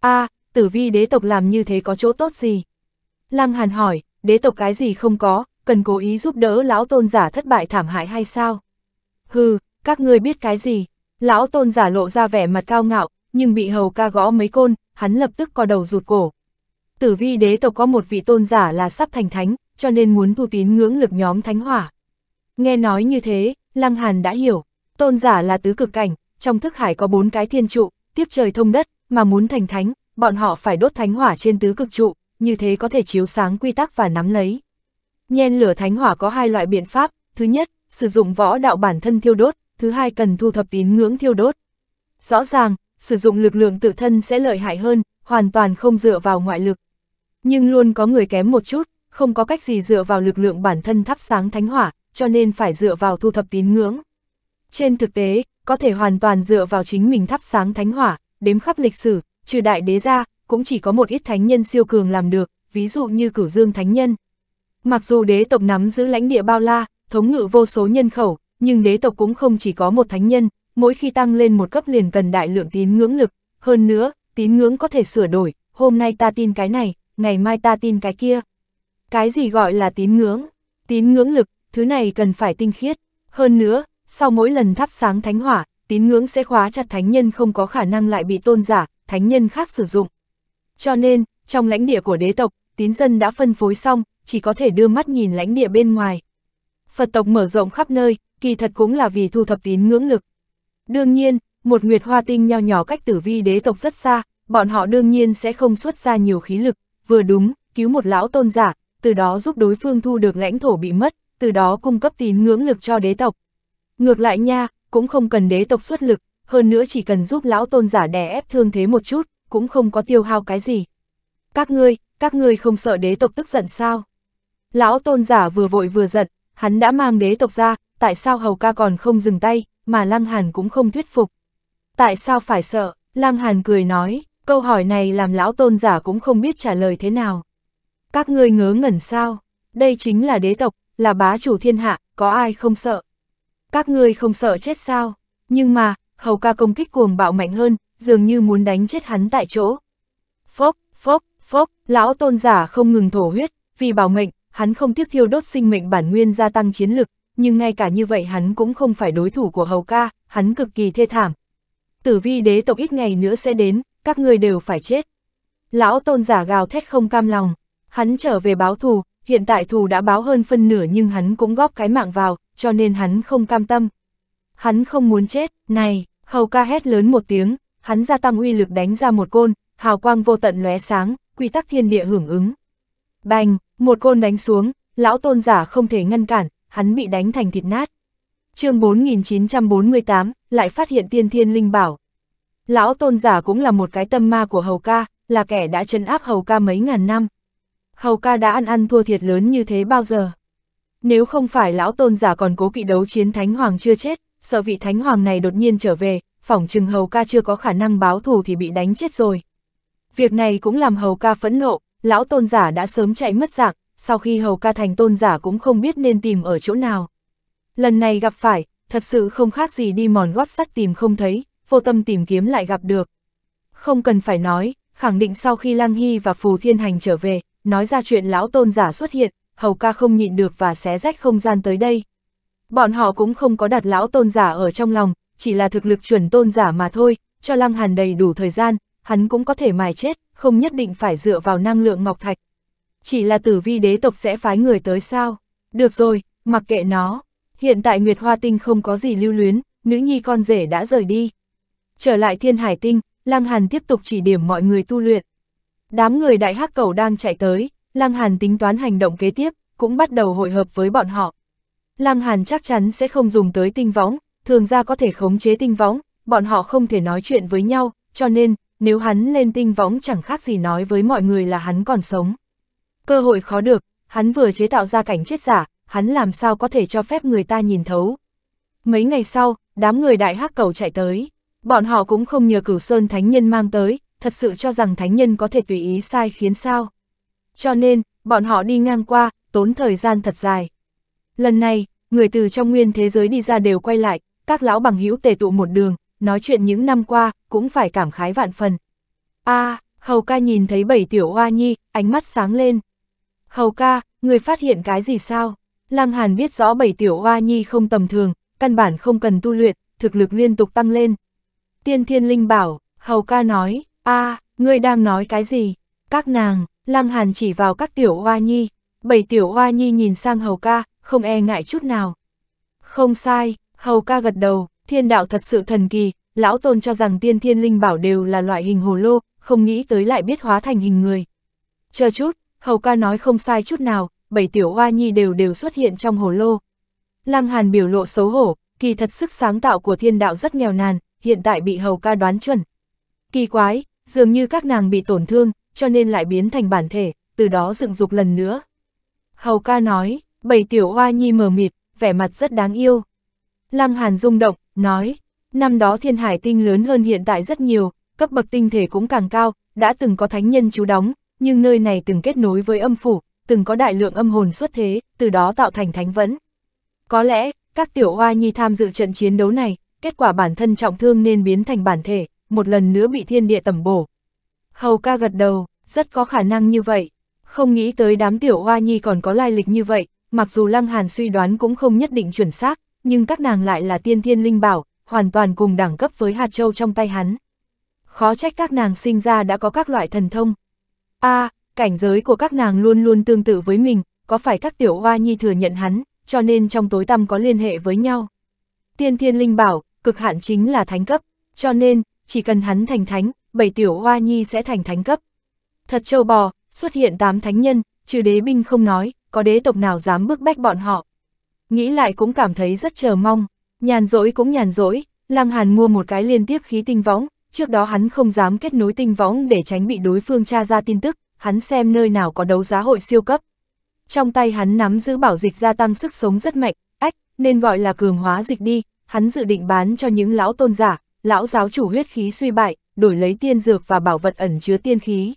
a à, tử vi đế tộc làm như thế có chỗ tốt gì? Lăng Hàn hỏi, đế tộc cái gì không có, cần cố ý giúp đỡ lão tôn giả thất bại thảm hại hay sao? Hừ, các ngươi biết cái gì? Lão tôn giả lộ ra vẻ mặt cao ngạo, nhưng bị hầu ca gõ mấy côn, hắn lập tức co đầu rụt cổ. Tử vi đế tộc có một vị tôn giả là sắp thành thánh, cho nên muốn tu tín ngưỡng lực nhóm thánh hỏa. Nghe nói như thế, Lăng Hàn đã hiểu, tôn giả là tứ cực cảnh, trong thức hải có bốn cái thiên trụ, tiếp trời thông đất, mà muốn thành thánh, bọn họ phải đốt thánh hỏa trên tứ cực trụ, như thế có thể chiếu sáng quy tắc và nắm lấy. Nhen lửa thánh hỏa có hai loại biện pháp, thứ nhất, sử dụng võ đạo bản thân thiêu đốt, thứ hai cần thu thập tín ngưỡng thiêu đốt. Rõ ràng, sử dụng lực lượng tự thân sẽ lợi hại hơn, hoàn toàn không dựa vào ngoại lực. Nhưng luôn có người kém một chút, không có cách gì dựa vào lực lượng bản thân thắp sáng thánh hỏa, cho nên phải dựa vào thu thập tín ngưỡng. Trên thực tế, có thể hoàn toàn dựa vào chính mình thắp sáng thánh hỏa, đếm khắp lịch sử, trừ đại đế ra, cũng chỉ có một ít thánh nhân siêu cường làm được, ví dụ như cửu dương thánh nhân. Mặc dù đế tộc nắm giữ lãnh địa bao la, thống ngự vô số nhân khẩu, nhưng đế tộc cũng không chỉ có một thánh nhân, mỗi khi tăng lên một cấp liền cần đại lượng tín ngưỡng lực, hơn nữa, tín ngưỡng có thể sửa đổi, hôm nay ta tin cái này, ngày mai ta tin cái kia. Cái gì gọi là tín ngưỡng? Tín ngưỡng lực, thứ này cần phải tinh khiết. Hơn nữa, sau mỗi lần thắp sáng thánh hỏa, tín ngưỡng sẽ khóa chặt thánh nhân không có khả năng lại bị tôn giả, thánh nhân khác sử dụng. Cho nên, trong lãnh địa của đế tộc, tín dân đã phân phối xong, chỉ có thể đưa mắt nhìn lãnh địa bên ngoài. Phật tộc mở rộng khắp nơi, kỳ thật cũng là vì thu thập tín ngưỡng lực. Đương nhiên, một nguyệt hoa tinh nho nhỏ cách tử vi đế tộc rất xa, bọn họ đương nhiên sẽ không xuất ra nhiều khí lực, vừa đúng, cứu một lão tôn giả, từ đó giúp đối phương thu được lãnh thổ bị mất, từ đó cung cấp tín ngưỡng lực cho đế tộc. Ngược lại nha, cũng không cần đế tộc xuất lực, hơn nữa chỉ cần giúp lão tôn giả đè ép thương thế một chút, cũng không có tiêu hao cái gì. Các ngươi, các ngươi không sợ đế tộc tức giận sao? Lão tôn giả vừa vội vừa giận, hắn đã mang đế tộc ra, tại sao hầu ca còn không dừng tay? mà Lăng Hàn cũng không thuyết phục. Tại sao phải sợ? Lăng Hàn cười nói, câu hỏi này làm lão tôn giả cũng không biết trả lời thế nào. Các ngươi ngớ ngẩn sao? Đây chính là đế tộc, là bá chủ thiên hạ, có ai không sợ? Các ngươi không sợ chết sao? Nhưng mà, hầu ca công kích cuồng bạo mạnh hơn, dường như muốn đánh chết hắn tại chỗ. Phốc, phốc, phốc, lão tôn giả không ngừng thổ huyết, vì bảo mệnh, hắn không tiếc thiêu đốt sinh mệnh bản nguyên gia tăng chiến lực, nhưng ngay cả như vậy hắn cũng không phải đối thủ của Hầu ca, hắn cực kỳ thê thảm. Tử vi đế tộc ít ngày nữa sẽ đến, các người đều phải chết. Lão tôn giả gào thét không cam lòng, hắn trở về báo thù, hiện tại thù đã báo hơn phân nửa nhưng hắn cũng góp cái mạng vào, cho nên hắn không cam tâm. Hắn không muốn chết, này, Hầu ca hét lớn một tiếng, hắn gia tăng uy lực đánh ra một côn, hào quang vô tận lóe sáng, quy tắc thiên địa hưởng ứng. Bành, một côn đánh xuống, lão tôn giả không thể ngăn cản, hắn bị đánh thành thịt nát. chương 4948, lại phát hiện tiên thiên linh bảo. Lão tôn giả cũng là một cái tâm ma của Hầu ca, là kẻ đã chân áp Hầu ca mấy ngàn năm. Hầu ca đã ăn ăn thua thiệt lớn như thế bao giờ? Nếu không phải lão tôn giả còn cố kỵ đấu chiến thánh hoàng chưa chết, sợ vị thánh hoàng này đột nhiên trở về, phỏng chừng hầu ca chưa có khả năng báo thù thì bị đánh chết rồi. Việc này cũng làm hầu ca phẫn nộ, lão tôn giả đã sớm chạy mất dạng, sau khi hầu ca thành tôn giả cũng không biết nên tìm ở chỗ nào. Lần này gặp phải, thật sự không khác gì đi mòn gót sắt tìm không thấy, vô tâm tìm kiếm lại gặp được. Không cần phải nói, khẳng định sau khi Lăng Hy và Phù Thiên Hành trở về, nói ra chuyện lão tôn giả xuất hiện, hầu ca không nhịn được và xé rách không gian tới đây. Bọn họ cũng không có đặt lão tôn giả ở trong lòng, chỉ là thực lực chuẩn tôn giả mà thôi, cho Lăng Hàn đầy đủ thời gian, hắn cũng có thể mài chết, không nhất định phải dựa vào năng lượng ngọc thạch chỉ là tử vi đế tộc sẽ phái người tới sao? Được rồi, mặc kệ nó. Hiện tại Nguyệt Hoa Tinh không có gì lưu luyến, nữ nhi con rể đã rời đi. Trở lại Thiên Hải Tinh, Lăng Hàn tiếp tục chỉ điểm mọi người tu luyện. Đám người đại hắc cầu đang chạy tới, Lăng Hàn tính toán hành động kế tiếp, cũng bắt đầu hội hợp với bọn họ. Lăng Hàn chắc chắn sẽ không dùng tới tinh võng, thường ra có thể khống chế tinh võng, bọn họ không thể nói chuyện với nhau, cho nên, nếu hắn lên tinh võng chẳng khác gì nói với mọi người là hắn còn sống. Cơ hội khó được, hắn vừa chế tạo ra cảnh chết giả, hắn làm sao có thể cho phép người ta nhìn thấu. Mấy ngày sau, đám người đại hắc cầu chạy tới. Bọn họ cũng không nhờ cửu sơn thánh nhân mang tới, thật sự cho rằng thánh nhân có thể tùy ý sai khiến sao. Cho nên, bọn họ đi ngang qua, tốn thời gian thật dài. Lần này, người từ trong nguyên thế giới đi ra đều quay lại, các lão bằng hữu tề tụ một đường, nói chuyện những năm qua, cũng phải cảm khái vạn phần. a à, Hầu ca nhìn thấy bảy tiểu hoa nhi, ánh mắt sáng lên. Hầu ca, người phát hiện cái gì sao? Lăng Hàn biết rõ bảy tiểu oa nhi không tầm thường, căn bản không cần tu luyện, thực lực liên tục tăng lên. Tiên Thiên Linh bảo, Hầu ca nói, a, ngươi đang nói cái gì? Các nàng, Lăng Hàn chỉ vào các tiểu oa nhi, bảy tiểu oa nhi nhìn sang Hầu ca, không e ngại chút nào. Không sai, Hầu ca gật đầu, thiên đạo thật sự thần kỳ, lão tôn cho rằng tiên thiên linh bảo đều là loại hình hồ lô, không nghĩ tới lại biết hóa thành hình người. Chờ chút, Hầu ca nói không sai chút nào, bảy tiểu hoa nhi đều đều xuất hiện trong hồ lô. Lăng Hàn biểu lộ xấu hổ, kỳ thật sức sáng tạo của thiên đạo rất nghèo nàn, hiện tại bị hầu ca đoán chuẩn. Kỳ quái, dường như các nàng bị tổn thương, cho nên lại biến thành bản thể, từ đó dựng dục lần nữa. Hầu ca nói, bảy tiểu hoa nhi mờ mịt, vẻ mặt rất đáng yêu. Lăng Hàn rung động, nói, năm đó thiên hải tinh lớn hơn hiện tại rất nhiều, cấp bậc tinh thể cũng càng cao, đã từng có thánh nhân chú đóng, nhưng nơi này từng kết nối với âm phủ, từng có đại lượng âm hồn xuất thế, từ đó tạo thành thánh vẫn. Có lẽ, các tiểu hoa nhi tham dự trận chiến đấu này, kết quả bản thân trọng thương nên biến thành bản thể, một lần nữa bị thiên địa tẩm bổ. Hầu ca gật đầu, rất có khả năng như vậy. Không nghĩ tới đám tiểu hoa nhi còn có lai lịch như vậy, mặc dù Lăng Hàn suy đoán cũng không nhất định chuẩn xác, nhưng các nàng lại là tiên thiên linh bảo, hoàn toàn cùng đẳng cấp với hạt châu trong tay hắn. Khó trách các nàng sinh ra đã có các loại thần thông, a à, cảnh giới của các nàng luôn luôn tương tự với mình, có phải các tiểu hoa nhi thừa nhận hắn, cho nên trong tối tăm có liên hệ với nhau. Tiên thiên linh bảo, cực hạn chính là thánh cấp, cho nên, chỉ cần hắn thành thánh, bảy tiểu hoa nhi sẽ thành thánh cấp. Thật châu bò, xuất hiện tám thánh nhân, trừ đế binh không nói, có đế tộc nào dám bước bách bọn họ. Nghĩ lại cũng cảm thấy rất chờ mong, nhàn rỗi cũng nhàn rỗi, Lăng Hàn mua một cái liên tiếp khí tinh võng, trước đó hắn không dám kết nối tinh võng để tránh bị đối phương tra ra tin tức, hắn xem nơi nào có đấu giá hội siêu cấp. Trong tay hắn nắm giữ bảo dịch gia tăng sức sống rất mạnh, ách, nên gọi là cường hóa dịch đi, hắn dự định bán cho những lão tôn giả, lão giáo chủ huyết khí suy bại, đổi lấy tiên dược và bảo vật ẩn chứa tiên khí.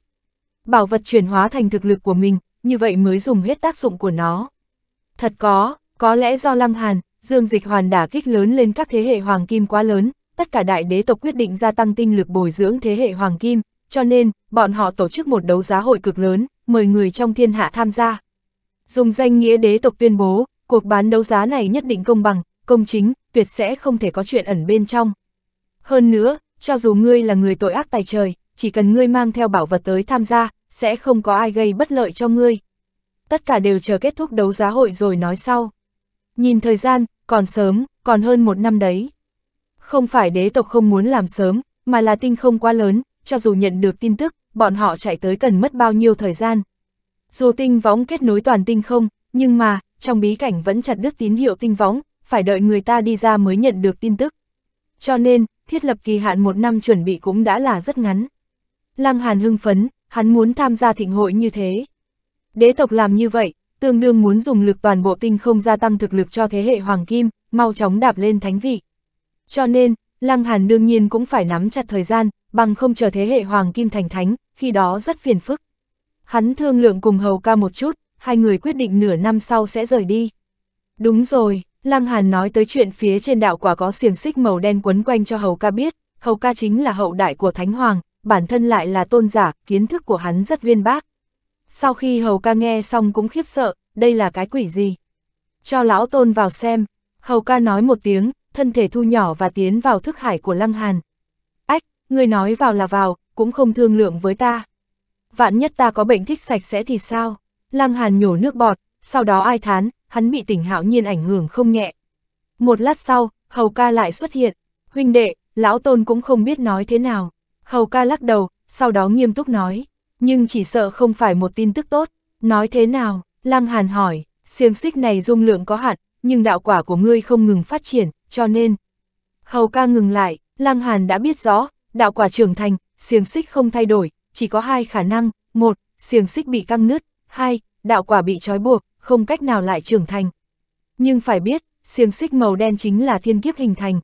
Bảo vật chuyển hóa thành thực lực của mình, như vậy mới dùng hết tác dụng của nó. Thật có, có lẽ do Lăng Hàn, Dương Dịch Hoàn đả kích lớn lên các thế hệ hoàng kim quá lớn, tất cả đại đế tộc quyết định gia tăng tinh lực bồi dưỡng thế hệ hoàng kim, cho nên, bọn họ tổ chức một đấu giá hội cực lớn, mời người trong thiên hạ tham gia. Dùng danh nghĩa đế tộc tuyên bố, cuộc bán đấu giá này nhất định công bằng, công chính, tuyệt sẽ không thể có chuyện ẩn bên trong. Hơn nữa, cho dù ngươi là người tội ác tài trời, chỉ cần ngươi mang theo bảo vật tới tham gia, sẽ không có ai gây bất lợi cho ngươi. Tất cả đều chờ kết thúc đấu giá hội rồi nói sau. Nhìn thời gian, còn sớm, còn hơn một năm đấy. Không phải đế tộc không muốn làm sớm, mà là tinh không quá lớn, cho dù nhận được tin tức, bọn họ chạy tới cần mất bao nhiêu thời gian. Dù tinh võng kết nối toàn tinh không, nhưng mà, trong bí cảnh vẫn chặt đứt tín hiệu tinh võng, phải đợi người ta đi ra mới nhận được tin tức. Cho nên, thiết lập kỳ hạn một năm chuẩn bị cũng đã là rất ngắn. Lăng Hàn hưng phấn, hắn muốn tham gia thịnh hội như thế. Đế tộc làm như vậy, tương đương muốn dùng lực toàn bộ tinh không gia tăng thực lực cho thế hệ Hoàng Kim, mau chóng đạp lên thánh vị. Cho nên, Lăng Hàn đương nhiên cũng phải nắm chặt thời gian, bằng không chờ thế hệ Hoàng Kim thành thánh, khi đó rất phiền phức. Hắn thương lượng cùng Hầu ca một chút, hai người quyết định nửa năm sau sẽ rời đi. Đúng rồi, Lăng Hàn nói tới chuyện phía trên đạo quả có xiềng xích màu đen quấn quanh cho Hầu ca biết, Hầu ca chính là hậu đại của Thánh Hoàng, bản thân lại là tôn giả, kiến thức của hắn rất uyên bác. Sau khi Hầu ca nghe xong cũng khiếp sợ, đây là cái quỷ gì? Cho lão tôn vào xem, Hầu ca nói một tiếng, thân thể thu nhỏ và tiến vào thức hải của Lăng Hàn. Ách, ngươi nói vào là vào, cũng không thương lượng với ta. Vạn nhất ta có bệnh thích sạch sẽ thì sao? Lăng Hàn nhổ nước bọt, sau đó ai thán, hắn bị tỉnh hạo nhiên ảnh hưởng không nhẹ. Một lát sau, Hầu ca lại xuất hiện. Huynh đệ, lão tôn cũng không biết nói thế nào. Hầu ca lắc đầu, sau đó nghiêm túc nói. Nhưng chỉ sợ không phải một tin tức tốt. Nói thế nào? Lăng Hàn hỏi, xiềng xích này dung lượng có hạn, nhưng đạo quả của ngươi không ngừng phát triển, cho nên. Hầu ca ngừng lại, Lăng Hàn đã biết rõ, đạo quả trưởng thành, xiềng xích không thay đổi, chỉ có hai khả năng, một, xiềng xích bị căng nứt, hai, đạo quả bị trói buộc, không cách nào lại trưởng thành. Nhưng phải biết, xiềng xích màu đen chính là thiên kiếp hình thành.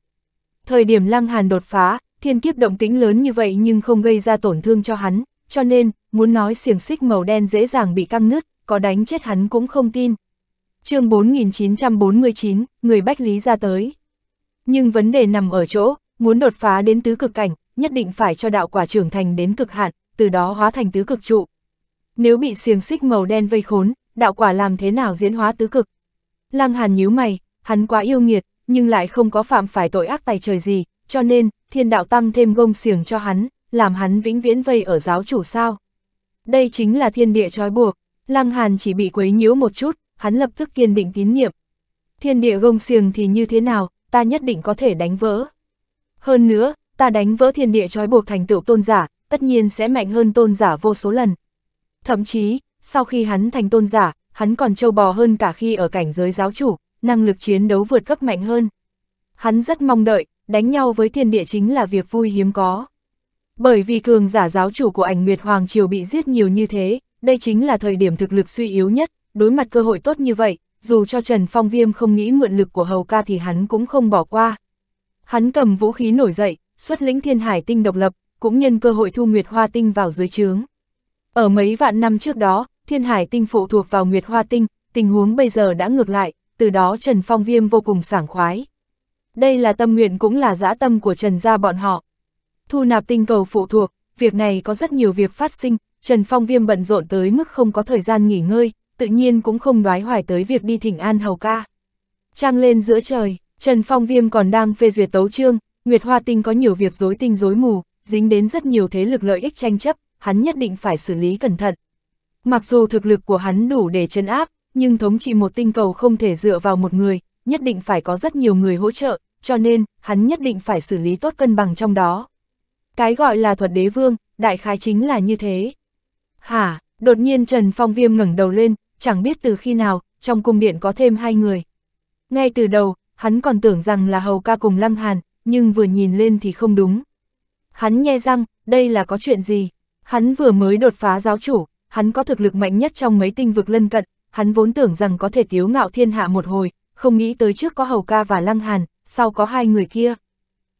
Thời điểm Lăng Hàn đột phá, thiên kiếp động tính lớn như vậy nhưng không gây ra tổn thương cho hắn, cho nên, muốn nói xiềng xích màu đen dễ dàng bị căng nứt, có đánh chết hắn cũng không tin. chương 4949, người Bách Lý ra tới. Nhưng vấn đề nằm ở chỗ, muốn đột phá đến tứ cực cảnh, nhất định phải cho đạo quả trưởng thành đến cực hạn, từ đó hóa thành tứ cực trụ. Nếu bị xiềng xích màu đen vây khốn, đạo quả làm thế nào diễn hóa tứ cực? Lăng Hàn nhíu mày, hắn quá yêu nghiệt, nhưng lại không có phạm phải tội ác tài trời gì, cho nên, thiên đạo tăng thêm gông xiềng cho hắn, làm hắn vĩnh viễn vây ở giáo chủ sao. Đây chính là thiên địa trói buộc, Lăng Hàn chỉ bị quấy nhiễu một chút, hắn lập tức kiên định tín niệm. Thiên địa gông xiềng thì như thế nào, ta nhất định có thể đánh vỡ. Hơn nữa, ta đánh vỡ thiên địa trói buộc thành tựu tôn giả, tất nhiên sẽ mạnh hơn tôn giả vô số lần. Thậm chí, sau khi hắn thành tôn giả, hắn còn trâu bò hơn cả khi ở cảnh giới giáo chủ, năng lực chiến đấu vượt cấp mạnh hơn. Hắn rất mong đợi, đánh nhau với thiên địa chính là việc vui hiếm có. Bởi vì cường giả giáo chủ của ảnh Nguyệt Hoàng Triều bị giết nhiều như thế, đây chính là thời điểm thực lực suy yếu nhất, đối mặt cơ hội tốt như vậy, dù cho Trần Phong Viêm không nghĩ mượn lực của Hầu ca thì hắn cũng không bỏ qua. Hắn cầm vũ khí nổi dậy, xuất lĩnh thiên hải tinh độc lập, cũng nhân cơ hội thu Nguyệt Hoa Tinh vào dưới trướng. Ở mấy vạn năm trước đó, thiên hải tinh phụ thuộc vào Nguyệt Hoa Tinh, tình huống bây giờ đã ngược lại, từ đó Trần Phong Viêm vô cùng sảng khoái. Đây là tâm nguyện cũng là dã tâm của Trần gia bọn họ. Thu nạp tinh cầu phụ thuộc, việc này có rất nhiều việc phát sinh, Trần Phong Viêm bận rộn tới mức không có thời gian nghỉ ngơi, tự nhiên cũng không đoái hoài tới việc đi thỉnh an hầu ca. Trăng lên giữa trời, Trần Phong Viêm còn đang phê duyệt tấu trương, Nguyệt Hoa Tinh có nhiều việc rối tinh rối mù, dính đến rất nhiều thế lực lợi ích tranh chấp, hắn nhất định phải xử lý cẩn thận. Mặc dù thực lực của hắn đủ để chấn áp, nhưng thống trị một tinh cầu không thể dựa vào một người, nhất định phải có rất nhiều người hỗ trợ, cho nên, hắn nhất định phải xử lý tốt cân bằng trong đó. Cái gọi là thuật đế vương, đại khái chính là như thế. Hả, đột nhiên Trần Phong Viêm ngẩng đầu lên, chẳng biết từ khi nào, trong cung điện có thêm hai người. Ngay từ đầu, hắn còn tưởng rằng là hầu ca cùng lăng hàn, nhưng vừa nhìn lên thì không đúng. Hắn nghe răng, đây là có chuyện gì? Hắn vừa mới đột phá giáo chủ, hắn có thực lực mạnh nhất trong mấy tinh vực lân cận, hắn vốn tưởng rằng có thể tiếu ngạo thiên hạ một hồi, không nghĩ tới trước có hầu ca và lăng hàn, sau có hai người kia.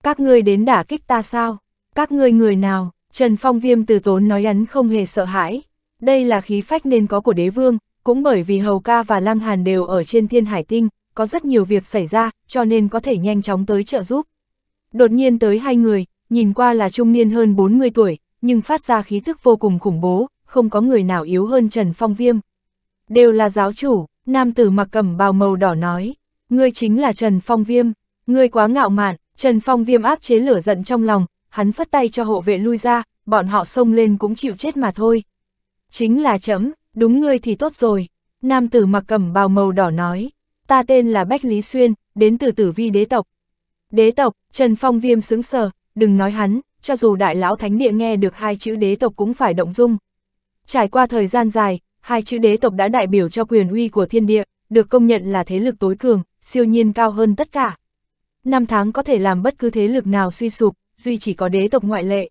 Các ngươi đến đả kích ta sao? Các ngươi người nào? Trần Phong Viêm từ tốn nói hắn không hề sợ hãi. Đây là khí phách nên có của đế vương, cũng bởi vì Hầu Ca và Lăng Hàn đều ở trên thiên hải tinh, có rất nhiều việc xảy ra, cho nên có thể nhanh chóng tới trợ giúp. Đột nhiên tới hai người, nhìn qua là trung niên hơn 40 tuổi, nhưng phát ra khí thức vô cùng khủng bố, không có người nào yếu hơn Trần Phong Viêm. Đều là giáo chủ, nam tử mặc cầm bào màu đỏ nói, ngươi chính là Trần Phong Viêm, ngươi quá ngạo mạn, Trần Phong Viêm áp chế lửa giận trong lòng, hắn phất tay cho hộ vệ lui ra, bọn họ xông lên cũng chịu chết mà thôi. Chính là chấm, đúng ngươi thì tốt rồi. Nam tử mặc cẩm bào màu đỏ nói, ta tên là Bách Lý Xuyên, đến từ tử vi đế tộc. Đế tộc, Trần Phong Viêm sướng sờ, đừng nói hắn, cho dù đại lão thánh địa nghe được hai chữ đế tộc cũng phải động dung. Trải qua thời gian dài, hai chữ đế tộc đã đại biểu cho quyền uy của thiên địa, được công nhận là thế lực tối cường, siêu nhiên cao hơn tất cả. Năm tháng có thể làm bất cứ thế lực nào suy sụp, duy chỉ có đế tộc ngoại lệ.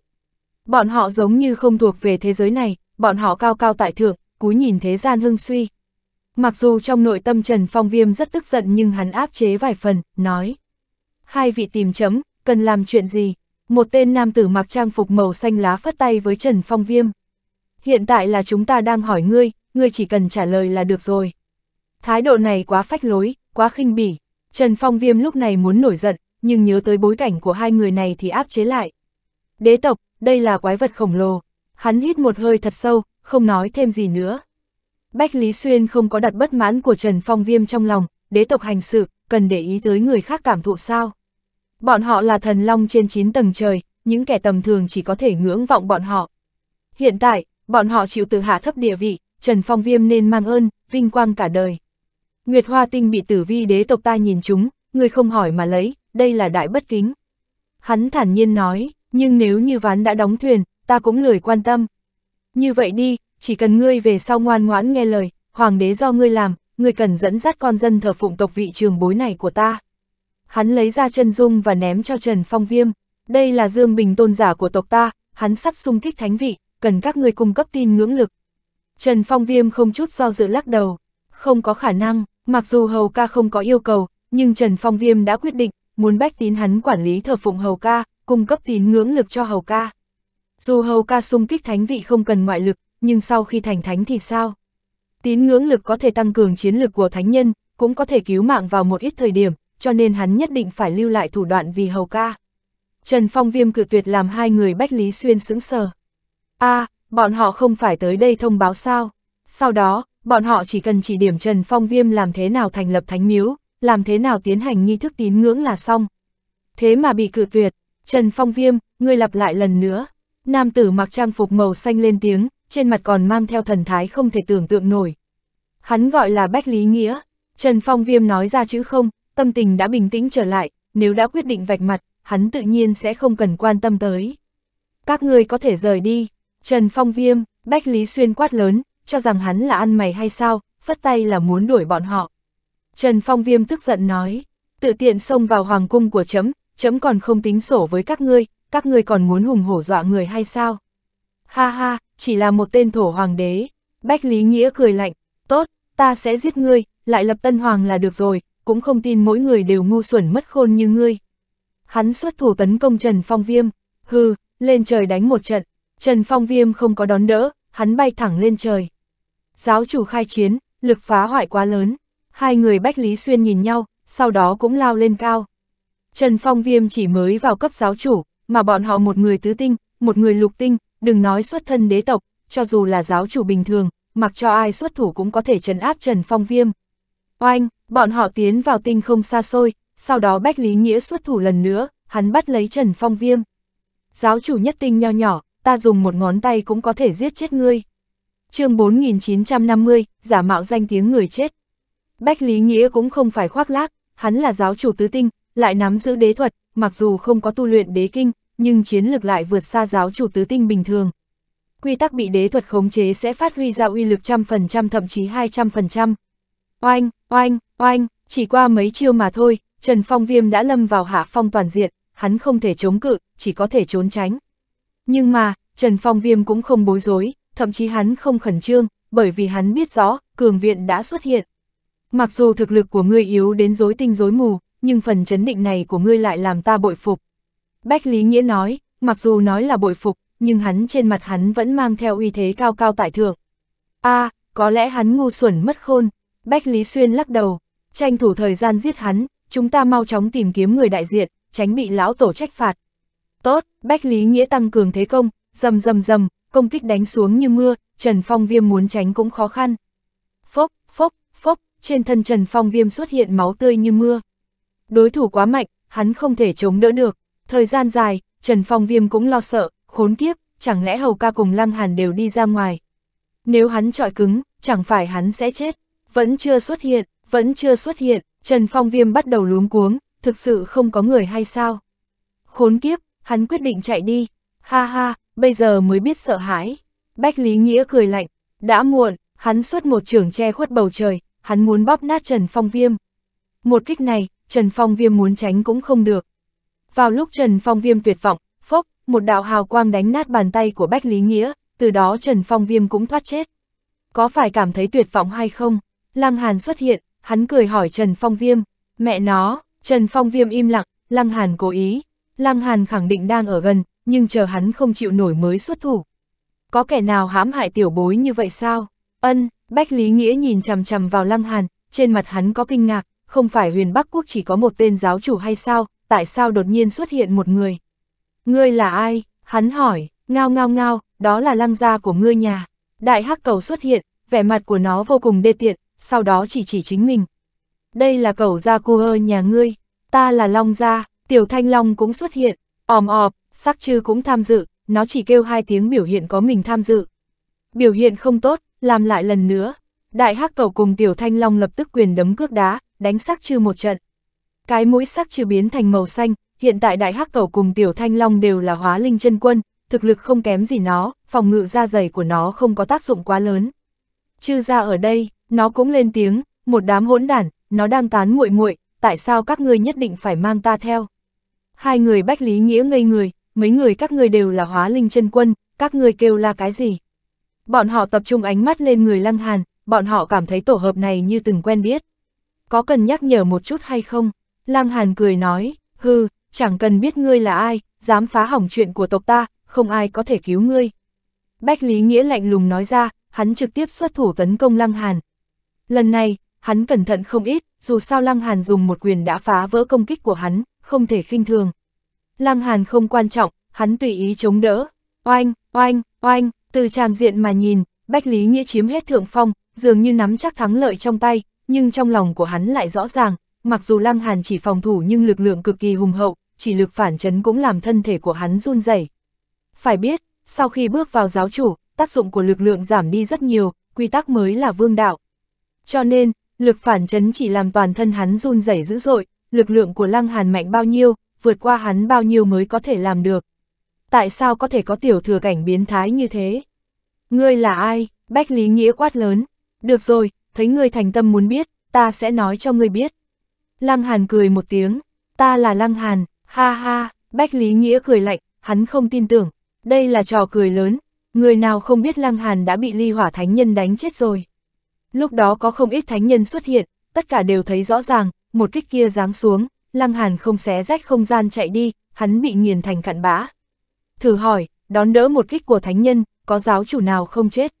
Bọn họ giống như không thuộc về thế giới này, bọn họ cao cao tại thượng, cúi nhìn thế gian hưng suy. Mặc dù trong nội tâm Trần Phong Viêm rất tức giận nhưng hắn áp chế vài phần, nói. Hai vị tìm chấm, cần làm chuyện gì? Một tên nam tử mặc trang phục màu xanh lá phất tay với Trần Phong Viêm. Hiện tại là chúng ta đang hỏi ngươi, ngươi chỉ cần trả lời là được rồi. Thái độ này quá phách lối, quá khinh bỉ. Trần Phong Viêm lúc này muốn nổi giận, nhưng nhớ tới bối cảnh của hai người này thì áp chế lại. Đế tộc, đây là quái vật khổng lồ. Hắn hít một hơi thật sâu, không nói thêm gì nữa. Bách Lý Xuyên không có đặt bất mãn của Trần Phong Viêm trong lòng, đế tộc hành sự, cần để ý tới người khác cảm thụ sao. Bọn họ là thần long trên 9 tầng trời, những kẻ tầm thường chỉ có thể ngưỡng vọng bọn họ. Hiện tại, bọn họ chịu tự hạ thấp địa vị, Trần Phong Viêm nên mang ơn, vinh quang cả đời. Nguyệt Hoa Tinh bị tử vi đế tộc ta nhìn chúng, người không hỏi mà lấy, đây là đại bất kính. Hắn thản nhiên nói, nhưng nếu như ván đã đóng thuyền, ta cũng lười quan tâm như vậy đi, chỉ cần ngươi về sau ngoan ngoãn nghe lời, hoàng đế do ngươi làm, ngươi cần dẫn dắt con dân thờ phụng tộc vị trường bối này của ta. Hắn lấy ra chân dung và ném cho Trần Phong Viêm, đây là Dương Bình tôn giả của tộc ta, hắn sắp xung kích thánh vị, cần các ngươi cung cấp tin ngưỡng lực. Trần Phong Viêm không chút do dự lắc đầu, không có khả năng, mặc dù Hầu ca không có yêu cầu, nhưng Trần Phong Viêm đã quyết định, muốn bách tín hắn quản lý thờ phụng Hầu ca, cung cấp tín ngưỡng lực cho Hầu ca. Dù hầu ca sung kích thánh vị không cần ngoại lực, nhưng sau khi thành thánh thì sao? Tín ngưỡng lực có thể tăng cường chiến lực của thánh nhân, cũng có thể cứu mạng vào một ít thời điểm, cho nên hắn nhất định phải lưu lại thủ đoạn vì hầu ca. Trần Phong Viêm cự tuyệt làm hai người Bách Lý Xuyên sững sờ. a à, bọn họ không phải tới đây thông báo sao? Sau đó, bọn họ chỉ cần chỉ điểm Trần Phong Viêm làm thế nào thành lập thánh miếu, làm thế nào tiến hành nghi thức tín ngưỡng là xong. Thế mà bị cự tuyệt, Trần Phong Viêm, ngươi lặp lại lần nữa. Nam tử mặc trang phục màu xanh lên tiếng, trên mặt còn mang theo thần thái không thể tưởng tượng nổi. Hắn gọi là Bách Lý Nghĩa, Trần Phong Viêm nói ra chữ không, tâm tình đã bình tĩnh trở lại, nếu đã quyết định vạch mặt, hắn tự nhiên sẽ không cần quan tâm tới. Các ngươi có thể rời đi, Trần Phong Viêm, Bách Lý Xuyên quát lớn, cho rằng hắn là ăn mày hay sao, phất tay là muốn đuổi bọn họ. Trần Phong Viêm tức giận nói, tự tiện xông vào hoàng cung của chấm, chấm còn không tính sổ với các ngươi, các ngươi còn muốn hùng hổ dọa người hay sao? Ha ha, chỉ là một tên thổ hoàng đế. Bách Lý Nghĩa cười lạnh, tốt, ta sẽ giết ngươi, lại lập tân hoàng là được rồi, cũng không tin mỗi người đều ngu xuẩn mất khôn như ngươi. Hắn xuất thủ tấn công Trần Phong Viêm, hư, lên trời đánh một trận, Trần Phong Viêm không có đón đỡ, hắn bay thẳng lên trời. Giáo chủ khai chiến, lực phá hoại quá lớn, hai người Bách Lý Xuyên nhìn nhau, sau đó cũng lao lên cao. Trần Phong Viêm chỉ mới vào cấp giáo chủ, mà bọn họ một người tứ tinh, một người lục tinh, đừng nói xuất thân đế tộc, cho dù là giáo chủ bình thường, mặc cho ai xuất thủ cũng có thể trấn áp Trần Phong Viêm. Oanh, bọn họ tiến vào tinh không xa xôi, sau đó Bách Lý Nghĩa xuất thủ lần nữa, hắn bắt lấy Trần Phong Viêm. Giáo chủ nhất tinh nho nhỏ, ta dùng một ngón tay cũng có thể giết chết ngươi. chương 4950, giả mạo danh tiếng người chết. Bách Lý Nghĩa cũng không phải khoác lác, hắn là giáo chủ tứ tinh, lại nắm giữ đế thuật, mặc dù không có tu luyện đế kinh, nhưng chiến lực lại vượt xa giáo chủ tứ tinh bình thường. Quy tắc bị đế thuật khống chế sẽ phát huy ra uy lực trăm phần trăm thậm chí hai trăm phần trăm. Oanh, oanh, oanh, chỉ qua mấy chiêu mà thôi, Trần Phong Viêm đã lâm vào hạ phong toàn diện, hắn không thể chống cự, chỉ có thể trốn tránh. Nhưng mà, Trần Phong Viêm cũng không bối rối, thậm chí hắn không khẩn trương, bởi vì hắn biết rõ, cường viện đã xuất hiện. Mặc dù thực lực của người yếu đến rối tinh rối mù, nhưng phần chấn định này của ngươi lại làm ta bội phục. Bách Lý Nghĩa nói, mặc dù nói là bội phục, nhưng hắn trên mặt hắn vẫn mang theo uy thế cao cao tại thượng. a à, có lẽ hắn ngu xuẩn mất khôn, Bách Lý Xuyên lắc đầu, tranh thủ thời gian giết hắn, chúng ta mau chóng tìm kiếm người đại diện, tránh bị lão tổ trách phạt. Tốt, Bách Lý Nghĩa tăng cường thế công, dầm dầm dầm, công kích đánh xuống như mưa, Trần Phong Viêm muốn tránh cũng khó khăn. Phốc, phốc, phốc, trên thân Trần Phong Viêm xuất hiện máu tươi như mưa. Đối thủ quá mạnh, hắn không thể chống đỡ được. Thời gian dài, Trần Phong Viêm cũng lo sợ, khốn kiếp, chẳng lẽ Hầu ca cùng Lăng Hàn đều đi ra ngoài. Nếu hắn trọi cứng, chẳng phải hắn sẽ chết. Vẫn chưa xuất hiện, vẫn chưa xuất hiện, Trần Phong Viêm bắt đầu luống cuống, thực sự không có người hay sao. Khốn kiếp, hắn quyết định chạy đi. Ha ha, bây giờ mới biết sợ hãi. Bách Lý Nghĩa cười lạnh, đã muộn, hắn xuất một trường che khuất bầu trời, hắn muốn bóp nát Trần Phong Viêm. Một kích này, Trần Phong Viêm muốn tránh cũng không được. Vào lúc Trần Phong Viêm tuyệt vọng, phốc, một đạo hào quang đánh nát bàn tay của Bách Lý Nghĩa, từ đó Trần Phong Viêm cũng thoát chết. Có phải cảm thấy tuyệt vọng hay không? Lăng Hàn xuất hiện, hắn cười hỏi Trần Phong Viêm, mẹ nó, Trần Phong Viêm im lặng, Lăng Hàn cố ý. Lăng Hàn khẳng định đang ở gần, nhưng chờ hắn không chịu nổi mới xuất thủ. Có kẻ nào hãm hại tiểu bối như vậy sao? Ân, Bách Lý Nghĩa nhìn chằm chằm vào Lăng Hàn, trên mặt hắn có kinh ngạc, không phải huyền Bắc Quốc chỉ có một tên giáo chủ hay sao, tại sao đột nhiên xuất hiện một người? Ngươi là ai? Hắn hỏi, ngao ngao ngao, đó là lăng gia của ngươi nhà. Đại hắc cầu xuất hiện, vẻ mặt của nó vô cùng đê tiện, sau đó chỉ chỉ chính mình. Đây là cầu gia cô ơ nhà ngươi, ta là long gia, tiểu thanh long cũng xuất hiện, òm ọp, sắc chư cũng tham dự, nó chỉ kêu hai tiếng biểu hiện có mình tham dự. Biểu hiện không tốt, làm lại lần nữa. Đại hắc cầu cùng tiểu thanh long lập tức quyền đấm cước đá, đánh sắc trừ một trận. Cái mũi sắc trừ biến thành màu xanh, hiện tại đại hắc cầu cùng tiểu thanh long đều là hóa linh chân quân, thực lực không kém gì nó, phòng ngự da dày của nó không có tác dụng quá lớn. Chư ra ở đây, nó cũng lên tiếng, một đám hỗn đản, nó đang tán muội muội, tại sao các ngươi nhất định phải mang ta theo? Hai người Bách Lý Nghĩa ngây người, mấy người các ngươi đều là hóa linh chân quân, các ngươi kêu là cái gì? Bọn họ tập trung ánh mắt lên người Lăng Hàn, bọn họ cảm thấy tổ hợp này như từng quen biết có cần nhắc nhở một chút hay không? Lam Hàn cười nói, hư, chẳng cần biết ngươi là ai, dám phá hỏng chuyện của tộc ta, không ai có thể cứu ngươi. Bách Lý Nghĩa lạnh lùng nói ra, hắn trực tiếp xuất thủ tấn công Lăng Hàn. Lần này, hắn cẩn thận không ít, dù sao Lăng Hàn dùng một quyền đã phá vỡ công kích của hắn, không thể khinh thường. Lăng Hàn không quan trọng, hắn tùy ý chống đỡ. Oanh, oanh, oanh, từ tràng diện mà nhìn, Bách Lý Nghĩa chiếm hết thượng phong, dường như nắm chắc thắng lợi trong tay, nhưng trong lòng của hắn lại rõ ràng, mặc dù Lam Hàn chỉ phòng thủ nhưng lực lượng cực kỳ hùng hậu, chỉ lực phản chấn cũng làm thân thể của hắn run rẩy. Phải biết, sau khi bước vào giáo chủ, tác dụng của lực lượng giảm đi rất nhiều, quy tắc mới là vương đạo. Cho nên, lực phản chấn chỉ làm toàn thân hắn run rẩy dữ dội, lực lượng của Lăng Hàn mạnh bao nhiêu, vượt qua hắn bao nhiêu mới có thể làm được. Tại sao có thể có tiểu thừa cảnh biến thái như thế? Ngươi là ai? Bách Lý Nghĩa quát lớn. Được rồi, thấy ngươi thành tâm muốn biết, ta sẽ nói cho ngươi biết. Lăng Hàn cười một tiếng, ta là Lăng Hàn, ha ha, Bách Lý Nghĩa cười lạnh, hắn không tin tưởng, đây là trò cười lớn, người nào không biết Lăng Hàn đã bị ly hỏa thánh nhân đánh chết rồi. Lúc đó có không ít thánh nhân xuất hiện, tất cả đều thấy rõ ràng, một kích kia giáng xuống, Lăng Hàn không xé rách không gian chạy đi, hắn bị nghiền thành cặn bã. Thử hỏi, đón đỡ một kích của thánh nhân, có giáo chủ nào không chết?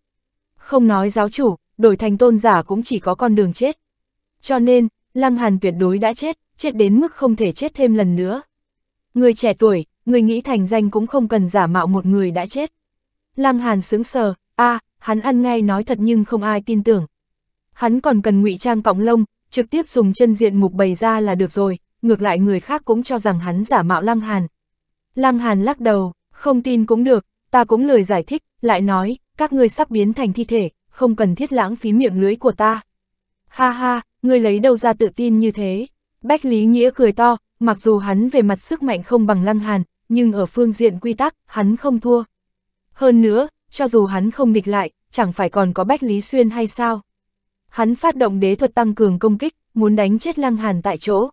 Không nói giáo chủ, đổi thành tôn giả cũng chỉ có con đường chết. Cho nên, Lăng Hàn tuyệt đối đã chết, chết đến mức không thể chết thêm lần nữa. Người trẻ tuổi, người nghĩ thành danh cũng không cần giả mạo một người đã chết. Lăng Hàn sững sờ, a, à, hắn ăn ngay nói thật nhưng không ai tin tưởng. Hắn còn cần ngụy trang cọng lông, trực tiếp dùng chân diện mục bày ra là được rồi, ngược lại người khác cũng cho rằng hắn giả mạo Lăng Hàn. Lăng Hàn lắc đầu, không tin cũng được, ta cũng lời giải thích, lại nói, các ngươi sắp biến thành thi thể, không cần thiết lãng phí miệng lưới của ta. Ha ha, ngươi lấy đâu ra tự tin như thế? Bách Lý Nghĩa cười to, mặc dù hắn về mặt sức mạnh không bằng Lăng Hàn, nhưng ở phương diện quy tắc, hắn không thua. Hơn nữa, cho dù hắn không địch lại, chẳng phải còn có Bách Lý Xuyên hay sao? Hắn phát động đế thuật tăng cường công kích, muốn đánh chết Lăng Hàn tại chỗ.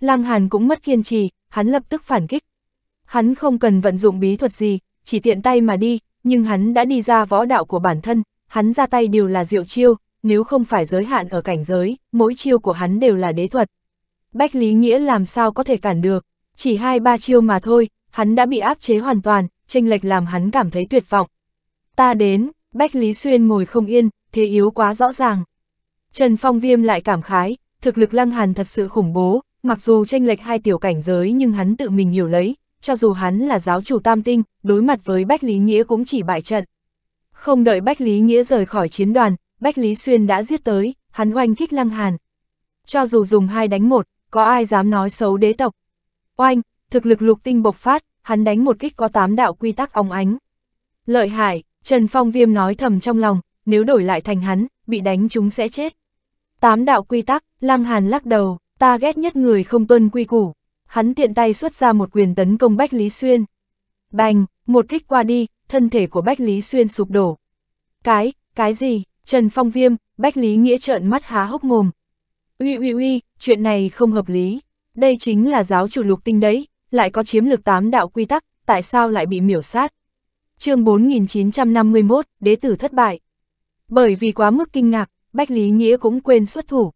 Lăng Hàn cũng mất kiên trì, hắn lập tức phản kích. Hắn không cần vận dụng bí thuật gì, chỉ tiện tay mà đi, nhưng hắn đã đi ra võ đạo của bản thân, hắn ra tay đều là diệu chiêu, nếu không phải giới hạn ở cảnh giới, mỗi chiêu của hắn đều là đế thuật. Bách Lý Nghĩa làm sao có thể cản được, chỉ hai ba chiêu mà thôi, hắn đã bị áp chế hoàn toàn, tranh lệch làm hắn cảm thấy tuyệt vọng. Ta đến, Bách Lý Xuyên ngồi không yên, thế yếu quá rõ ràng. Trần Phong Viêm lại cảm khái, thực lực Lăng Hàn thật sự khủng bố, mặc dù tranh lệch hai tiểu cảnh giới nhưng hắn tự mình hiểu lấy, cho dù hắn là giáo chủ tam tinh, đối mặt với Bách Lý Nghĩa cũng chỉ bại trận. Không đợi Bách Lý Nghĩa rời khỏi chiến đoàn, Bách Lý Xuyên đã giết tới, hắn oanh kích Lăng Hàn. Cho dù dùng hai đánh một, có ai dám nói xấu đế tộc. Oanh, thực lực lục tinh bộc phát, hắn đánh một kích có tám đạo quy tắc óng ánh. Lợi hại, Trần Phong Viêm nói thầm trong lòng, nếu đổi lại thành hắn, bị đánh chúng sẽ chết. Tám đạo quy tắc, Lăng Hàn lắc đầu, ta ghét nhất người không tuân quy củ. Hắn tiện tay xuất ra một quyền tấn công Bách Lý Xuyên. Bành, một kích qua đi, thân thể của Bách Lý Xuyên sụp đổ. Cái, cái gì, Trần Phong Viêm, Bách Lý Nghĩa trợn mắt há hốc mồm. Uy uy uy, chuyện này không hợp lý, đây chính là giáo chủ lục tinh đấy, lại có chiếm lược tám đạo quy tắc, tại sao lại bị miểu sát? chương 4951, đế tử thất bại. Bởi vì quá mức kinh ngạc, Bách Lý Nghĩa cũng quên xuất thủ.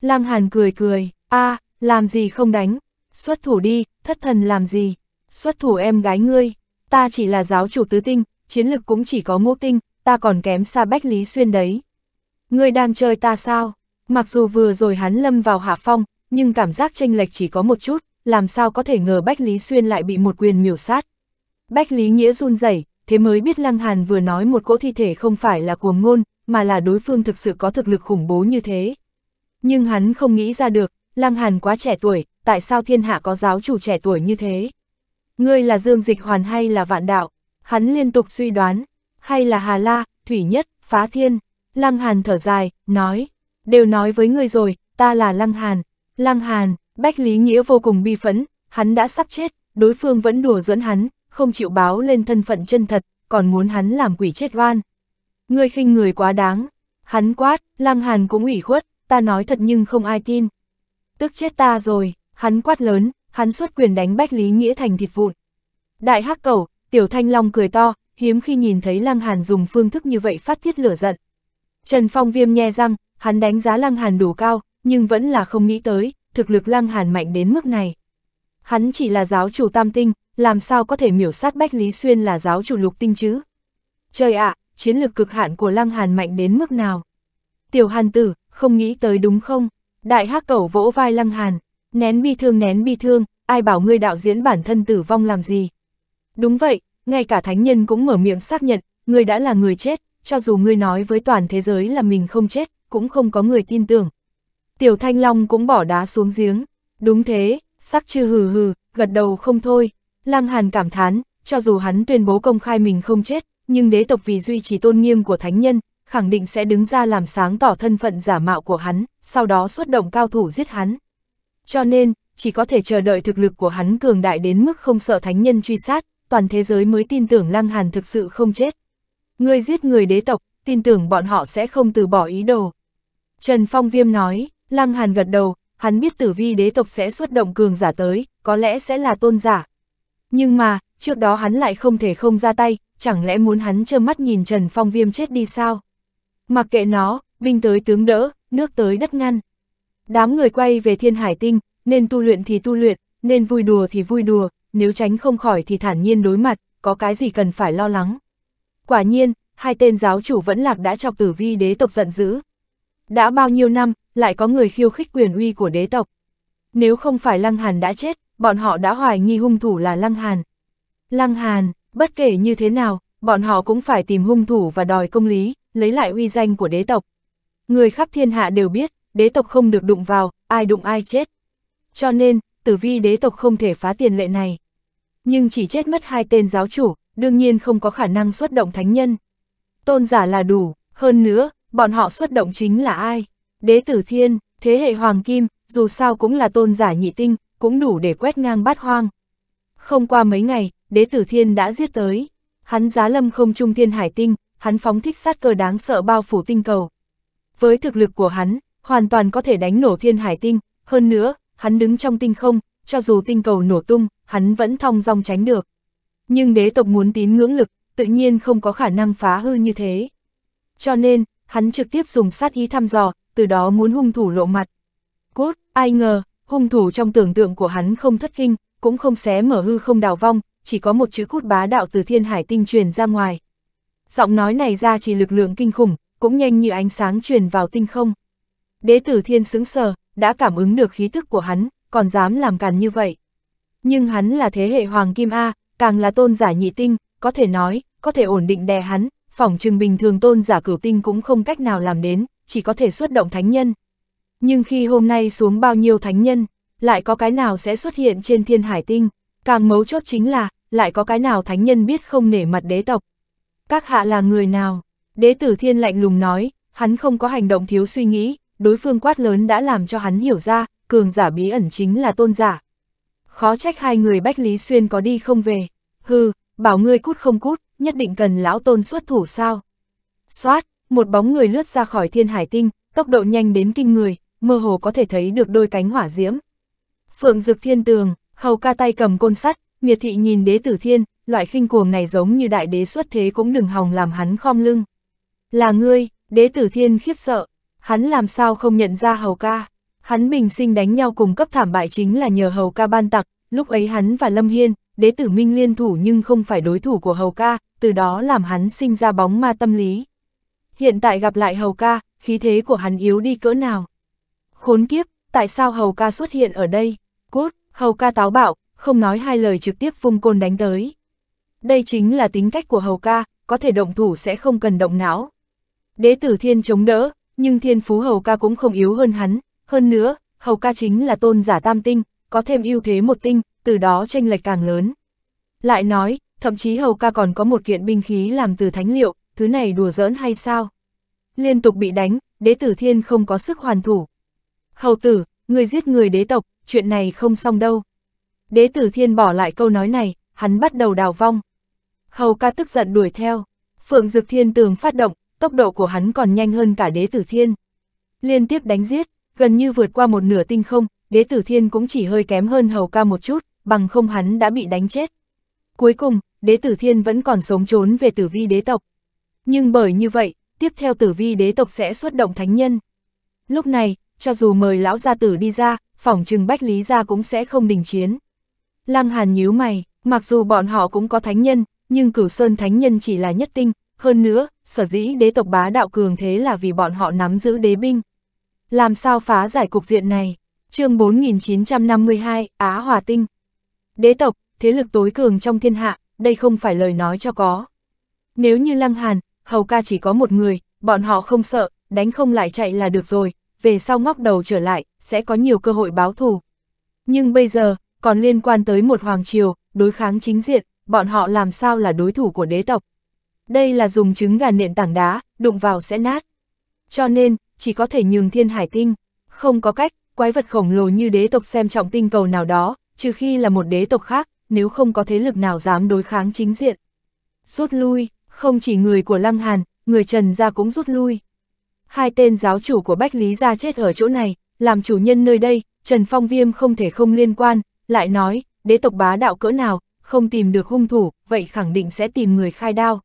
Lăng Hàn cười cười, a làm gì không đánh, xuất thủ đi, thất thần làm gì, xuất thủ em gái ngươi ta chỉ là giáo chủ tứ tinh, chiến lực cũng chỉ có ngũ tinh, ta còn kém xa Bách Lý Xuyên đấy. Ngươi đang chơi ta sao? Mặc dù vừa rồi hắn lâm vào hạ phong, nhưng cảm giác tranh lệch chỉ có một chút, làm sao có thể ngờ Bách Lý Xuyên lại bị một quyền miểu sát. Bách Lý Nghĩa run rẩy, thế mới biết Lăng Hàn vừa nói một cỗ thi thể không phải là cuồng ngôn, mà là đối phương thực sự có thực lực khủng bố như thế. Nhưng hắn không nghĩ ra được, Lăng Hàn quá trẻ tuổi, tại sao thiên hạ có giáo chủ trẻ tuổi như thế? Ngươi là Dương Dịch Hoàn hay là Vạn Đạo? Hắn liên tục suy đoán, hay là Hà La, Thủy Nhất, Phá Thiên? Lăng Hàn thở dài, nói, đều nói với ngươi rồi, ta là Lăng Hàn. Lăng Hàn, Bách Lý Nghĩa vô cùng bi phẫn, hắn đã sắp chết, đối phương vẫn đùa dẫn hắn, không chịu báo lên thân phận chân thật, còn muốn hắn làm quỷ chết oan. Ngươi khinh người quá đáng, hắn quát, Lăng Hàn cũng ủy khuất, ta nói thật nhưng không ai tin. Tức chết ta rồi, hắn quát lớn, hắn xuất quyền đánh Bách Lý Nghĩa thành thịt vụn. Đại hắc cầu, Tiểu Thanh Long cười to, hiếm khi nhìn thấy Lăng Hàn dùng phương thức như vậy phát thiết lửa giận. Trần Phong Viêm nhe răng, hắn đánh giá Lăng Hàn đủ cao, nhưng vẫn là không nghĩ tới, thực lực Lăng Hàn mạnh đến mức này. Hắn chỉ là giáo chủ tam tinh, làm sao có thể miểu sát Bách Lý Xuyên là giáo chủ lục tinh chứ? Trời ạ, chiến lực cực hạn của Lăng Hàn mạnh đến mức nào? Tiểu Hàn tử, không nghĩ tới đúng không? Đại hắc cầu vỗ vai Lăng Hàn. Nén bi thương nén bi thương, ai bảo ngươi đạo diễn bản thân tử vong làm gì? Đúng vậy, ngay cả thánh nhân cũng mở miệng xác nhận, ngươi đã là người chết, cho dù ngươi nói với toàn thế giới là mình không chết, cũng không có người tin tưởng. Tiểu Thanh Long cũng bỏ đá xuống giếng. Đúng thế, sắc chư hừ hừ, gật đầu không thôi. Lăng Hàn cảm thán, cho dù hắn tuyên bố công khai mình không chết, nhưng đế tộc vì duy trì tôn nghiêm của thánh nhân, khẳng định sẽ đứng ra làm sáng tỏ thân phận giả mạo của hắn, sau đó xuất động cao thủ giết hắn cho nên, chỉ có thể chờ đợi thực lực của hắn cường đại đến mức không sợ thánh nhân truy sát, toàn thế giới mới tin tưởng Lăng Hàn thực sự không chết. người giết người đế tộc, tin tưởng bọn họ sẽ không từ bỏ ý đồ. Trần Phong Viêm nói, Lăng Hàn gật đầu, hắn biết tử vi đế tộc sẽ xuất động cường giả tới, có lẽ sẽ là tôn giả. Nhưng mà, trước đó hắn lại không thể không ra tay, chẳng lẽ muốn hắn trơ mắt nhìn Trần Phong Viêm chết đi sao? Mặc kệ nó, binh tới tướng đỡ, nước tới đất ngăn. Đám người quay về thiên hải tinh, nên tu luyện thì tu luyện, nên vui đùa thì vui đùa, nếu tránh không khỏi thì thản nhiên đối mặt, có cái gì cần phải lo lắng. Quả nhiên, hai tên giáo chủ vẫn lạc đã chọc tử vi đế tộc giận dữ. Đã bao nhiêu năm, lại có người khiêu khích quyền uy của đế tộc. Nếu không phải Lăng Hàn đã chết, bọn họ đã hoài nghi hung thủ là Lăng Hàn. Lăng Hàn, bất kể như thế nào, bọn họ cũng phải tìm hung thủ và đòi công lý, lấy lại uy danh của đế tộc. Người khắp thiên hạ đều biết, đế tộc không được đụng vào, ai đụng ai chết. Cho nên, tử vi đế tộc không thể phá tiền lệ này. Nhưng chỉ chết mất hai tên giáo chủ, đương nhiên không có khả năng xuất động thánh nhân. Tôn giả là đủ, hơn nữa, bọn họ xuất động chính là ai? Đế tử thiên, thế hệ hoàng kim, dù sao cũng là tôn giả nhị tinh, cũng đủ để quét ngang bát hoang. Không qua mấy ngày, đế tử thiên đã giết tới. Hắn giá lâm không trung thiên hải tinh, hắn phóng thích sát cơ đáng sợ bao phủ tinh cầu. Với thực lực của hắn, hoàn toàn có thể đánh nổ thiên hải tinh, hơn nữa, hắn đứng trong tinh không, cho dù tinh cầu nổ tung, hắn vẫn thong dong tránh được. Nhưng đế tộc muốn tín ngưỡng lực, tự nhiên không có khả năng phá hư như thế. Cho nên, hắn trực tiếp dùng sát ý thăm dò, từ đó muốn hung thủ lộ mặt. Cốt, ai ngờ, hung thủ trong tưởng tượng của hắn không thất kinh, cũng không xé mở hư không đào vong, chỉ có một chữ cút bá đạo từ thiên hải tinh truyền ra ngoài. Giọng nói này ra chỉ lực lượng kinh khủng, cũng nhanh như ánh sáng truyền vào tinh không. Đế tử thiên xứng sờ, đã cảm ứng được khí thức của hắn, còn dám làm càn như vậy. Nhưng hắn là thế hệ Hoàng Kim A, càng là tôn giả nhị tinh, có thể nói, có thể ổn định đè hắn, phỏng trừng bình thường tôn giả cửu tinh cũng không cách nào làm đến, chỉ có thể xuất động thánh nhân. Nhưng khi hôm nay xuống bao nhiêu thánh nhân, lại có cái nào sẽ xuất hiện trên thiên hải tinh, càng mấu chốt chính là, lại có cái nào thánh nhân biết không nể mặt đế tộc. Các hạ là người nào? Đế tử thiên lạnh lùng nói, hắn không có hành động thiếu suy nghĩ, đối phương quát lớn đã làm cho hắn hiểu ra, cường giả bí ẩn chính là tôn giả. Khó trách hai người Bách Lý Xuyên có đi không về, hư, bảo ngươi cút không cút, nhất định cần lão tôn xuất thủ sao. Xoát, một bóng người lướt ra khỏi thiên hải tinh, tốc độ nhanh đến kinh người, mơ hồ có thể thấy được đôi cánh hỏa diễm. Phượng Dực Thiên Tường, hầu ca tay cầm côn sắt, miệt thị nhìn đế tử thiên, loại khinh cuồng này giống như đại đế xuất thế cũng đừng hòng làm hắn khom lưng. Là ngươi, đế tử thiên khiếp sợ, hắn làm sao không nhận ra Hầu ca. Hắn bình sinh đánh nhau cùng cấp thảm bại chính là nhờ Hầu ca ban tặc, lúc ấy hắn và Lâm Hiên, đế tử Minh liên thủ nhưng không phải đối thủ của Hầu ca, từ đó làm hắn sinh ra bóng ma tâm lý. Hiện tại gặp lại Hầu ca, khí thế của hắn yếu đi cỡ nào. Khốn kiếp, tại sao Hầu ca xuất hiện ở đây? Cút, Hầu ca táo bạo, không nói hai lời trực tiếp vung côn đánh tới. Đây chính là tính cách của Hầu ca, có thể động thủ sẽ không cần động não. Đế tử thiên chống đỡ, nhưng thiên phú hầu ca cũng không yếu hơn hắn, hơn nữa, hầu ca chính là tôn giả tam tinh, có thêm ưu thế một tinh, từ đó tranh lệch càng lớn. Lại nói, thậm chí hầu ca còn có một kiện binh khí làm từ thánh liệu, thứ này đùa giỡn hay sao? Liên tục bị đánh, đế tử thiên không có sức hoàn thủ. Hầu tử, người giết người đế tộc, chuyện này không xong đâu. Đế tử thiên bỏ lại câu nói này, hắn bắt đầu đào vong. Hầu ca tức giận đuổi theo, phượng dực thiên tường phát động, tốc độ của hắn còn nhanh hơn cả đế tử thiên. Liên tiếp đánh giết, gần như vượt qua một nửa tinh không, đế tử thiên cũng chỉ hơi kém hơn hầu ca một chút, bằng không hắn đã bị đánh chết. Cuối cùng, đế tử thiên vẫn còn sống trốn về tử vi đế tộc. Nhưng bởi như vậy, tiếp theo tử vi đế tộc sẽ xuất động thánh nhân. Lúc này, cho dù mời lão gia tử đi ra, phỏng trừng bách lý gia cũng sẽ không đình chiến. Lăng hàn nhíu mày, mặc dù bọn họ cũng có thánh nhân, nhưng cửu sơn thánh nhân chỉ là nhất tinh, hơn nữa, sở dĩ đế tộc bá đạo cường thế là vì bọn họ nắm giữ đế binh. Làm sao phá giải cục diện này? chương 4952, Á Hòa Tinh. Đế tộc, thế lực tối cường trong thiên hạ, đây không phải lời nói cho có. Nếu như Lăng Hàn, Hầu ca chỉ có một người, bọn họ không sợ, đánh không lại chạy là được rồi, về sau ngóc đầu trở lại, sẽ có nhiều cơ hội báo thù. Nhưng bây giờ, còn liên quan tới một hoàng triều, đối kháng chính diện, bọn họ làm sao là đối thủ của đế tộc, đây là dùng trứng gà nện tảng đá, đụng vào sẽ nát. Cho nên, chỉ có thể nhường thiên hải tinh. Không có cách, quái vật khổng lồ như đế tộc xem trọng tinh cầu nào đó, trừ khi là một đế tộc khác, nếu không có thế lực nào dám đối kháng chính diện. Rút lui, không chỉ người của Lăng Hàn, người Trần gia cũng rút lui. Hai tên giáo chủ của Bách Lý gia chết ở chỗ này, làm chủ nhân nơi đây, Trần Phong Viêm không thể không liên quan, lại nói, đế tộc bá đạo cỡ nào, không tìm được hung thủ, vậy khẳng định sẽ tìm người khai đao.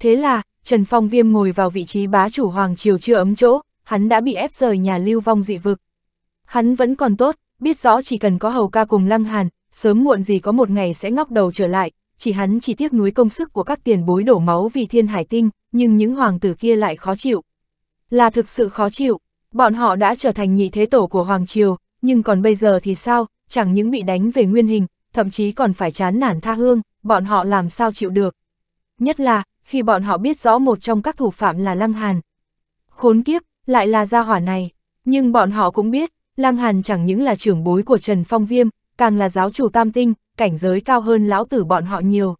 Thế là, Trần Phong Viêm ngồi vào vị trí bá chủ Hoàng Triều chưa ấm chỗ, hắn đã bị ép rời nhà lưu vong dị vực. Hắn vẫn còn tốt, biết rõ chỉ cần có hầu ca cùng lăng hàn, sớm muộn gì có một ngày sẽ ngóc đầu trở lại, chỉ hắn chỉ tiếc núi công sức của các tiền bối đổ máu vì thiên hải tinh, nhưng những hoàng tử kia lại khó chịu. Là thực sự khó chịu, bọn họ đã trở thành nhị thế tổ của Hoàng Triều, nhưng còn bây giờ thì sao, chẳng những bị đánh về nguyên hình, thậm chí còn phải chán nản tha hương, bọn họ làm sao chịu được. Nhất là, khi bọn họ biết rõ một trong các thủ phạm là Lăng Hàn. Khốn kiếp, lại là gia hỏa này, nhưng bọn họ cũng biết, Lăng Hàn chẳng những là trưởng bối của Trần Phong Viêm, càng là giáo chủ tam tinh, cảnh giới cao hơn lão tử bọn họ nhiều.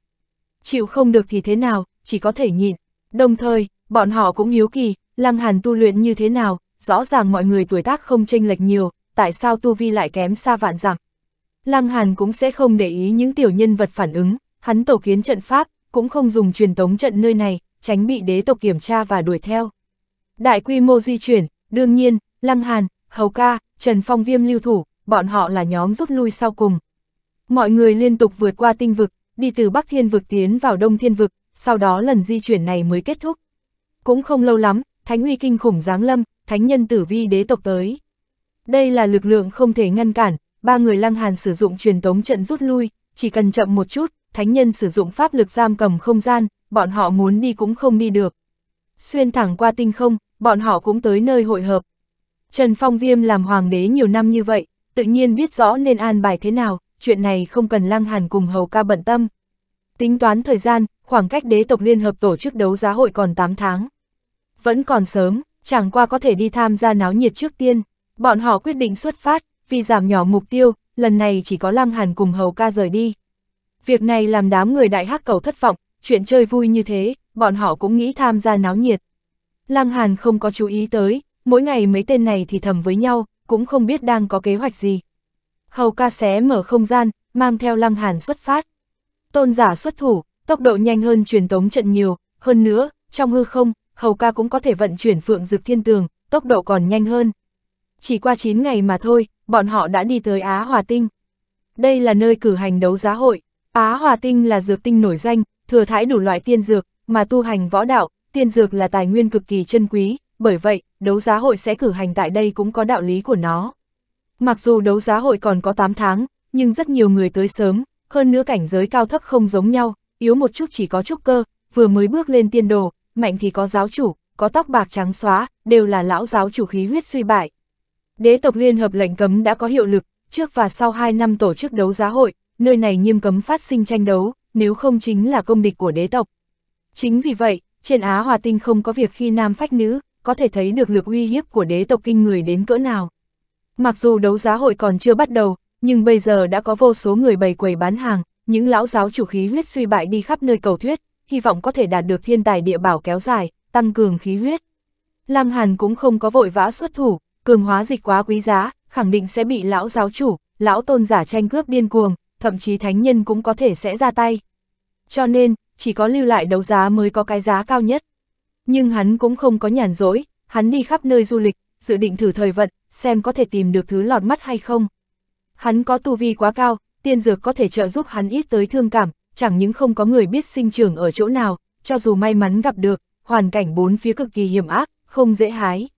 Chịu không được thì thế nào, chỉ có thể nhịn. Đồng thời, bọn họ cũng hiếu kỳ, Lăng Hàn tu luyện như thế nào, rõ ràng mọi người tuổi tác không chênh lệch nhiều, tại sao tu vi lại kém xa vạn giảm. Lăng Hàn cũng sẽ không để ý những tiểu nhân vật phản ứng, hắn tổ kiến trận pháp, cũng không dùng truyền tống trận nơi này, tránh bị đế tộc kiểm tra và đuổi theo. Đại quy mô di chuyển, đương nhiên, Lăng Hàn, Hầu Ca, Trần Phong Viêm lưu thủ, bọn họ là nhóm rút lui sau cùng. Mọi người liên tục vượt qua tinh vực, đi từ Bắc Thiên vực tiến vào Đông Thiên vực, sau đó lần di chuyển này mới kết thúc. Cũng không lâu lắm, Thánh uy kinh khủng giáng lâm, Thánh nhân tử vi đế tộc tới. Đây là lực lượng không thể ngăn cản, ba người Lăng Hàn sử dụng truyền tống trận rút lui, chỉ cần chậm một chút, thánh nhân sử dụng pháp lực giam cầm không gian, bọn họ muốn đi cũng không đi được. Xuyên thẳng qua tinh không, bọn họ cũng tới nơi hội hợp. Trần Phong Viêm làm hoàng đế nhiều năm như vậy, tự nhiên biết rõ nên an bài thế nào, chuyện này không cần Lăng Hàn cùng Hầu Ca bận tâm. Tính toán thời gian, khoảng cách đế tộc liên hợp tổ chức đấu giá hội còn 8 tháng. Vẫn còn sớm, chẳng qua có thể đi tham gia náo nhiệt trước tiên. Bọn họ quyết định xuất phát, vì giảm nhỏ mục tiêu, lần này chỉ có Lăng Hàn cùng Hầu Ca rời đi. Việc này làm đám người đại hắc cầu thất vọng, chuyện chơi vui như thế, bọn họ cũng nghĩ tham gia náo nhiệt. Lăng Hàn không có chú ý tới, mỗi ngày mấy tên này thì thầm với nhau, cũng không biết đang có kế hoạch gì. Hầu ca xé mở không gian, mang theo Lăng Hàn xuất phát. Tôn giả xuất thủ, tốc độ nhanh hơn truyền tống trận nhiều, hơn nữa, trong hư không, Hầu ca cũng có thể vận chuyển phượng dực thiên tường, tốc độ còn nhanh hơn. Chỉ qua 9 ngày mà thôi, bọn họ đã đi tới Á Hòa Tinh. Đây là nơi cử hành đấu giá hội, Á hòa tinh là dược tinh nổi danh, thừa thải đủ loại tiên dược, mà tu hành võ đạo, tiên dược là tài nguyên cực kỳ chân quý, bởi vậy, đấu giá hội sẽ cử hành tại đây cũng có đạo lý của nó. Mặc dù đấu giá hội còn có 8 tháng, nhưng rất nhiều người tới sớm, hơn nữa cảnh giới cao thấp không giống nhau, yếu một chút chỉ có trúc cơ, vừa mới bước lên tiên đồ, mạnh thì có giáo chủ, có tóc bạc trắng xóa, đều là lão giáo chủ khí huyết suy bại. Đế tộc Liên Hợp lệnh cấm đã có hiệu lực, trước và sau 2 năm tổ chức đấu giá hội, nơi này nghiêm cấm phát sinh tranh đấu, nếu không chính là công địch của đế tộc. Chính vì vậy, trên Á Hòa Tinh không có việc khi nam phách nữ, có thể thấy được lực uy hiếp của đế tộc kinh người đến cỡ nào. Mặc dù đấu giá hội còn chưa bắt đầu, nhưng bây giờ đã có vô số người bày quầy bán hàng, những lão giáo chủ khí huyết suy bại đi khắp nơi cầu thuyết, hy vọng có thể đạt được thiên tài địa bảo kéo dài, tăng cường khí huyết. Lam Hàn cũng không có vội vã xuất thủ, cường hóa dịch quá quý giá, khẳng định sẽ bị lão giáo chủ, lão tôn giả tranh cướp điên cuồng, thậm chí thánh nhân cũng có thể sẽ ra tay. Cho nên, chỉ có lưu lại đấu giá mới có cái giá cao nhất. Nhưng hắn cũng không có nhàn rỗi, hắn đi khắp nơi du lịch, dự định thử thời vận, xem có thể tìm được thứ lọt mắt hay không. Hắn có tu vi quá cao, tiên dược có thể trợ giúp hắn ít tới thương cảm, chẳng những không có người biết sinh trưởng ở chỗ nào, cho dù may mắn gặp được, hoàn cảnh bốn phía cực kỳ hiểm ác, không dễ hái.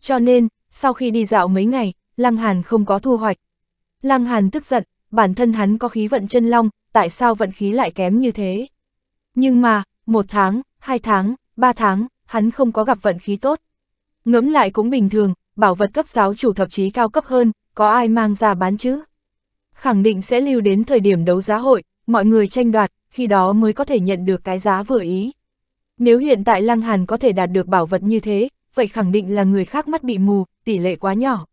Cho nên, sau khi đi dạo mấy ngày, Lăng Hàn không có thu hoạch. Lăng Hàn tức giận, bản thân hắn có khí vận chân long, tại sao vận khí lại kém như thế? Nhưng mà, một tháng, hai tháng, ba tháng, hắn không có gặp vận khí tốt. Ngẫm lại cũng bình thường, bảo vật cấp giáo chủ thậm chí cao cấp hơn, có ai mang ra bán chứ? Khẳng định sẽ lưu đến thời điểm đấu giá hội, mọi người tranh đoạt, khi đó mới có thể nhận được cái giá vừa ý. Nếu hiện tại Lăng Hàn có thể đạt được bảo vật như thế, vậy khẳng định là người khác mắt bị mù, tỷ lệ quá nhỏ.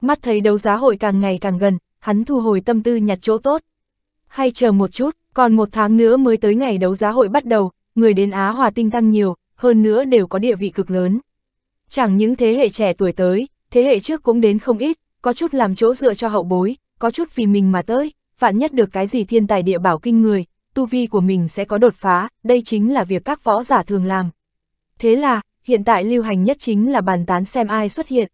Mắt thấy đấu giá hội càng ngày càng gần, hắn thu hồi tâm tư nhặt chỗ tốt. Hay chờ một chút, còn một tháng nữa mới tới ngày đấu giá hội bắt đầu, người đến Á Hòa Tinh tăng nhiều, hơn nữa đều có địa vị cực lớn. Chẳng những thế hệ trẻ tuổi tới, thế hệ trước cũng đến không ít, có chút làm chỗ dựa cho hậu bối, có chút vì mình mà tới, vạn nhất được cái gì thiên tài địa bảo kinh người, tu vi của mình sẽ có đột phá, đây chính là việc các võ giả thường làm. Thế là, hiện tại lưu hành nhất chính là bàn tán xem ai xuất hiện.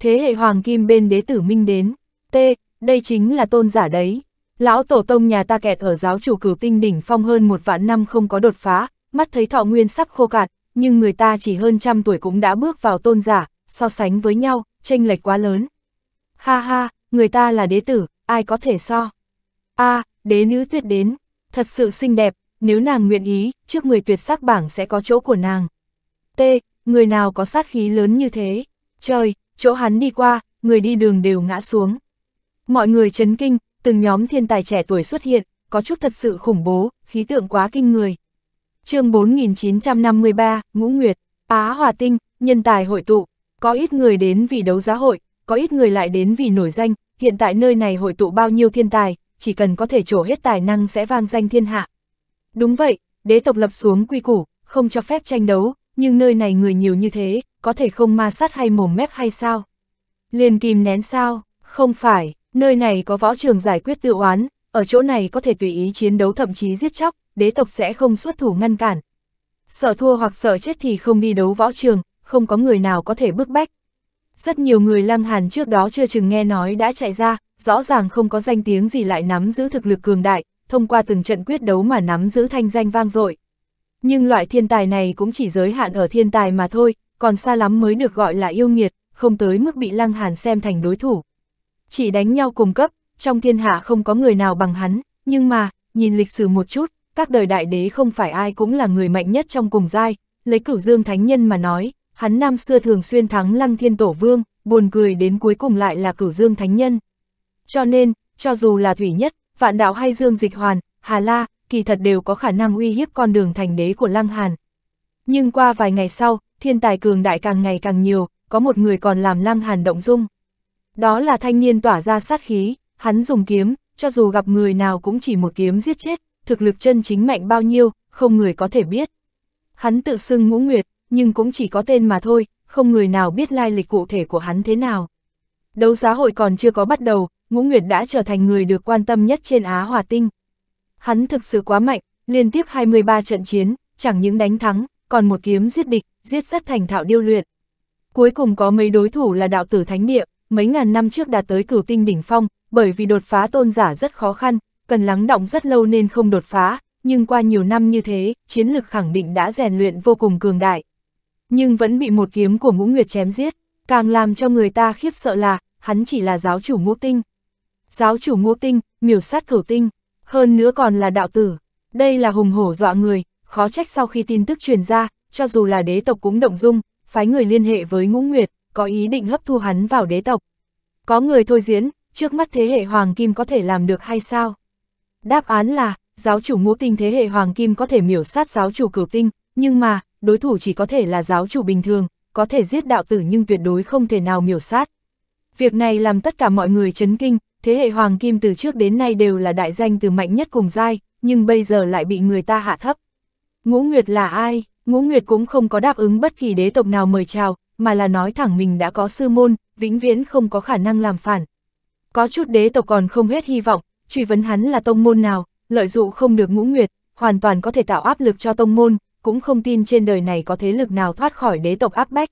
Thế hệ hoàng kim bên đế tử minh đến, T, đây chính là tôn giả đấy. Lão tổ tông nhà ta kẹt ở giáo chủ cửu tinh đỉnh phong hơn một vạn năm không có đột phá, mắt thấy thọ nguyên sắp khô cạn, nhưng người ta chỉ hơn trăm tuổi cũng đã bước vào tôn giả, so sánh với nhau, tranh lệch quá lớn. Ha ha, người ta là đế tử, ai có thể so. a à, đế nữ tuyệt đến, thật sự xinh đẹp, nếu nàng nguyện ý, trước người tuyệt sắc bảng sẽ có chỗ của nàng. T, người nào có sát khí lớn như thế? Trời, chỗ hắn đi qua, người đi đường đều ngã xuống. Mọi người chấn kinh, từng nhóm thiên tài trẻ tuổi xuất hiện, có chút thật sự khủng bố, khí tượng quá kinh người. chương 4953, Ngũ Nguyệt, Á Hòa Tinh, Nhân tài hội tụ, có ít người đến vì đấu giá hội, có ít người lại đến vì nổi danh, hiện tại nơi này hội tụ bao nhiêu thiên tài, chỉ cần có thể trổ hết tài năng sẽ vang danh thiên hạ. Đúng vậy, đế tộc lập xuống quy củ, không cho phép tranh đấu, nhưng nơi này người nhiều như thế, có thể không ma sát hay mồm mép hay sao? Liền kìm nén sao? Không phải, Nơi này có võ trường giải quyết tự oán, ở chỗ này có thể tùy ý chiến đấu thậm chí giết chóc, đế tộc sẽ không xuất thủ ngăn cản. Sợ thua hoặc sợ chết thì không đi đấu võ trường, không có người nào có thể bức bách. Rất nhiều người Lăng Hàn trước đó chưa chừng nghe nói đã chạy ra, rõ ràng không có danh tiếng gì lại nắm giữ thực lực cường đại, thông qua từng trận quyết đấu mà nắm giữ thanh danh vang dội. Nhưng loại thiên tài này cũng chỉ giới hạn ở thiên tài mà thôi, còn xa lắm mới được gọi là yêu nghiệt, không tới mức bị Lăng Hàn xem thành đối thủ chỉ đánh nhau cùng cấp, trong thiên hạ không có người nào bằng hắn, nhưng mà, nhìn lịch sử một chút, các đời đại đế không phải ai cũng là người mạnh nhất trong cùng giai, lấy cửu dương thánh nhân mà nói, hắn năm xưa thường xuyên thắng lăng thiên tổ vương, buồn cười đến cuối cùng lại là cửu dương thánh nhân. Cho nên, cho dù là thủy nhất, vạn đạo hay dương dịch hoàn, hà la, kỳ thật đều có khả năng uy hiếp con đường thành đế của lăng hàn. Nhưng qua vài ngày sau, thiên tài cường đại càng ngày càng nhiều, có một người còn làm lăng hàn động dung. Đó là thanh niên tỏa ra sát khí, hắn dùng kiếm, cho dù gặp người nào cũng chỉ một kiếm giết chết, thực lực chân chính mạnh bao nhiêu, không người có thể biết. Hắn tự xưng ngũ nguyệt, nhưng cũng chỉ có tên mà thôi, không người nào biết lai lịch cụ thể của hắn thế nào. Đấu giá hội còn chưa có bắt đầu, ngũ nguyệt đã trở thành người được quan tâm nhất trên Á Hòa Tinh. Hắn thực sự quá mạnh, liên tiếp 23 trận chiến, chẳng những đánh thắng, còn một kiếm giết địch, giết rất thành thạo điêu luyện. Cuối cùng có mấy đối thủ là đạo tử thánh địa, mấy ngàn năm trước đạt tới cửu tinh đỉnh phong, bởi vì đột phá tôn giả rất khó khăn, cần lắng động rất lâu nên không đột phá, nhưng qua nhiều năm như thế, chiến lực khẳng định đã rèn luyện vô cùng cường đại. Nhưng vẫn bị một kiếm của ngũ nguyệt chém giết, càng làm cho người ta khiếp sợ là, hắn chỉ là giáo chủ ngũ tinh. Giáo chủ ngũ tinh, miểu sát cửu tinh, hơn nữa còn là đạo tử. Đây là hùng hổ dọa người, khó trách sau khi tin tức truyền ra, cho dù là đế tộc cũng động dung, phái người liên hệ với ngũ nguyệt có ý định hấp thu hắn vào đế tộc. Có người thôi diễn, trước mắt thế hệ Hoàng Kim có thể làm được hay sao? Đáp án là, giáo chủ ngũ tinh thế hệ Hoàng Kim có thể miểu sát giáo chủ cửu tinh, nhưng mà, đối thủ chỉ có thể là giáo chủ bình thường, có thể giết đạo tử nhưng tuyệt đối không thể nào miểu sát. Việc này làm tất cả mọi người chấn kinh, thế hệ Hoàng Kim từ trước đến nay đều là đại danh từ mạnh nhất cùng giai, nhưng bây giờ lại bị người ta hạ thấp. Ngũ Nguyệt là ai? Ngũ Nguyệt cũng không có đáp ứng bất kỳ đế tộc nào mời chào, mà là nói thẳng mình đã có sư môn, vĩnh viễn không có khả năng làm phản. Có chút đế tộc còn không hết hy vọng, truy vấn hắn là tông môn nào, lợi dụng không được Ngũ Nguyệt, hoàn toàn có thể tạo áp lực cho tông môn, cũng không tin trên đời này có thế lực nào thoát khỏi đế tộc áp bách.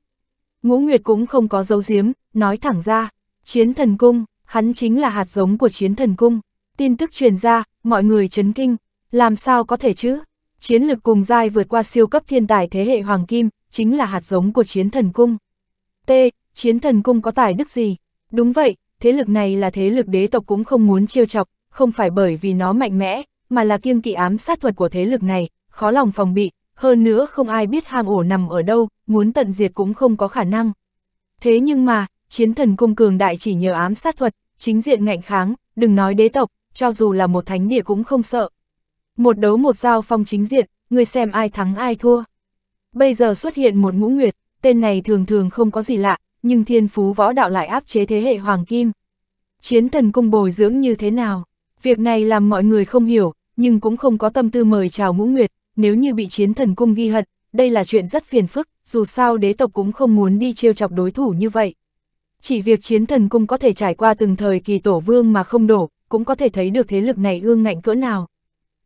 Ngũ Nguyệt cũng không có dấu giếm, nói thẳng ra, chiến thần cung, hắn chính là hạt giống của chiến thần cung. Tin tức truyền ra, mọi người chấn kinh, làm sao có thể chứ? Chiến lực cùng giai vượt qua siêu cấp thiên tài thế hệ Hoàng Kim, chính là hạt giống của chiến thần cung. T. Chiến thần cung có tài đức gì? Đúng vậy, thế lực này là thế lực đế tộc cũng không muốn chiêu chọc, không phải bởi vì nó mạnh mẽ, mà là kiêng kỵ ám sát thuật của thế lực này, khó lòng phòng bị, hơn nữa không ai biết hang ổ nằm ở đâu, muốn tận diệt cũng không có khả năng. Thế nhưng mà, chiến thần cung cường đại chỉ nhờ ám sát thuật, chính diện ngạnh kháng, đừng nói đế tộc, cho dù là một thánh địa cũng không sợ, một đấu một giao phong chính diện, người xem ai thắng ai thua. Bây giờ xuất hiện một ngũ nguyệt, tên này thường thường không có gì lạ, nhưng thiên phú võ đạo lại áp chế thế hệ hoàng kim. Chiến thần cung bồi dưỡng như thế nào? Việc này làm mọi người không hiểu, nhưng cũng không có tâm tư mời chào ngũ nguyệt, nếu như bị chiến thần cung ghi hận, đây là chuyện rất phiền phức, dù sao đế tộc cũng không muốn đi trêu chọc đối thủ như vậy. Chỉ việc chiến thần cung có thể trải qua từng thời kỳ tổ vương mà không đổ, cũng có thể thấy được thế lực này ương ngạnh cỡ nào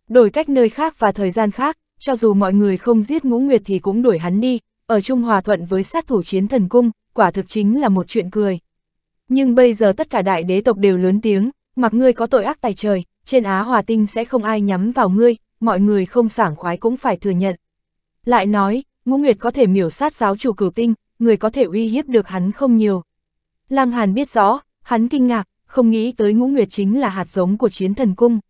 đổi cách nơi khác và thời gian khác, cho dù mọi người không giết ngũ nguyệt thì cũng đuổi hắn đi, ở Trung Hòa Thuận với sát thủ chiến thần cung, quả thực chính là một chuyện cười. Nhưng bây giờ tất cả đại đế tộc đều lớn tiếng, mặc ngươi có tội ác tài trời, trên Á Hòa Tinh sẽ không ai nhắm vào ngươi, mọi người không sảng khoái cũng phải thừa nhận. Lại nói, ngũ nguyệt có thể miểu sát giáo chủ cửu tinh, người có thể uy hiếp được hắn không nhiều. Lăng Hàn biết rõ, hắn kinh ngạc, không nghĩ tới ngũ nguyệt chính là hạt giống của chiến thần cung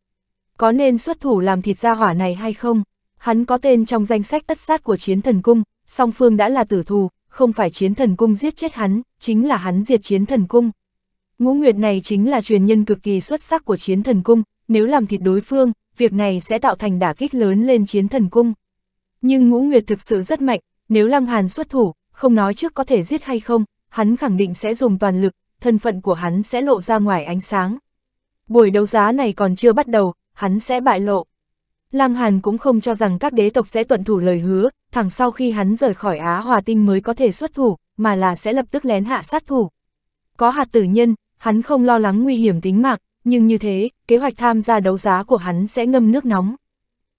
có nên xuất thủ làm thịt gia hỏa này hay không? Hắn có tên trong danh sách tất sát của chiến thần cung, song phương đã là tử thù, không phải chiến thần cung giết chết hắn, chính là hắn diệt chiến thần cung. Ngũ Nguyệt này chính là truyền nhân cực kỳ xuất sắc của chiến thần cung, nếu làm thịt đối phương, việc này sẽ tạo thành đả kích lớn lên chiến thần cung. Nhưng Ngũ Nguyệt thực sự rất mạnh, nếu Lăng Hàn xuất thủ, không nói trước có thể giết hay không, hắn khẳng định sẽ dùng toàn lực, thân phận của hắn sẽ lộ ra ngoài ánh sáng. Buổi đấu giá này còn chưa bắt đầu, hắn sẽ bại lộ. Lăng Hàn cũng không cho rằng các đế tộc sẽ tuận thủ lời hứa, thẳng sau khi hắn rời khỏi Á Hòa Tinh mới có thể xuất thủ, mà là sẽ lập tức lén hạ sát thủ. Có hạt tử nhân, hắn không lo lắng nguy hiểm tính mạng, nhưng như thế, kế hoạch tham gia đấu giá của hắn sẽ ngâm nước nóng.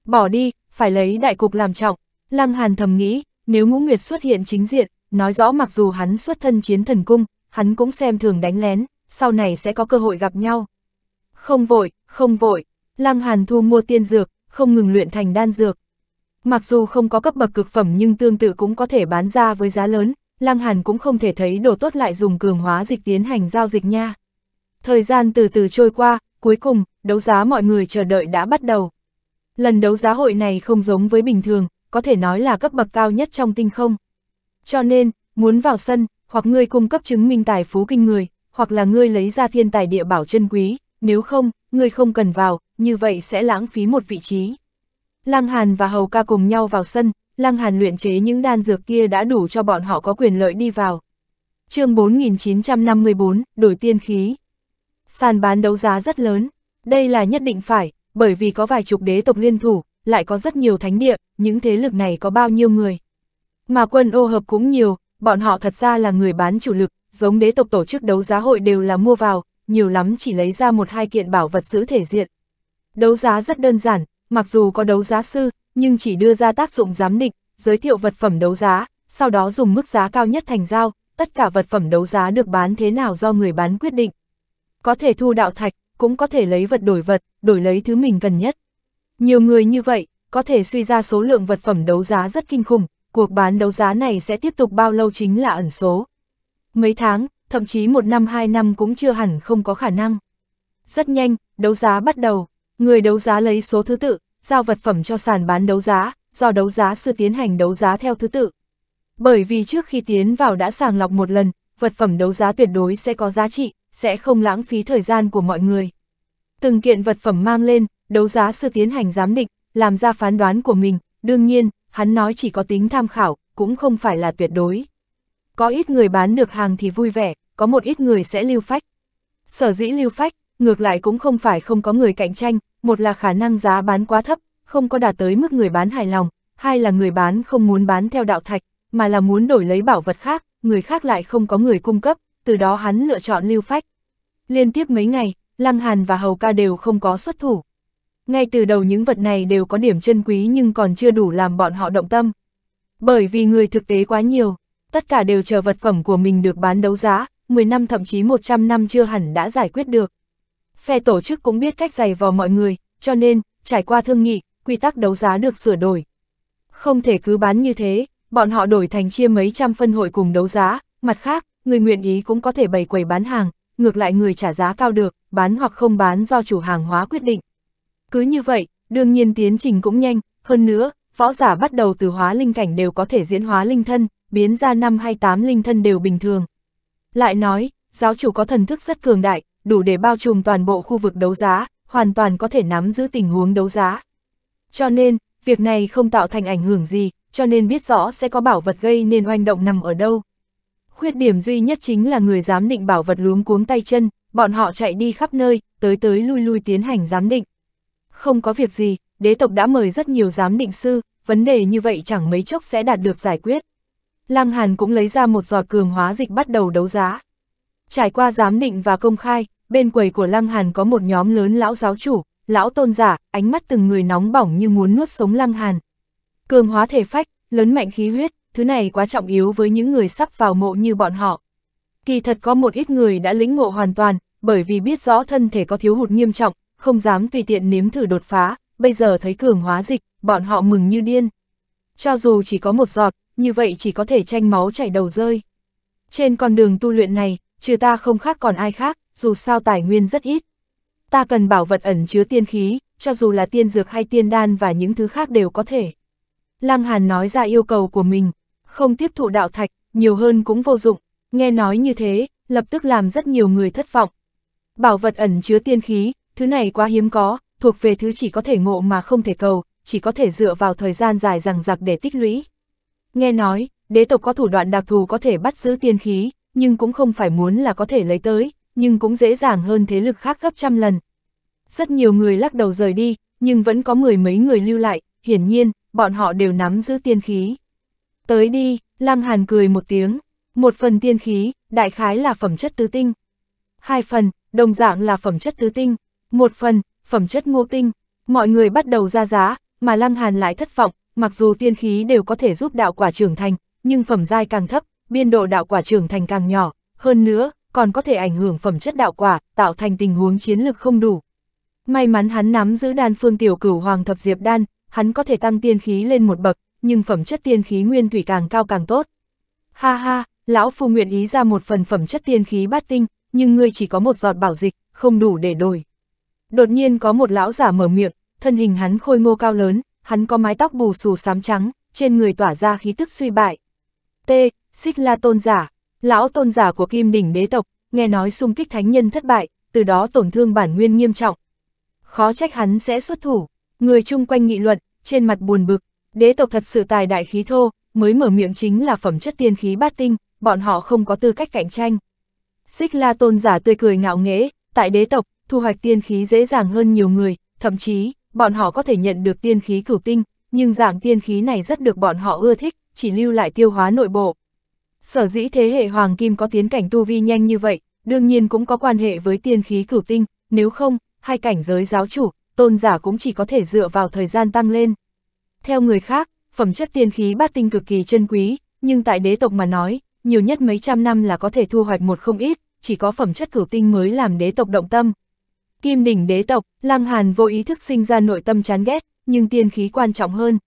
Bỏ đi, phải lấy đại cục làm trọng. Lăng Hàn thầm nghĩ, nếu Ngũ Nguyệt xuất hiện chính diện, nói rõ mặc dù hắn xuất thân chiến thần cung, hắn cũng xem thường đánh lén, sau này sẽ có cơ hội gặp nhau. Không vội, không vội, Lăng Hàn thu mua tiên dược, không ngừng luyện thành đan dược. Mặc dù không có cấp bậc cực phẩm nhưng tương tự cũng có thể bán ra với giá lớn, Lăng Hàn cũng không thể thấy đồ tốt lại dùng cường hóa dịch tiến hành giao dịch nha. Thời gian từ từ trôi qua, cuối cùng, đấu giá mọi người chờ đợi đã bắt đầu. Lần đấu giá hội này không giống với bình thường, có thể nói là cấp bậc cao nhất trong tinh không. Cho nên, muốn vào sân, hoặc ngươi cung cấp chứng minh tài phú kinh người, hoặc là ngươi lấy ra thiên tài địa bảo chân quý, nếu không, ngươi không cần vào, như vậy sẽ lãng phí một vị trí. Lăng Hàn và Hầu Ca cùng nhau vào sân, Lăng Hàn luyện chế những đan dược kia đã đủ cho bọn họ có quyền lợi đi vào. chương 4954, đổi tiên khí. Sàn bán đấu giá rất lớn, đây là nhất định phải, bởi vì có vài chục đế tộc liên thủ, lại có rất nhiều thánh địa, những thế lực này có bao nhiêu người. Mà quân ô hợp cũng nhiều, bọn họ thật ra là người bán chủ lực, giống đế tộc tổ chức đấu giá hội đều là mua vào, nhiều lắm chỉ lấy ra một hai kiện bảo vật giữ thể diện. Đấu giá rất đơn giản, mặc dù có đấu giá sư, nhưng chỉ đưa ra tác dụng giám định, giới thiệu vật phẩm đấu giá, sau đó dùng mức giá cao nhất thành giao, tất cả vật phẩm đấu giá được bán thế nào do người bán quyết định. Có thể thu đạo thạch, cũng có thể lấy vật đổi vật, đổi lấy thứ mình cần nhất. Nhiều người như vậy, có thể suy ra số lượng vật phẩm đấu giá rất kinh khủng, cuộc bán đấu giá này sẽ tiếp tục bao lâu chính là ẩn số. Mấy tháng, thậm chí một năm hai năm cũng chưa hẳn không có khả năng. Rất nhanh, đấu giá bắt đầu. Người đấu giá lấy số thứ tự, giao vật phẩm cho sàn bán đấu giá, do đấu giá sư tiến hành đấu giá theo thứ tự. Bởi vì trước khi tiến vào đã sàng lọc một lần, vật phẩm đấu giá tuyệt đối sẽ có giá trị, sẽ không lãng phí thời gian của mọi người. Từng kiện vật phẩm mang lên, đấu giá sư tiến hành giám định, làm ra phán đoán của mình, đương nhiên, hắn nói chỉ có tính tham khảo, cũng không phải là tuyệt đối. Có ít người bán được hàng thì vui vẻ, có một ít người sẽ lưu phách. Sở dĩ lưu phách, ngược lại cũng không phải không có người cạnh tranh, một là khả năng giá bán quá thấp, không có đạt tới mức người bán hài lòng, hai là người bán không muốn bán theo đạo thạch, mà là muốn đổi lấy bảo vật khác, người khác lại không có người cung cấp, từ đó hắn lựa chọn lưu phách. Liên tiếp mấy ngày, Lăng Hàn và Hầu Ca đều không có xuất thủ. Ngay từ đầu những vật này đều có điểm chân quý nhưng còn chưa đủ làm bọn họ động tâm. Bởi vì người thực tế quá nhiều, tất cả đều chờ vật phẩm của mình được bán đấu giá, 10 năm thậm chí 100 năm chưa hẳn đã giải quyết được phe tổ chức cũng biết cách giày vào mọi người, cho nên, trải qua thương nghị, quy tắc đấu giá được sửa đổi. Không thể cứ bán như thế, bọn họ đổi thành chia mấy trăm phân hội cùng đấu giá, mặt khác, người nguyện ý cũng có thể bày quầy bán hàng, ngược lại người trả giá cao được, bán hoặc không bán do chủ hàng hóa quyết định. Cứ như vậy, đương nhiên tiến trình cũng nhanh, hơn nữa, võ giả bắt đầu từ hóa linh cảnh đều có thể diễn hóa linh thân, biến ra năm hay tám linh thân đều bình thường. Lại nói, giáo chủ có thần thức rất cường đại, đủ để bao trùm toàn bộ khu vực đấu giá, hoàn toàn có thể nắm giữ tình huống đấu giá. Cho nên, việc này không tạo thành ảnh hưởng gì, cho nên biết rõ sẽ có bảo vật gây nên oanh động nằm ở đâu. Khuyết điểm duy nhất chính là người giám định bảo vật luống cuống tay chân, bọn họ chạy đi khắp nơi, tới tới lui lui tiến hành giám định. Không có việc gì, đế tộc đã mời rất nhiều giám định sư, vấn đề như vậy chẳng mấy chốc sẽ đạt được giải quyết. Lăng Hàn cũng lấy ra một giọt cường hóa dịch bắt đầu đấu giá. Trải qua giám định và công khai, bên quầy của Lăng Hàn có một nhóm lớn lão giáo chủ, lão tôn giả, ánh mắt từng người nóng bỏng như muốn nuốt sống Lăng Hàn. Cường hóa thể phách, lớn mạnh khí huyết, thứ này quá trọng yếu với những người sắp vào mộ như bọn họ. Kỳ thật có một ít người đã lĩnh ngộ hoàn toàn, bởi vì biết rõ thân thể có thiếu hụt nghiêm trọng, không dám tùy tiện nếm thử đột phá, bây giờ thấy cường hóa dịch, bọn họ mừng như điên. Cho dù chỉ có một giọt, như vậy chỉ có thể tranh máu chảy đầu rơi. Trên con đường tu luyện này, trừ ta không khác còn ai khác, dù sao tài nguyên rất ít. Ta cần bảo vật ẩn chứa tiên khí, cho dù là tiên dược hay tiên đan và những thứ khác đều có thể. Lăng Hàn nói ra yêu cầu của mình, không tiếp thụ đạo thạch, nhiều hơn cũng vô dụng, nghe nói như thế, lập tức làm rất nhiều người thất vọng. Bảo vật ẩn chứa tiên khí, thứ này quá hiếm có, thuộc về thứ chỉ có thể ngộ mà không thể cầu, chỉ có thể dựa vào thời gian dài rằng giặc để tích lũy. Nghe nói, đế tộc có thủ đoạn đặc thù có thể bắt giữ tiên khí, nhưng cũng không phải muốn là có thể lấy tới, nhưng cũng dễ dàng hơn thế lực khác gấp trăm lần. Rất nhiều người lắc đầu rời đi, nhưng vẫn có mười mấy người lưu lại, hiển nhiên, bọn họ đều nắm giữ tiên khí. Tới đi, Lăng Hàn cười một tiếng, một phần tiên khí, đại khái là phẩm chất tứ tinh. Hai phần, đồng dạng là phẩm chất tứ tinh. Một phần, phẩm chất ngô tinh. Mọi người bắt đầu ra giá, mà Lăng Hàn lại thất vọng, mặc dù tiên khí đều có thể giúp đạo quả trưởng thành, nhưng phẩm giai càng thấp, biên độ đạo quả trưởng thành càng nhỏ, hơn nữa, còn có thể ảnh hưởng phẩm chất đạo quả, tạo thành tình huống chiến lực không đủ. May mắn hắn nắm giữ đan phương tiểu cửu hoàng thập diệp đan, hắn có thể tăng tiên khí lên một bậc, nhưng phẩm chất tiên khí nguyên thủy càng cao càng tốt. Ha ha, lão phu nguyện ý ra một phần phẩm chất tiên khí bát tinh, nhưng ngươi chỉ có một giọt bảo dịch, không đủ để đổi. Đột nhiên có một lão giả mở miệng, thân hình hắn khôi ngô cao lớn, hắn có mái tóc bù xù xám trắng, trên người tỏa ra khí tức suy bại. T, xích la tôn giả, lão tôn giả của kim đỉnh đế tộc, nghe nói xung kích thánh nhân thất bại, từ đó tổn thương bản nguyên nghiêm trọng. Khó trách hắn sẽ xuất thủ, người chung quanh nghị luận, trên mặt buồn bực, đế tộc thật sự tài đại khí thô, mới mở miệng chính là phẩm chất tiên khí bát tinh, bọn họ không có tư cách cạnh tranh. Xích la tôn giả tươi cười ngạo nghễ, tại đế tộc, thu hoạch tiên khí dễ dàng hơn nhiều người, thậm chí, bọn họ có thể nhận được tiên khí cửu tinh, nhưng dạng tiên khí này rất được bọn họ ưa thích, chỉ lưu lại tiêu hóa nội bộ. Sở dĩ thế hệ Hoàng Kim có tiến cảnh tu vi nhanh như vậy, đương nhiên cũng có quan hệ với tiên khí cửu tinh, nếu không, hai cảnh giới giáo chủ, tôn giả cũng chỉ có thể dựa vào thời gian tăng lên. Theo người khác, phẩm chất tiên khí bát tinh cực kỳ chân quý, nhưng tại đế tộc mà nói, nhiều nhất mấy trăm năm là có thể thu hoạch một không ít, chỉ có phẩm chất cửu tinh mới làm đế tộc động tâm. Kim đỉnh đế tộc, Lăng Hàn vô ý thức sinh ra nội tâm chán ghét, nhưng tiên khí quan trọng hơn.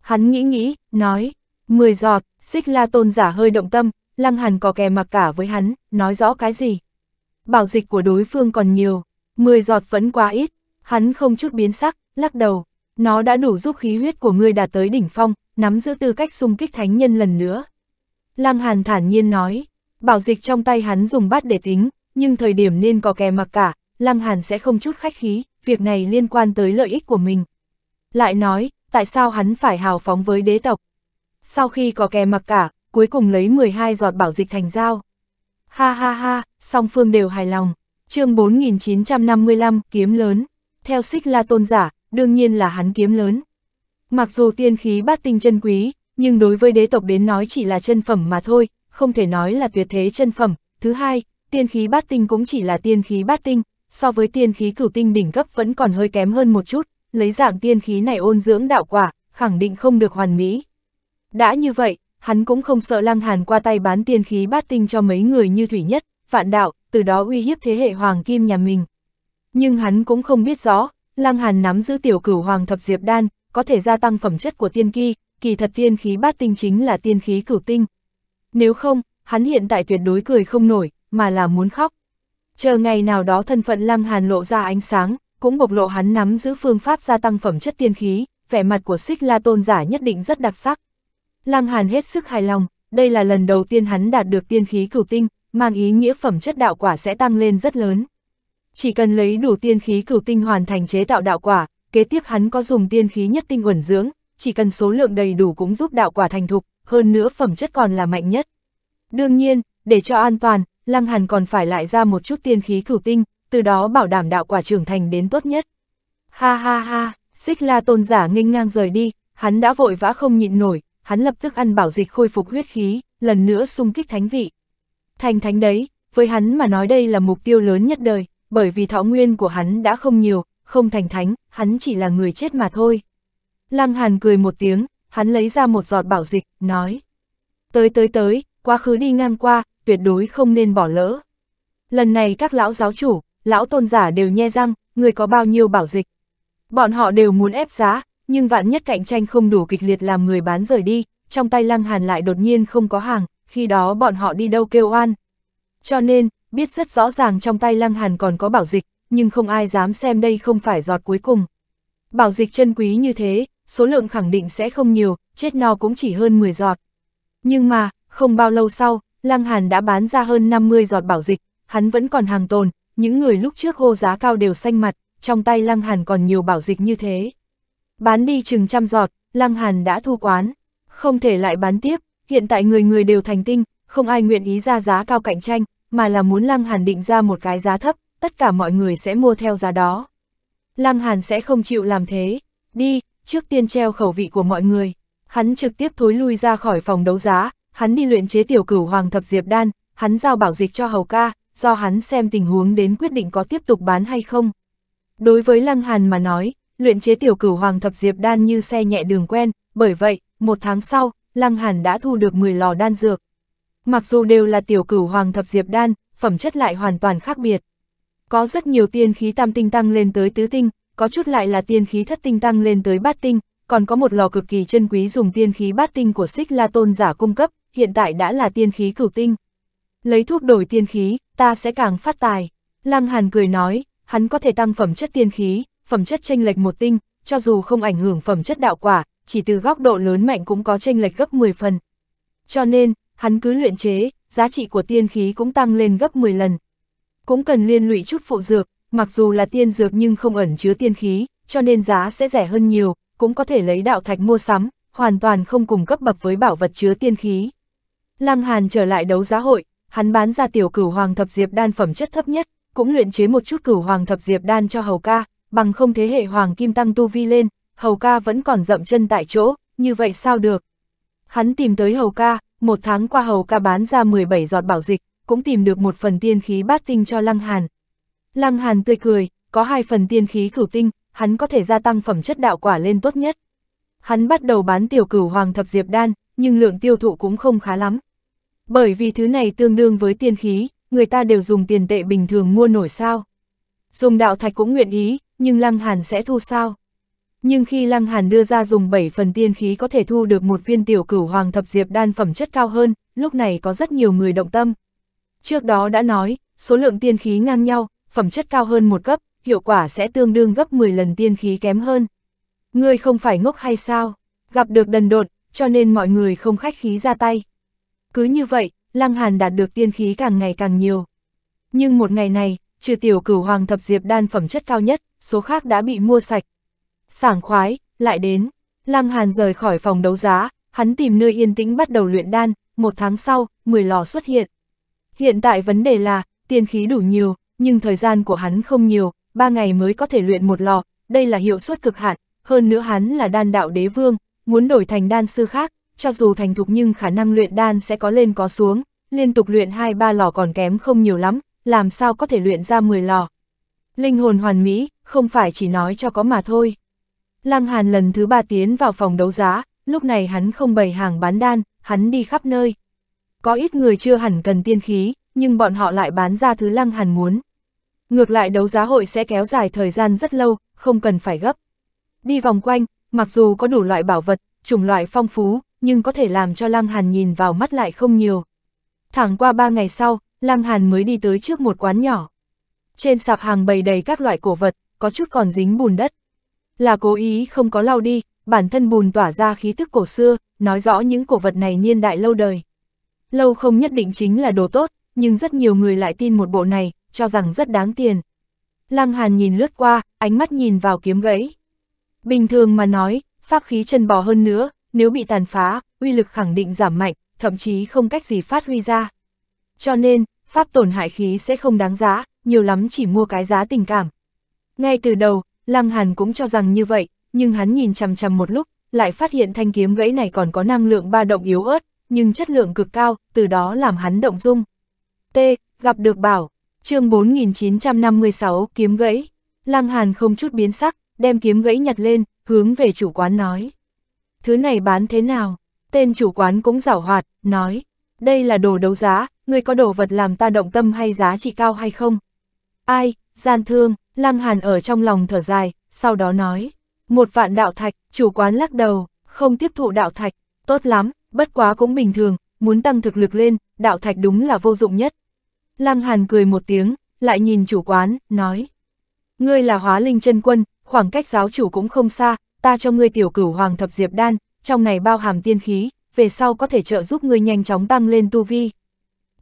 Hắn nghĩ nghĩ, nói, Mười giọt, xích la tôn giả hơi động tâm, lăng hàn có kè mặc cả với hắn, nói rõ cái gì. Bảo dịch của đối phương còn nhiều, mười giọt vẫn quá ít, hắn không chút biến sắc, lắc đầu. Nó đã đủ giúp khí huyết của ngươi đạt tới đỉnh phong, nắm giữ tư cách xung kích thánh nhân lần nữa. Lăng hàn thản nhiên nói, bảo dịch trong tay hắn dùng bát để tính, nhưng thời điểm nên có kè mặc cả, lăng hàn sẽ không chút khách khí, việc này liên quan tới lợi ích của mình. Lại nói, tại sao hắn phải hào phóng với đế tộc, sau khi có kè mặc cả, cuối cùng lấy 12 giọt bảo dịch thành dao. Ha ha ha, song phương đều hài lòng. chương 4955, kiếm lớn. Theo xích la tôn giả, đương nhiên là hắn kiếm lớn. Mặc dù tiên khí bát tinh chân quý, nhưng đối với đế tộc đến nói chỉ là chân phẩm mà thôi, không thể nói là tuyệt thế chân phẩm. Thứ hai, tiên khí bát tinh cũng chỉ là tiên khí bát tinh, so với tiên khí cửu tinh đỉnh cấp vẫn còn hơi kém hơn một chút, lấy dạng tiên khí này ôn dưỡng đạo quả, khẳng định không được hoàn mỹ, đã như vậy, hắn cũng không sợ Lăng Hàn qua tay bán tiên khí bát tinh cho mấy người như Thủy Nhất, Vạn Đạo, từ đó uy hiếp thế hệ Hoàng Kim nhà mình. Nhưng hắn cũng không biết rõ, Lăng Hàn nắm giữ tiểu cửu Hoàng Thập Diệp Đan, có thể gia tăng phẩm chất của tiên kỳ, kỳ thật tiên khí bát tinh chính là tiên khí cửu tinh. Nếu không, hắn hiện tại tuyệt đối cười không nổi, mà là muốn khóc. Chờ ngày nào đó thân phận Lăng Hàn lộ ra ánh sáng, cũng bộc lộ hắn nắm giữ phương pháp gia tăng phẩm chất tiên khí, vẻ mặt của xích la tôn giả nhất định rất đặc sắc. Lam Hàn hết sức hài lòng, đây là lần đầu tiên hắn đạt được tiên khí cửu tinh, mang ý nghĩa phẩm chất đạo quả sẽ tăng lên rất lớn. Chỉ cần lấy đủ tiên khí cửu tinh hoàn thành chế tạo đạo quả, kế tiếp hắn có dùng tiên khí nhất tinh uẩn dưỡng, chỉ cần số lượng đầy đủ cũng giúp đạo quả thành thục, hơn nữa phẩm chất còn là mạnh nhất. Đương nhiên, để cho an toàn, Lăng Hàn còn phải lại ra một chút tiên khí cửu tinh, từ đó bảo đảm đạo quả trưởng thành đến tốt nhất. Ha ha ha, xích la tôn giả nghênh ngang rời đi, hắn đã vội vã không nhịn nổi, hắn lập tức ăn bảo dịch khôi phục huyết khí, lần nữa sung kích thánh vị. Thành thánh đấy, với hắn mà nói đây là mục tiêu lớn nhất đời, bởi vì thọ nguyên của hắn đã không nhiều, không thành thánh, hắn chỉ là người chết mà thôi. Lăng Hàn cười một tiếng, hắn lấy ra một giọt bảo dịch, nói. Tới tới tới, quá khứ đi ngang qua, tuyệt đối không nên bỏ lỡ. Lần này các lão giáo chủ, lão tôn giả đều nhe răng, người có bao nhiêu bảo dịch. Bọn họ đều muốn ép giá, nhưng vạn nhất cạnh tranh không đủ kịch liệt làm người bán rời đi, trong tay Lăng Hàn lại đột nhiên không có hàng, khi đó bọn họ đi đâu kêu oan. Cho nên, biết rất rõ ràng trong tay Lăng Hàn còn có bảo dịch, nhưng không ai dám xem đây không phải giọt cuối cùng. Bảo dịch chân quý như thế, số lượng khẳng định sẽ không nhiều, chết no cũng chỉ hơn 10 giọt. Nhưng mà, không bao lâu sau, Lăng Hàn đã bán ra hơn 50 giọt bảo dịch, hắn vẫn còn hàng tồn, những người lúc trước hô giá cao đều xanh mặt, trong tay Lăng Hàn còn nhiều bảo dịch như thế. Bán đi chừng trăm giọt, Lăng Hàn đã thu quán. Không thể lại bán tiếp, hiện tại người người đều thành tinh, không ai nguyện ý ra giá cao cạnh tranh, mà là muốn Lăng Hàn định ra một cái giá thấp, tất cả mọi người sẽ mua theo giá đó. Lăng Hàn sẽ không chịu làm thế. Đi, trước tiên treo khẩu vị của mọi người. Hắn trực tiếp thối lui ra khỏi phòng đấu giá, hắn đi luyện chế tiểu cửu hoàng thập diệp đan, hắn giao bảo dịch cho Hầu ca, do hắn xem tình huống đến quyết định có tiếp tục bán hay không. Đối với Lăng Hàn mà nói, luyện chế tiểu cửu hoàng thập diệp đan như xe nhẹ đường quen, bởi vậy, một tháng sau, Lăng Hàn đã thu được 10 lò đan dược. Mặc dù đều là tiểu cửu hoàng thập diệp đan, phẩm chất lại hoàn toàn khác biệt. Có rất nhiều tiên khí tam tinh tăng lên tới tứ tinh, có chút lại là tiên khí thất tinh tăng lên tới bát tinh, còn có một lò cực kỳ chân quý dùng tiên khí bát tinh của xích la tôn giả cung cấp, hiện tại đã là tiên khí cửu tinh. Lấy thuốc đổi tiên khí, ta sẽ càng phát tài. Lăng Hàn cười nói, hắn có thể tăng phẩm chất tiên khí, phẩm chất chênh lệch một tinh, cho dù không ảnh hưởng phẩm chất đạo quả, chỉ từ góc độ lớn mạnh cũng có chênh lệch gấp 10 phần. Cho nên, hắn cứ luyện chế, giá trị của tiên khí cũng tăng lên gấp 10 lần. Cũng cần liên lụy chút phụ dược, mặc dù là tiên dược nhưng không ẩn chứa tiên khí, cho nên giá sẽ rẻ hơn nhiều, cũng có thể lấy đạo thạch mua sắm, hoàn toàn không cùng cấp bậc với bảo vật chứa tiên khí. Lăng Hàn trở lại đấu giá hội, hắn bán ra tiểu cửu hoàng thập diệp đan phẩm chất thấp nhất, cũng luyện chế một chút cửu hoàng thập diệp đan cho hầu ca, bằng không thế hệ Hoàng Kim tăng tu vi lên, Hầu ca vẫn còn dậm chân tại chỗ, như vậy sao được. Hắn tìm tới Hầu ca, một tháng qua Hầu ca bán ra 17 giọt bảo dịch, cũng tìm được một phần tiên khí bát tinh cho Lăng Hàn. Lăng Hàn tươi cười, có hai phần tiên khí cửu tinh, hắn có thể gia tăng phẩm chất đạo quả lên tốt nhất. Hắn bắt đầu bán tiểu cửu hoàng thập diệp đan, nhưng lượng tiêu thụ cũng không khá lắm. Bởi vì thứ này tương đương với tiên khí, người ta đều dùng tiền tệ bình thường mua nổi sao dùng đạo thạch cũng nguyện ý, nhưng Lăng Hàn sẽ thu sao? Nhưng khi Lăng Hàn đưa ra dùng 7 phần tiên khí có thể thu được một viên tiểu cửu hoàng thập diệp đan phẩm chất cao hơn, lúc này có rất nhiều người động tâm. Trước đó đã nói, số lượng tiên khí ngang nhau, phẩm chất cao hơn một cấp, hiệu quả sẽ tương đương gấp 10 lần tiên khí kém hơn. người không phải ngốc hay sao? Gặp được đần độn, cho nên mọi người không khách khí ra tay. Cứ như vậy, Lăng Hàn đạt được tiên khí càng ngày càng nhiều. Nhưng một ngày này, trừ tiểu cửu hoàng thập diệp đan phẩm chất cao nhất, số khác đã bị mua sạch. Sảng khoái, lại đến, Lăng Hàn rời khỏi phòng đấu giá, hắn tìm nơi yên tĩnh bắt đầu luyện đan, một tháng sau, 10 lò xuất hiện. Hiện tại vấn đề là, tiền khí đủ nhiều, nhưng thời gian của hắn không nhiều, 3 ngày mới có thể luyện một lò, đây là hiệu suất cực hạn, hơn nữa hắn là đan đạo đế vương, muốn đổi thành đan sư khác, cho dù thành thục nhưng khả năng luyện đan sẽ có lên có xuống, liên tục luyện 2-3 lò còn kém không nhiều lắm, làm sao có thể luyện ra 10 lò. Linh hồn hoàn mỹ, không phải chỉ nói cho có mà thôi. Lăng Hàn lần thứ ba tiến vào phòng đấu giá, lúc này hắn không bày hàng bán đan, hắn đi khắp nơi. Có ít người chưa hẳn cần tiên khí, nhưng bọn họ lại bán ra thứ Lăng Hàn muốn. Ngược lại đấu giá hội sẽ kéo dài thời gian rất lâu, không cần phải gấp. Đi vòng quanh, mặc dù có đủ loại bảo vật, chủng loại phong phú, nhưng có thể làm cho Lăng Hàn nhìn vào mắt lại không nhiều. Thẳng qua ba ngày sau, Lam Hàn mới đi tới trước một quán nhỏ. Trên sạp hàng bày đầy các loại cổ vật, có chút còn dính bùn đất. Là cố ý không có lau đi, bản thân bùn tỏa ra khí thức cổ xưa, nói rõ những cổ vật này niên đại lâu đời. Lâu không nhất định chính là đồ tốt, nhưng rất nhiều người lại tin một bộ này, cho rằng rất đáng tiền. Lăng Hàn nhìn lướt qua, ánh mắt nhìn vào kiếm gãy. Bình thường mà nói, pháp khí chân bò hơn nữa, nếu bị tàn phá, uy lực khẳng định giảm mạnh, thậm chí không cách gì phát huy ra. Cho nên, pháp tổn hại khí sẽ không đáng giá, nhiều lắm chỉ mua cái giá tình cảm. Ngay từ đầu, Lăng Hàn cũng cho rằng như vậy, nhưng hắn nhìn chằm chằm một lúc, lại phát hiện thanh kiếm gãy này còn có năng lượng ba động yếu ớt, nhưng chất lượng cực cao, từ đó làm hắn động dung. T. Gặp được bảo, chương 4956 kiếm gãy. Lăng Hàn không chút biến sắc, đem kiếm gãy nhặt lên, hướng về chủ quán nói. Thứ này bán thế nào? Tên chủ quán cũng giảo hoạt, nói. Đây là đồ đấu giá, ngươi có đồ vật làm ta động tâm hay giá trị cao hay không? Ai, gian thương, Lăng Hàn ở trong lòng thở dài, sau đó nói, một vạn đạo thạch, chủ quán lắc đầu, không tiếp thụ đạo thạch, tốt lắm, bất quá cũng bình thường, muốn tăng thực lực lên, đạo thạch đúng là vô dụng nhất. Lăng Hàn cười một tiếng, lại nhìn chủ quán, nói, ngươi là hóa linh chân quân, khoảng cách giáo chủ cũng không xa, ta cho ngươi tiểu cửu hoàng thập diệp đan, trong này bao hàm tiên khí, về sau có thể trợ giúp ngươi nhanh chóng tăng lên tu vi,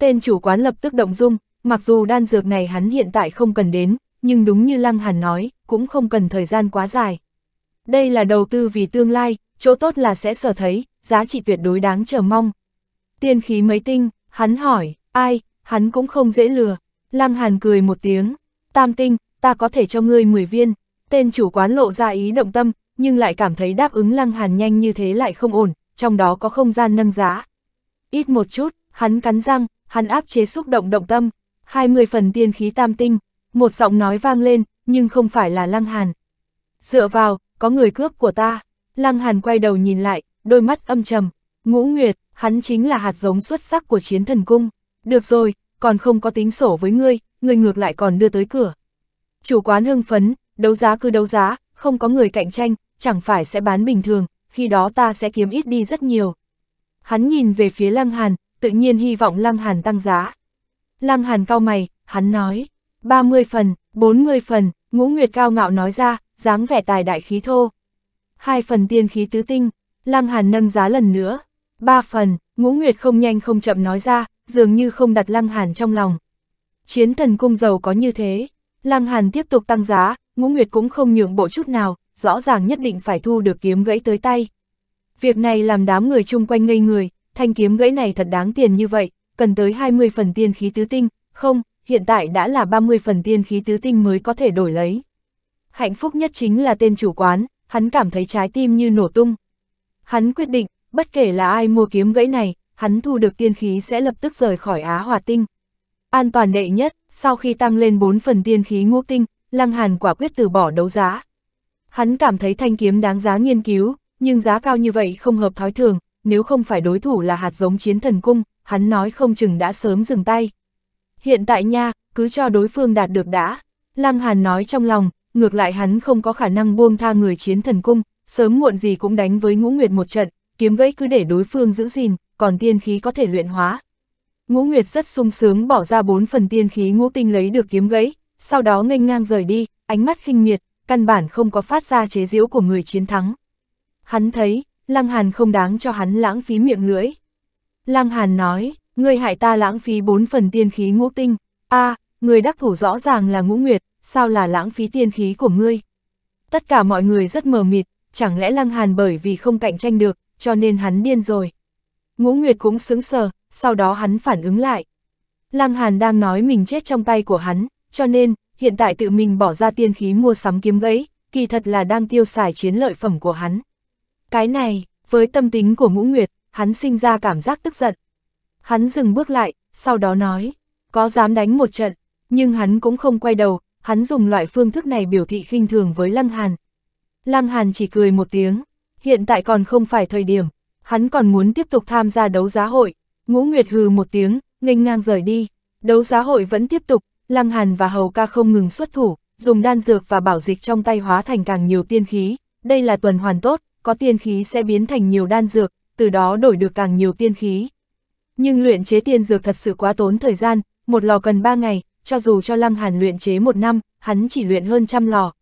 Tên chủ quán lập tức động dung, mặc dù đan dược này hắn hiện tại không cần đến, nhưng đúng như Lăng Hàn nói, cũng không cần thời gian quá dài. Đây là đầu tư vì tương lai, chỗ tốt là sẽ sở thấy, giá trị tuyệt đối đáng chờ mong. Tiên khí mấy tinh, hắn hỏi, ai, hắn cũng không dễ lừa. Lăng Hàn cười một tiếng, tam tinh, ta có thể cho ngươi 10 viên. Tên chủ quán lộ ra ý động tâm, nhưng lại cảm thấy đáp ứng Lăng Hàn nhanh như thế lại không ổn, trong đó có không gian nâng giá. Ít một chút, hắn cắn răng, hắn áp chế xúc động động tâm, 20 phần tiên khí tam tinh, một giọng nói vang lên, nhưng không phải là Lăng Hàn. Dựa vào, có người cướp của ta, Lăng Hàn quay đầu nhìn lại, đôi mắt âm trầm, ngũ nguyệt, hắn chính là hạt giống xuất sắc của chiến thần cung. Được rồi, còn không có tính sổ với ngươi, ngươi ngược lại còn đưa tới cửa. Chủ quán hưng phấn, đấu giá cứ đấu giá, không có người cạnh tranh, chẳng phải sẽ bán bình thường, khi đó ta sẽ kiếm ít đi rất nhiều. Hắn nhìn về phía Lăng Hàn, tự nhiên hy vọng Lăng Hàn tăng giá. Lăng Hàn cao mày, hắn nói, 30 phần, 40 phần, ngũ nguyệt cao ngạo nói ra, dáng vẻ tài đại khí thô. Hai phần tiên khí tứ tinh, Lăng Hàn nâng giá lần nữa. Ba phần, ngũ nguyệt không nhanh không chậm nói ra, dường như không đặt Lăng Hàn trong lòng. Chiến thần cung giàu có như thế, Lăng Hàn tiếp tục tăng giá, ngũ nguyệt cũng không nhượng bộ chút nào, rõ ràng nhất định phải thu được kiếm gãy tới tay. Việc này làm đám người chung quanh ngây người, thanh kiếm gãy này thật đáng tiền như vậy, cần tới 20 phần tiên khí tứ tinh, không, hiện tại đã là 30 phần tiên khí tứ tinh mới có thể đổi lấy. Hạnh phúc nhất chính là tên chủ quán, hắn cảm thấy trái tim như nổ tung. Hắn quyết định, bất kể là ai mua kiếm gãy này, hắn thu được tiên khí sẽ lập tức rời khỏi Á Hòa Tinh. An toàn đệ nhất, sau khi tăng lên 4 phần tiên khí ngũ tinh, Lăng Hàn quả quyết từ bỏ đấu giá. Hắn cảm thấy thanh kiếm đáng giá nghiên cứu, nhưng giá cao như vậy không hợp thói thường, nếu không phải đối thủ là hạt giống chiến thần cung, hắn nói không chừng đã sớm dừng tay. Hiện tại nha, cứ cho đối phương đạt được đã. Lăng Hàn nói trong lòng, ngược lại hắn không có khả năng buông tha người chiến thần cung, sớm muộn gì cũng đánh với ngũ nguyệt một trận, kiếm gãy cứ để đối phương giữ gìn, còn tiên khí có thể luyện hóa. Ngũ Nguyệt rất sung sướng bỏ ra bốn phần tiên khí ngũ tinh lấy được kiếm gãy, sau đó nghênh ngang rời đi, ánh mắt khinh miệt, căn bản không có phát ra chế giễu của người chiến thắng. Hắn thấy, Lăng Hàn không đáng cho hắn lãng phí miệng lưỡi. Lăng Hàn nói, ngươi hại ta lãng phí bốn phần tiên khí ngũ tinh, a à, người đắc thủ rõ ràng là ngũ nguyệt, sao là lãng phí tiên khí của ngươi? Tất cả mọi người rất mờ mịt, chẳng lẽ Lăng Hàn bởi vì không cạnh tranh được, cho nên hắn điên rồi. Ngũ Nguyệt cũng sững sờ, sau đó hắn phản ứng lại. Lăng Hàn đang nói mình chết trong tay của hắn, cho nên, hiện tại tự mình bỏ ra tiên khí mua sắm kiếm gãy, kỳ thật là đang tiêu xài chiến lợi phẩm của hắn. Cái này, với tâm tính của ngũ nguyệt, hắn sinh ra cảm giác tức giận. Hắn dừng bước lại, sau đó nói, có dám đánh một trận, nhưng hắn cũng không quay đầu, hắn dùng loại phương thức này biểu thị khinh thường với Lăng Hàn. Lăng Hàn chỉ cười một tiếng, hiện tại còn không phải thời điểm, hắn còn muốn tiếp tục tham gia đấu giá hội, ngũ nguyệt hừ một tiếng, nghênh ngang rời đi, đấu giá hội vẫn tiếp tục, Lăng Hàn và Hầu Ca không ngừng xuất thủ, dùng đan dược và bảo dịch trong tay hóa thành càng nhiều tiên khí, đây là tuần hoàn tốt, có tiên khí sẽ biến thành nhiều đan dược, từ đó đổi được càng nhiều tiên khí. Nhưng luyện chế tiên dược thật sự quá tốn thời gian, một lò cần ba ngày, cho dù cho Lăng Hàn luyện chế một năm, hắn chỉ luyện hơn trăm lò.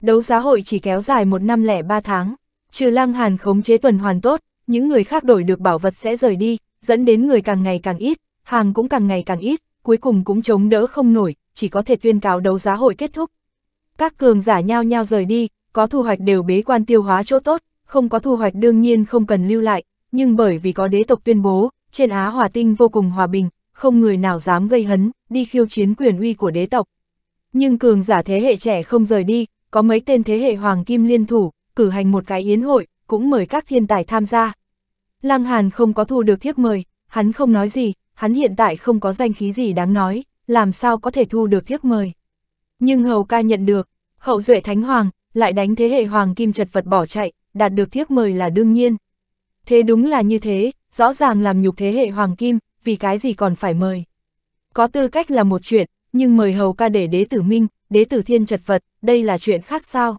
Đấu giá hội chỉ kéo dài một năm lẻ ba tháng, trừ Lăng Hàn khống chế tuần hoàn tốt, những người khác đổi được bảo vật sẽ rời đi, dẫn đến người càng ngày càng ít, hàng cũng càng ngày càng ít, cuối cùng cũng chống đỡ không nổi, chỉ có thể tuyên cáo đấu giá hội kết thúc. Các cường giả nhao nhao rời đi, có thu hoạch đều bế quan tiêu hóa chỗ tốt, không có thu hoạch đương nhiên không cần lưu lại, nhưng bởi vì có đế tộc tuyên bố, trên Á Hòa Tinh vô cùng hòa bình, không người nào dám gây hấn, đi khiêu chiến quyền uy của đế tộc. Nhưng cường giả thế hệ trẻ không rời đi, có mấy tên thế hệ Hoàng Kim liên thủ, cử hành một cái yến hội, cũng mời các thiên tài tham gia. Lăng Hàn không có thu được thiếp mời, hắn không nói gì, hắn hiện tại không có danh khí gì đáng nói, làm sao có thể thu được thiếp mời. Nhưng Hầu ca nhận được, hậu duệ Thánh Hoàng, lại đánh thế hệ Hoàng Kim chật vật bỏ chạy, đạt được thiếp mời là đương nhiên. Thế đúng là như thế, rõ ràng làm nhục thế hệ hoàng kim, vì cái gì còn phải mời. Có tư cách là một chuyện, nhưng mời hầu ca để đế tử minh, đế tử thiên chật vật, đây là chuyện khác sao.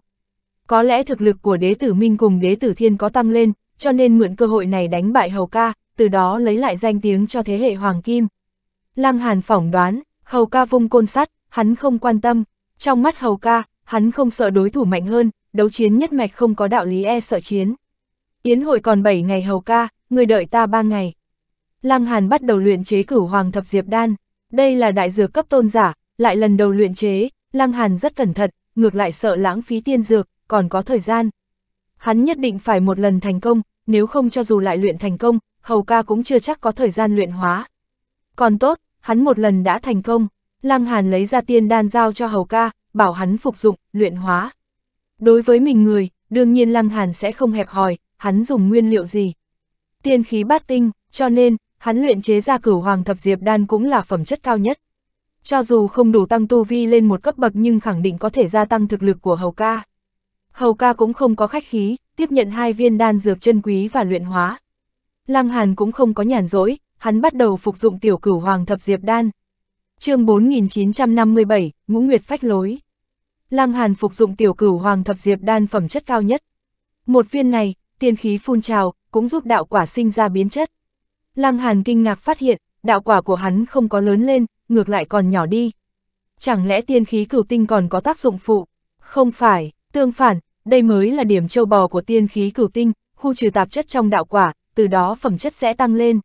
Có lẽ thực lực của đế tử minh cùng đế tử thiên có tăng lên, cho nên mượn cơ hội này đánh bại hầu ca, từ đó lấy lại danh tiếng cho thế hệ hoàng kim. Lăng Hàn phỏng đoán, hầu ca vung côn sắt, hắn không quan tâm, trong mắt hầu ca, hắn không sợ đối thủ mạnh hơn, đấu chiến nhất mạch không có đạo lý e sợ chiến. Yến hội còn 7 ngày hầu ca, người đợi ta 3 ngày. Lăng Hàn bắt đầu luyện chế cửu hoàng thập diệp đan, đây là đại dược cấp tôn giả, lại lần đầu luyện chế, Lăng Hàn rất cẩn thận, ngược lại sợ lãng phí tiên dược, còn có thời gian. Hắn nhất định phải một lần thành công, nếu không cho dù lại luyện thành công, hầu ca cũng chưa chắc có thời gian luyện hóa. Còn tốt, hắn một lần đã thành công, Lăng Hàn lấy ra tiên đan giao cho hầu ca, bảo hắn phục dụng, luyện hóa. Đối với mình người, đương nhiên Lăng Hàn sẽ không hẹp hòi, hắn dùng nguyên liệu gì. Tiên khí bát tinh, cho nên, hắn luyện chế ra cửu hoàng thập diệp đan cũng là phẩm chất cao nhất. Cho dù không đủ tăng tu vi lên một cấp bậc nhưng khẳng định có thể gia tăng thực lực của Hầu ca. Hầu ca cũng không có khách khí, tiếp nhận hai viên đan dược chân quý và luyện hóa. Lăng Hàn cũng không có nhàn rỗi, hắn bắt đầu phục dụng tiểu cửu hoàng thập diệp đan. Chương 4957, Ngũ Nguyệt phách lối. Lăng Hàn phục dụng tiểu cửu hoàng thập diệp đan phẩm chất cao nhất. Một viên này, tiên khí phun trào, cũng giúp đạo quả sinh ra biến chất. Lăng Hàn kinh ngạc phát hiện, đạo quả của hắn không có lớn lên, ngược lại còn nhỏ đi. Chẳng lẽ tiên khí cửu tinh còn có tác dụng phụ? Không phải, tương phản, đây mới là điểm châu bò của tiên khí cửu tinh, khu trừ tạp chất trong đạo quả, từ đó phẩm chất sẽ tăng lên.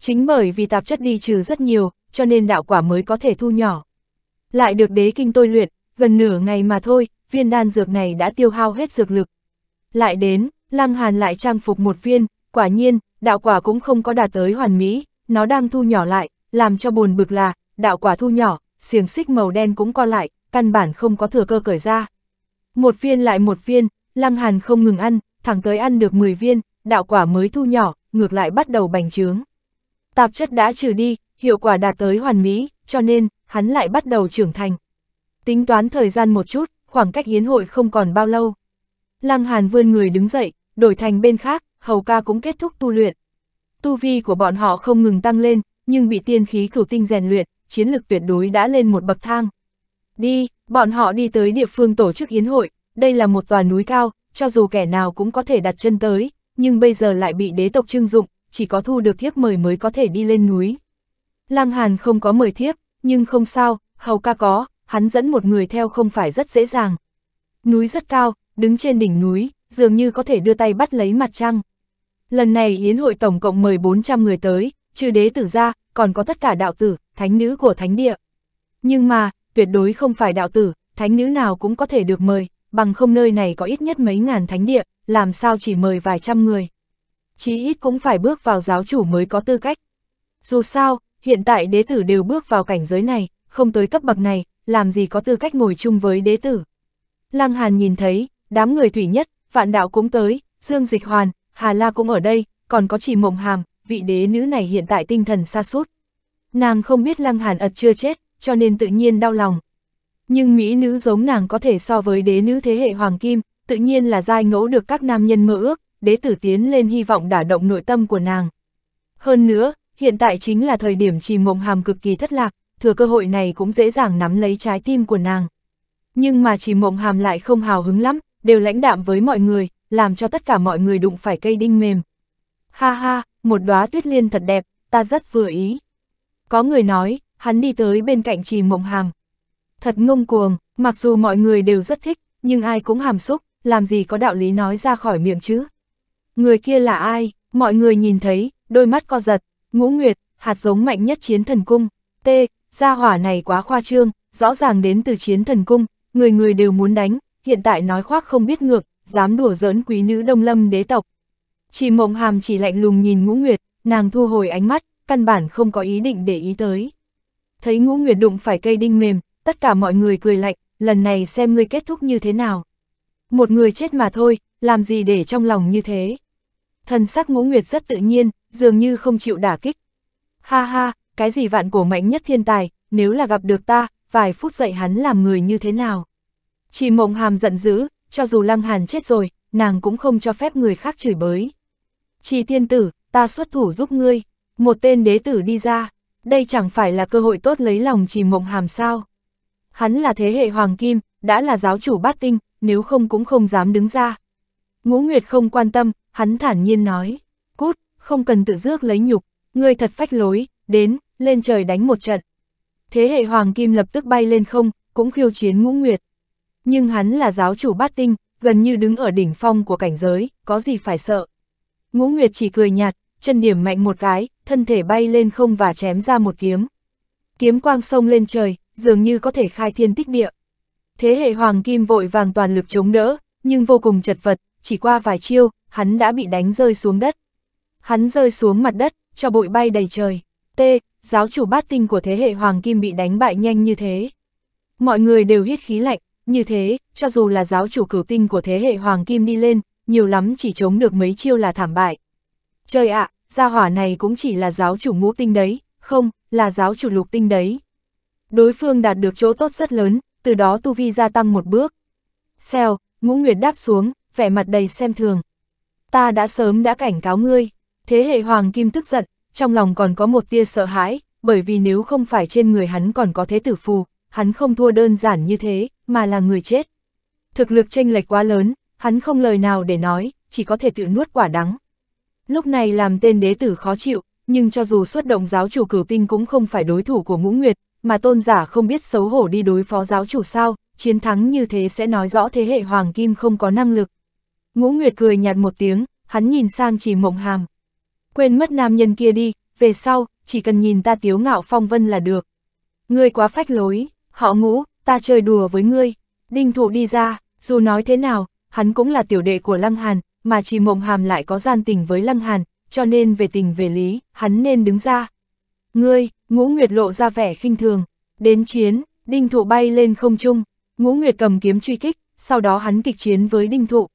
Chính bởi vì tạp chất đi trừ rất nhiều, cho nên đạo quả mới có thể thu nhỏ. Lại được đế kinh tôi luyện, Gần nửa ngày mà thôi, viên đan dược này đã tiêu hao hết dược lực. Lại đến, Lăng Hàn lại trang phục một viên, quả nhiên, đạo quả cũng không có đạt tới hoàn mỹ, nó đang thu nhỏ lại, làm cho buồn bực là, đạo quả thu nhỏ, xiềng xích màu đen cũng co lại, căn bản không có thừa cơ cởi ra. Một viên lại một viên, Lăng Hàn không ngừng ăn, thẳng tới ăn được 10 viên, đạo quả mới thu nhỏ, ngược lại bắt đầu bành trướng. Tạp chất đã trừ đi, hiệu quả đạt tới hoàn mỹ, cho nên, hắn lại bắt đầu trưởng thành. Tính toán thời gian một chút, khoảng cách hiến hội không còn bao lâu. Lăng Hàn vươn người đứng dậy, đổi thành bên khác, Hầu ca cũng kết thúc tu luyện. Tu vi của bọn họ không ngừng tăng lên, nhưng bị tiên khí cửu tinh rèn luyện, chiến lực tuyệt đối đã lên một bậc thang. Đi, bọn họ đi tới địa phương tổ chức hiến hội, đây là một tòa núi cao, cho dù kẻ nào cũng có thể đặt chân tới, nhưng bây giờ lại bị đế tộc trưng dụng, chỉ có thu được thiếp mời mới có thể đi lên núi. Lăng Hàn không có mời thiếp, nhưng không sao, Hầu ca có, hắn dẫn một người theo không phải rất dễ dàng. Núi rất cao, đứng trên đỉnh núi, dường như có thể đưa tay bắt lấy mặt trăng. Lần này Yến hội tổng cộng mời 400 người tới, trừ đế tử ra, còn có tất cả đạo tử, thánh nữ của thánh địa. Nhưng mà, tuyệt đối không phải đạo tử, thánh nữ nào cũng có thể được mời, bằng không nơi này có ít nhất mấy ngàn thánh địa, làm sao chỉ mời vài trăm người. Chí ít cũng phải bước vào giáo chủ mới có tư cách. Dù sao, hiện tại đế tử đều bước vào cảnh giới này, không tới cấp bậc này, làm gì có tư cách ngồi chung với đế tử. Lăng Hàn nhìn thấy, đám người thủy nhất, vạn đạo cũng tới, Dương Dịch Hoàn, Hà La cũng ở đây, còn có chỉ mộng hàm, vị đế nữ này hiện tại tinh thần xa sút Nàng không biết Lăng Hàn ật chưa chết, cho nên tự nhiên đau lòng. Nhưng mỹ nữ giống nàng có thể so với đế nữ thế hệ Hoàng Kim, tự nhiên là dai ngẫu được các nam nhân mơ ước, đế tử tiến lên hy vọng đả động nội tâm của nàng. Hơn nữa, hiện tại chính là thời điểm Chỉ mộng hàm cực kỳ thất lạc, thừa cơ hội này cũng dễ dàng nắm lấy trái tim của nàng. Nhưng mà chỉ mộng hàm lại không hào hứng lắm, đều lãnh đạm với mọi người, làm cho tất cả mọi người đụng phải cây đinh mềm. Ha ha, một đóa tuyết liên thật đẹp, ta rất vừa ý. Có người nói, hắn đi tới bên cạnh trì mộng hàm. Thật ngông cuồng, mặc dù mọi người đều rất thích, nhưng ai cũng hàm xúc, làm gì có đạo lý nói ra khỏi miệng chứ. Người kia là ai, mọi người nhìn thấy, đôi mắt co giật, ngũ nguyệt, hạt giống mạnh nhất chiến thần cung, tê gia hỏa này quá khoa trương, rõ ràng đến từ chiến thần cung, người người đều muốn đánh, hiện tại nói khoác không biết ngược, dám đùa giỡn quý nữ đông lâm đế tộc. Chỉ mộng hàm chỉ lạnh lùng nhìn ngũ nguyệt, nàng thu hồi ánh mắt, căn bản không có ý định để ý tới. Thấy ngũ nguyệt đụng phải cây đinh mềm, tất cả mọi người cười lạnh, lần này xem ngươi kết thúc như thế nào. Một người chết mà thôi, làm gì để trong lòng như thế. Thần sắc ngũ nguyệt rất tự nhiên, dường như không chịu đả kích. Ha ha, cái gì vạn cổ mạnh nhất thiên tài, nếu là gặp được ta, vài phút dạy hắn làm người như thế nào. Chỉ mộng hàm giận dữ, cho dù lăng hàn chết rồi, nàng cũng không cho phép người khác chửi bới. Chỉ tiên tử, ta xuất thủ giúp ngươi, một tên đế tử đi ra, đây chẳng phải là cơ hội tốt lấy lòng chỉ mộng hàm sao. Hắn là thế hệ hoàng kim, đã là giáo chủ bát tinh, nếu không cũng không dám đứng ra. Ngũ Nguyệt không quan tâm, hắn thản nhiên nói, cút, không cần tự dước lấy nhục, ngươi thật phách lối, đến, lên trời đánh một trận. Thế hệ Hoàng Kim lập tức bay lên không, cũng khiêu chiến ngũ nguyệt. Nhưng hắn là giáo chủ bát tinh, gần như đứng ở đỉnh phong của cảnh giới, có gì phải sợ. Ngũ Nguyệt chỉ cười nhạt, chân điểm mạnh một cái, thân thể bay lên không và chém ra một kiếm. Kiếm quang sông lên trời, dường như có thể khai thiên tích địa. Thế hệ Hoàng Kim vội vàng toàn lực chống đỡ, nhưng vô cùng chật vật, chỉ qua vài chiêu, hắn đã bị đánh rơi xuống đất. Hắn rơi xuống mặt đất, cho bụi bay đầy trời. T, giáo chủ bát tinh của thế hệ Hoàng Kim bị đánh bại nhanh như thế. Mọi người đều hít khí lạnh, như thế, cho dù là giáo chủ cửu tinh của thế hệ Hoàng Kim đi lên, nhiều lắm chỉ chống được mấy chiêu là thảm bại. Trời ạ, gia hỏa này cũng chỉ là giáo chủ ngũ tinh đấy, không, là giáo chủ lục tinh đấy. Đối phương đạt được chỗ tốt rất lớn, từ đó tu vi gia tăng một bước. Xeo ngũ nguyệt đáp xuống, vẻ mặt đầy xem thường. Ta đã sớm đã cảnh cáo ngươi, thế hệ Hoàng Kim tức giận, trong lòng còn có một tia sợ hãi, bởi vì nếu không phải trên người hắn còn có thế tử phù, hắn không thua đơn giản như thế, mà là người chết. Thực lực chênh lệch quá lớn, hắn không lời nào để nói, chỉ có thể tự nuốt quả đắng. Lúc này làm tên đế tử khó chịu, nhưng cho dù xuất động giáo chủ cửu tinh cũng không phải đối thủ của ngũ nguyệt, mà tôn giả không biết xấu hổ đi đối phó giáo chủ sao, chiến thắng như thế sẽ nói rõ thế hệ hoàng kim không có năng lực. Ngũ nguyệt cười nhạt một tiếng, hắn nhìn sang chỉ mộng hàm, quên mất nam nhân kia đi, về sau, chỉ cần nhìn ta tiếu ngạo phong vân là được. Ngươi quá phách lối, họ ngũ, ta chơi đùa với ngươi. Đinh thụ đi ra, dù nói thế nào, hắn cũng là tiểu đệ của Lăng Hàn, mà chỉ mộng hàm lại có gian tình với Lăng Hàn, cho nên về tình về lý, hắn nên đứng ra. Ngươi, ngũ nguyệt lộ ra vẻ khinh thường, đến chiến, đinh thụ bay lên không trung, ngũ nguyệt cầm kiếm truy kích, sau đó hắn kịch chiến với đinh thụ.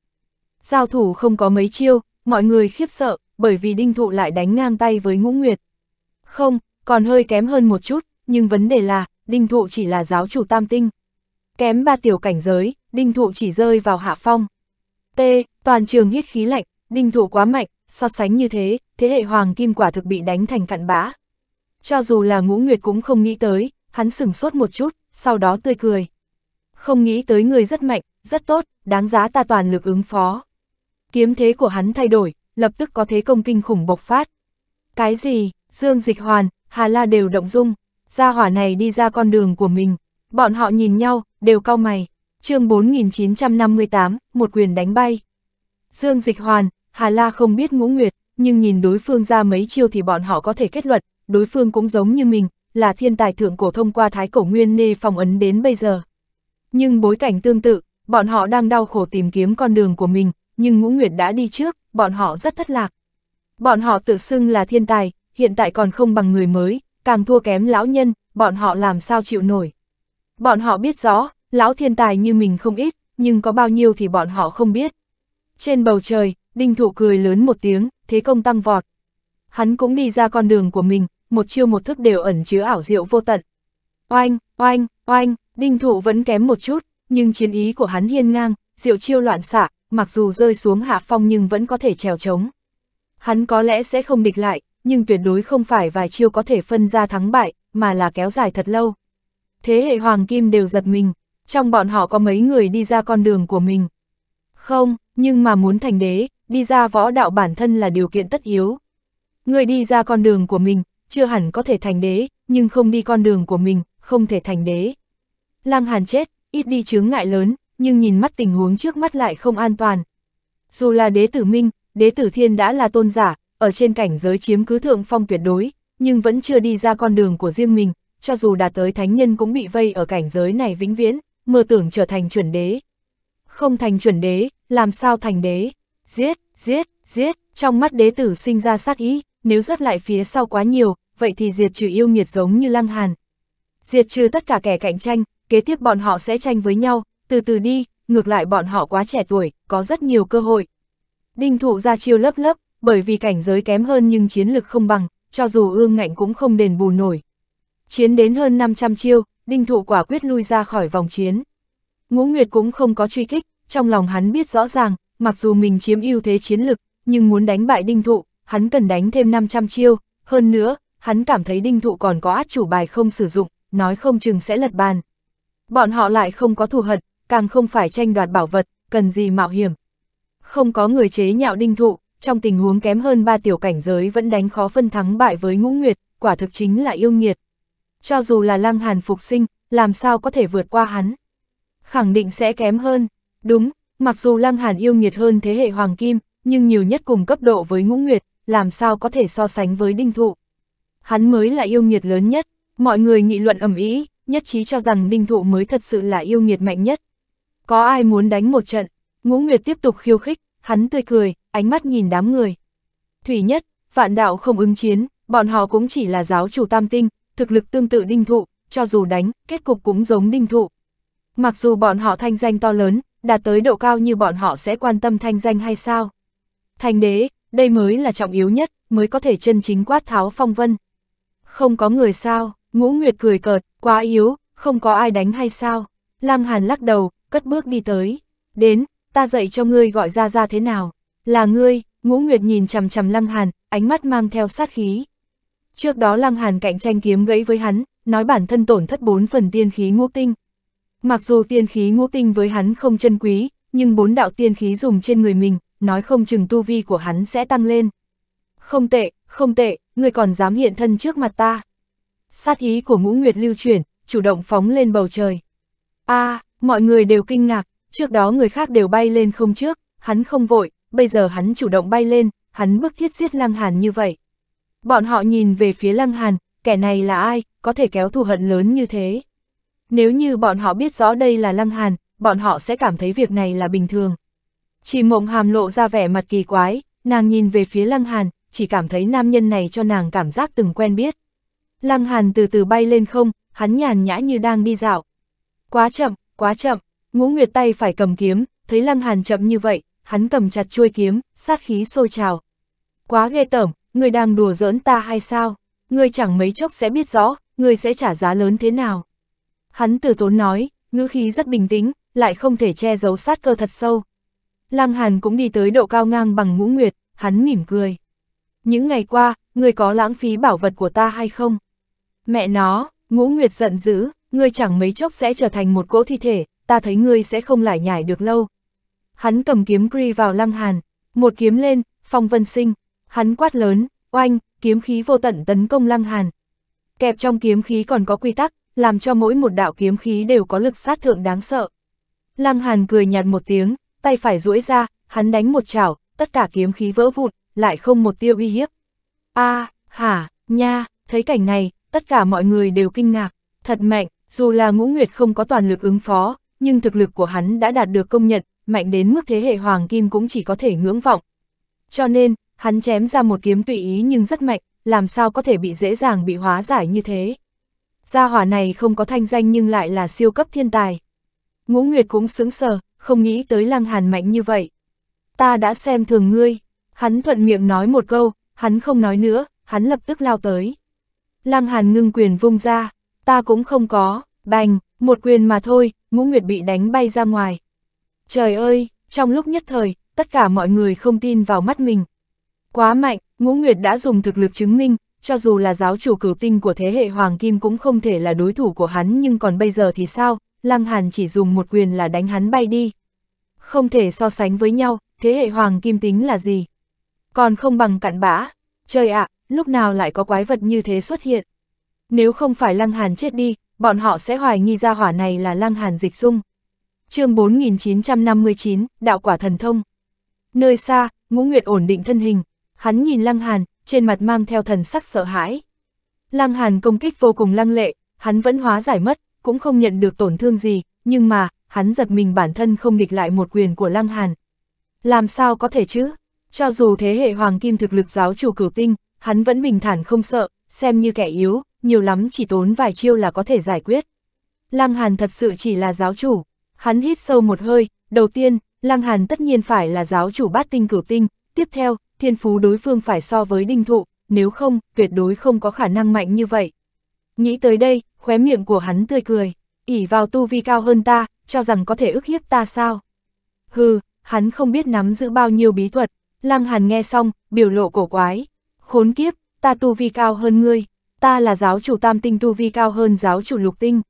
Giao thủ không có mấy chiêu, mọi người khiếp sợ, bởi vì đinh thụ lại đánh ngang tay với ngũ nguyệt. Không, còn hơi kém hơn một chút, nhưng vấn đề là, đinh thụ chỉ là giáo chủ tam tinh. Kém ba tiểu cảnh giới, đinh thụ chỉ rơi vào hạ phong. T, toàn trường hít khí lạnh, đinh thụ quá mạnh, so sánh như thế, thế hệ hoàng kim quả thực bị đánh thành cặn bã. Cho dù là ngũ nguyệt cũng không nghĩ tới, hắn sửng sốt một chút, sau đó tươi cười. Không nghĩ tới người rất mạnh, rất tốt, đáng giá ta toàn lực ứng phó. Kiếm thế của hắn thay đổi, lập tức có thế công kinh khủng bộc phát. Cái gì, Dương Dịch Hoàn, Hà La đều động dung, gia hỏa này đi ra con đường của mình, bọn họ nhìn nhau, đều cau mày. chương 4958, một quyền đánh bay. Dương Dịch Hoàn, Hà La không biết ngũ nguyệt, nhưng nhìn đối phương ra mấy chiêu thì bọn họ có thể kết luận, đối phương cũng giống như mình, là thiên tài thượng cổ thông qua thái cổ nguyên nê phòng ấn đến bây giờ. Nhưng bối cảnh tương tự, bọn họ đang đau khổ tìm kiếm con đường của mình, nhưng ngũ nguyệt đã đi trước, bọn họ rất thất lạc. Bọn họ tự xưng là thiên tài, hiện tại còn không bằng người mới, càng thua kém lão nhân, bọn họ làm sao chịu nổi. Bọn họ biết rõ, lão thiên tài như mình không ít, nhưng có bao nhiêu thì bọn họ không biết. Trên bầu trời, Đinh thủ cười lớn một tiếng, thế công tăng vọt. Hắn cũng đi ra con đường của mình, một chiêu một thức đều ẩn chứa ảo diệu vô tận. Oanh, oanh, oanh, Đinh thủ vẫn kém một chút, nhưng chiến ý của hắn hiên ngang, diệu chiêu loạn xạ, mặc dù rơi xuống hạ phong nhưng vẫn có thể trèo trống. Hắn có lẽ sẽ không địch lại, nhưng tuyệt đối không phải vài chiêu có thể phân ra thắng bại, mà là kéo dài thật lâu. Thế hệ Hoàng Kim đều giật mình, trong bọn họ có mấy người đi ra con đường của mình. Không, nhưng mà muốn thành đế, đi ra võ đạo bản thân là điều kiện tất yếu. Người đi ra con đường của mình, chưa hẳn có thể thành đế, nhưng không đi con đường của mình, không thể thành đế. Lăng Hàn chết, ít đi chướng ngại lớn, nhưng nhìn mắt tình huống trước mắt lại không an toàn. Dù là đế tử Minh, đế tử Thiên đã là tôn giả, ở trên cảnh giới chiếm cứ thượng phong tuyệt đối, nhưng vẫn chưa đi ra con đường của riêng mình, cho dù đạt tới thánh nhân cũng bị vây ở cảnh giới này vĩnh viễn, mơ tưởng trở thành chuẩn đế. Không thành chuẩn đế, làm sao thành đế? Giết, giết, giết, trong mắt đế tử sinh ra sát ý, nếu rớt lại phía sau quá nhiều, vậy thì diệt trừ yêu nghiệt giống như lăng hàn. Diệt trừ tất cả kẻ cạnh tranh, kế tiếp bọn họ sẽ tranh với nhau, từ từ đi, ngược lại bọn họ quá trẻ tuổi, có rất nhiều cơ hội. Đinh thụ ra chiêu lấp lấp, bởi vì cảnh giới kém hơn nhưng chiến lực không bằng, cho dù ương ngạnh cũng không đền bù nổi. Chiến đến hơn 500 chiêu, đinh thụ quả quyết lui ra khỏi vòng chiến. Ngũ Nguyệt cũng không có truy kích, trong lòng hắn biết rõ ràng, mặc dù mình chiếm ưu thế chiến lực, nhưng muốn đánh bại đinh thụ, hắn cần đánh thêm 500 chiêu, hơn nữa, hắn cảm thấy đinh thụ còn có át chủ bài không sử dụng, nói không chừng sẽ lật bàn. Bọn họ lại không có thù hận, càng không phải tranh đoạt bảo vật, cần gì mạo hiểm. Không có người chế nhạo đinh thụ, trong tình huống kém hơn ba tiểu cảnh giới vẫn đánh khó phân thắng bại với ngũ nguyệt, quả thực chính là yêu nghiệt. Cho dù là lăng hàn phục sinh, làm sao có thể vượt qua hắn. Khẳng định sẽ kém hơn, đúng, mặc dù lăng hàn yêu nghiệt hơn thế hệ hoàng kim, nhưng nhiều nhất cùng cấp độ với ngũ nguyệt, làm sao có thể so sánh với đinh thụ. Hắn mới là yêu nghiệt lớn nhất, mọi người nghị luận ầm ĩ, nhất trí cho rằng đinh thụ mới thật sự là yêu nghiệt mạnh nhất. Có ai muốn đánh một trận? Ngũ Nguyệt tiếp tục khiêu khích, hắn tươi cười, ánh mắt nhìn đám người. Thủy nhất, vạn đạo không ứng chiến, bọn họ cũng chỉ là giáo chủ tam tinh, thực lực tương tự đinh thụ, cho dù đánh, kết cục cũng giống đinh thụ. Mặc dù bọn họ thanh danh to lớn, đạt tới độ cao như bọn họ sẽ quan tâm thanh danh hay sao? Thành đế, đây mới là trọng yếu nhất, mới có thể chân chính quát tháo phong vân. Không có người sao, ngũ nguyệt cười cợt, quá yếu, không có ai đánh hay sao? Lăng Hàn lắc đầu, cất bước đi tới. Đến, ta dạy cho ngươi gọi ra ra thế nào. Là ngươi, ngũ nguyệt nhìn chằm chằm lăng hàn, ánh mắt mang theo sát khí. Trước đó lăng hàn cạnh tranh kiếm gãy với hắn, nói bản thân tổn thất bốn phần tiên khí ngũ tinh. Mặc dù tiên khí ngũ tinh với hắn không chân quý, nhưng bốn đạo tiên khí dùng trên người mình, nói không chừng tu vi của hắn sẽ tăng lên. Không tệ, không tệ, ngươi còn dám hiện thân trước mặt ta. Sát ý của ngũ nguyệt lưu chuyển, chủ động phóng lên bầu trời. a à, Mọi người đều kinh ngạc, trước đó người khác đều bay lên không trước, hắn không vội, bây giờ hắn chủ động bay lên, hắn bức thiết giết Lăng Hàn như vậy. Bọn họ nhìn về phía Lăng Hàn, kẻ này là ai, có thể kéo thù hận lớn như thế. Nếu như bọn họ biết rõ đây là Lăng Hàn, bọn họ sẽ cảm thấy việc này là bình thường. Chỉ mộng hàm lộ ra vẻ mặt kỳ quái, nàng nhìn về phía Lăng Hàn, chỉ cảm thấy nam nhân này cho nàng cảm giác từng quen biết. Lăng Hàn từ từ bay lên không, hắn nhàn nhã như đang đi dạo. Quá chậm, quá chậm, ngũ nguyệt tay phải cầm kiếm, thấy Lăng Hàn chậm như vậy, hắn cầm chặt chuôi kiếm, sát khí sôi trào. Quá ghê tởm, người đang đùa giỡn ta hay sao? Người chẳng mấy chốc sẽ biết rõ, người sẽ trả giá lớn thế nào. Hắn từ tốn nói, ngữ khí rất bình tĩnh, lại không thể che giấu sát cơ thật sâu. Lăng Hàn cũng đi tới độ cao ngang bằng ngũ nguyệt, hắn mỉm cười. Những ngày qua, người có lãng phí bảo vật của ta hay không? Mẹ nó, ngũ nguyệt giận dữ, ngươi chẳng mấy chốc sẽ trở thành một cỗ thi thể, ta thấy ngươi sẽ không lại nhải được lâu. Hắn cầm kiếm gri vào lăng hàn, một kiếm lên, phong vân sinh, hắn quát lớn, oanh, kiếm khí vô tận tấn công lăng hàn. Kẹp trong kiếm khí còn có quy tắc, làm cho mỗi một đạo kiếm khí đều có lực sát thượng đáng sợ. Lăng hàn cười nhạt một tiếng, tay phải duỗi ra, hắn đánh một chảo, tất cả kiếm khí vỡ vụn, lại không một tiêu uy hiếp. a à, hả, nha, thấy cảnh này, tất cả mọi người đều kinh ngạc, thật mạnh, dù là ngũ nguyệt không có toàn lực ứng phó, nhưng thực lực của hắn đã đạt được công nhận, mạnh đến mức thế hệ hoàng kim cũng chỉ có thể ngưỡng vọng. Cho nên, hắn chém ra một kiếm tùy ý nhưng rất mạnh, làm sao có thể bị dễ dàng bị hóa giải như thế. Gia hỏa này không có thanh danh nhưng lại là siêu cấp thiên tài. Ngũ Nguyệt cũng sướng sờ, không nghĩ tới lăng hàn mạnh như vậy. Ta đã xem thường ngươi, hắn thuận miệng nói một câu, hắn không nói nữa, hắn lập tức lao tới. Lăng hàn ngưng quyền vung ra, ta cũng không có, bành, một quyền mà thôi, ngũ nguyệt bị đánh bay ra ngoài. Trời ơi, trong lúc nhất thời, tất cả mọi người không tin vào mắt mình. Quá mạnh, ngũ nguyệt đã dùng thực lực chứng minh, cho dù là giáo chủ cửu tinh của thế hệ Hoàng Kim cũng không thể là đối thủ của hắn nhưng còn bây giờ thì sao, Lăng Hàn chỉ dùng một quyền là đánh hắn bay đi. Không thể so sánh với nhau, thế hệ Hoàng Kim tính là gì? Còn không bằng cặn bã. Trời ạ, à, lúc nào lại có quái vật như thế xuất hiện? Nếu không phải Lăng Hàn chết đi, bọn họ sẽ hoài nghi ra hỏa này là Lăng Hàn dịch dung. chương 4959, Đạo quả thần thông. Nơi xa, Ngũ Nguyệt ổn định thân hình, hắn nhìn Lăng Hàn, trên mặt mang theo thần sắc sợ hãi. Lăng Hàn công kích vô cùng lăng lệ, hắn vẫn hóa giải mất, cũng không nhận được tổn thương gì, nhưng mà, hắn giật mình bản thân không địch lại một quyền của Lăng Hàn. Làm sao có thể chứ? Cho dù thế hệ hoàng kim thực lực giáo chủ cửu tinh, hắn vẫn bình thản không sợ, xem như kẻ yếu, nhiều lắm chỉ tốn vài chiêu là có thể giải quyết. Lăng Hàn thật sự chỉ là giáo chủ, hắn hít sâu một hơi, đầu tiên, Lăng Hàn tất nhiên phải là giáo chủ bát tinh cửu tinh, tiếp theo, thiên phú đối phương phải so với đinh thụ, nếu không, tuyệt đối không có khả năng mạnh như vậy. Nghĩ tới đây, khóe miệng của hắn tươi cười, ỉ vào tu vi cao hơn ta, cho rằng có thể ức hiếp ta sao. Hừ, hắn không biết nắm giữ bao nhiêu bí thuật, Lăng Hàn nghe xong, biểu lộ cổ quái. Khốn kiếp, ta tu vi cao hơn ngươi, ta là giáo chủ tam tinh tu vi cao hơn giáo chủ lục tinh.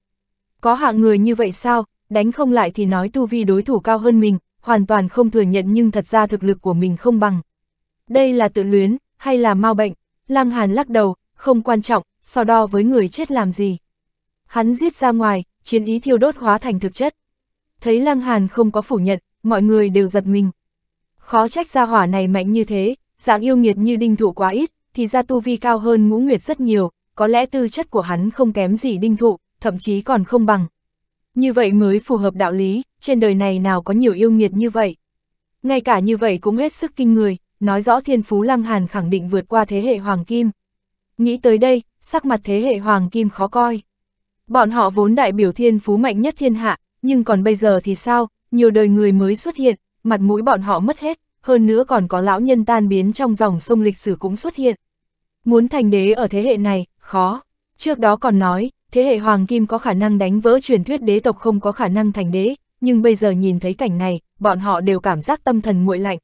Có hạng người như vậy sao, đánh không lại thì nói tu vi đối thủ cao hơn mình, hoàn toàn không thừa nhận nhưng thật ra thực lực của mình không bằng. Đây là tự luyến, hay là mau bệnh, Lăng Hàn lắc đầu, không quan trọng, so đo với người chết làm gì. Hắn giết ra ngoài, chiến ý thiêu đốt hóa thành thực chất. Thấy Lăng Hàn không có phủ nhận, mọi người đều giật mình. Khó trách ra hỏa này mạnh như thế, dạng yêu nghiệt như đinh thụ quá ít, thì ra tu vi cao hơn ngũ nguyệt rất nhiều, có lẽ tư chất của hắn không kém gì đinh thụ, thậm chí còn không bằng. Như vậy mới phù hợp đạo lý, trên đời này nào có nhiều yêu nghiệt như vậy. Ngay cả như vậy cũng hết sức kinh người, nói rõ thiên phú lăng hàn khẳng định vượt qua thế hệ hoàng kim. Nghĩ tới đây, sắc mặt thế hệ hoàng kim khó coi. Bọn họ vốn đại biểu thiên phú mạnh nhất thiên hạ, nhưng còn bây giờ thì sao, nhiều đời người mới xuất hiện, mặt mũi bọn họ mất hết, hơn nữa còn có lão nhân tan biến trong dòng sông lịch sử cũng xuất hiện. Muốn thành đế ở thế hệ này, khó. Trước đó còn nói, thế hệ Hoàng Kim có khả năng đánh vỡ truyền thuyết đế tộc không có khả năng thành đế, nhưng bây giờ nhìn thấy cảnh này, bọn họ đều cảm giác tâm thần nguội lạnh.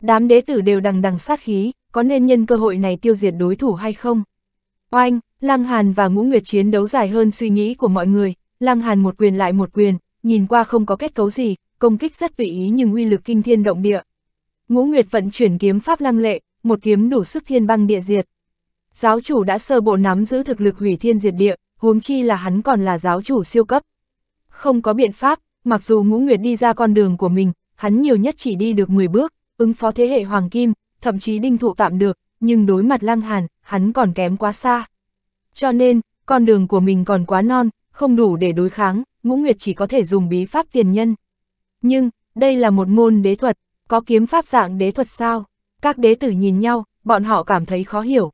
Đám đế tử đều đằng đằng sát khí, có nên nhân cơ hội này tiêu diệt đối thủ hay không? Oanh, Lăng Hàn và Ngũ Nguyệt chiến đấu dài hơn suy nghĩ của mọi người, Lăng Hàn một quyền lại một quyền, nhìn qua không có kết cấu gì, công kích rất vị ý nhưng uy lực kinh thiên động địa. Ngũ Nguyệt vận chuyển kiếm pháp lăng lệ, một kiếm đủ sức thiên băng địa diệt giáo chủ đã sơ bộ nắm giữ thực lực hủy thiên diệt địa, huống chi là hắn còn là giáo chủ siêu cấp. Không có biện pháp, mặc dù ngũ nguyệt đi ra con đường của mình, hắn nhiều nhất chỉ đi được 10 bước, ứng phó thế hệ hoàng kim, thậm chí đinh thụ tạm được, nhưng đối mặt lăng hàn, hắn còn kém quá xa. Cho nên, con đường của mình còn quá non, không đủ để đối kháng, ngũ nguyệt chỉ có thể dùng bí pháp tiền nhân. Nhưng, đây là một môn đế thuật, có kiếm pháp dạng đế thuật sao? Các đế tử nhìn nhau, bọn họ cảm thấy khó hiểu.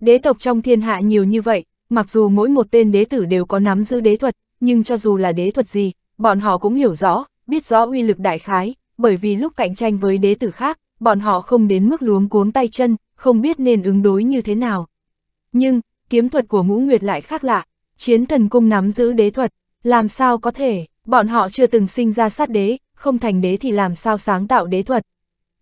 Đế tộc trong thiên hạ nhiều như vậy, mặc dù mỗi một tên đế tử đều có nắm giữ đế thuật, nhưng cho dù là đế thuật gì, bọn họ cũng hiểu rõ, biết rõ uy lực đại khái, bởi vì lúc cạnh tranh với đế tử khác, bọn họ không đến mức luống cuống tay chân, không biết nên ứng đối như thế nào. Nhưng, kiếm thuật của ngũ nguyệt lại khác lạ, chiến thần cung nắm giữ đế thuật, làm sao có thể, bọn họ chưa từng sinh ra sát đế, không thành đế thì làm sao sáng tạo đế thuật.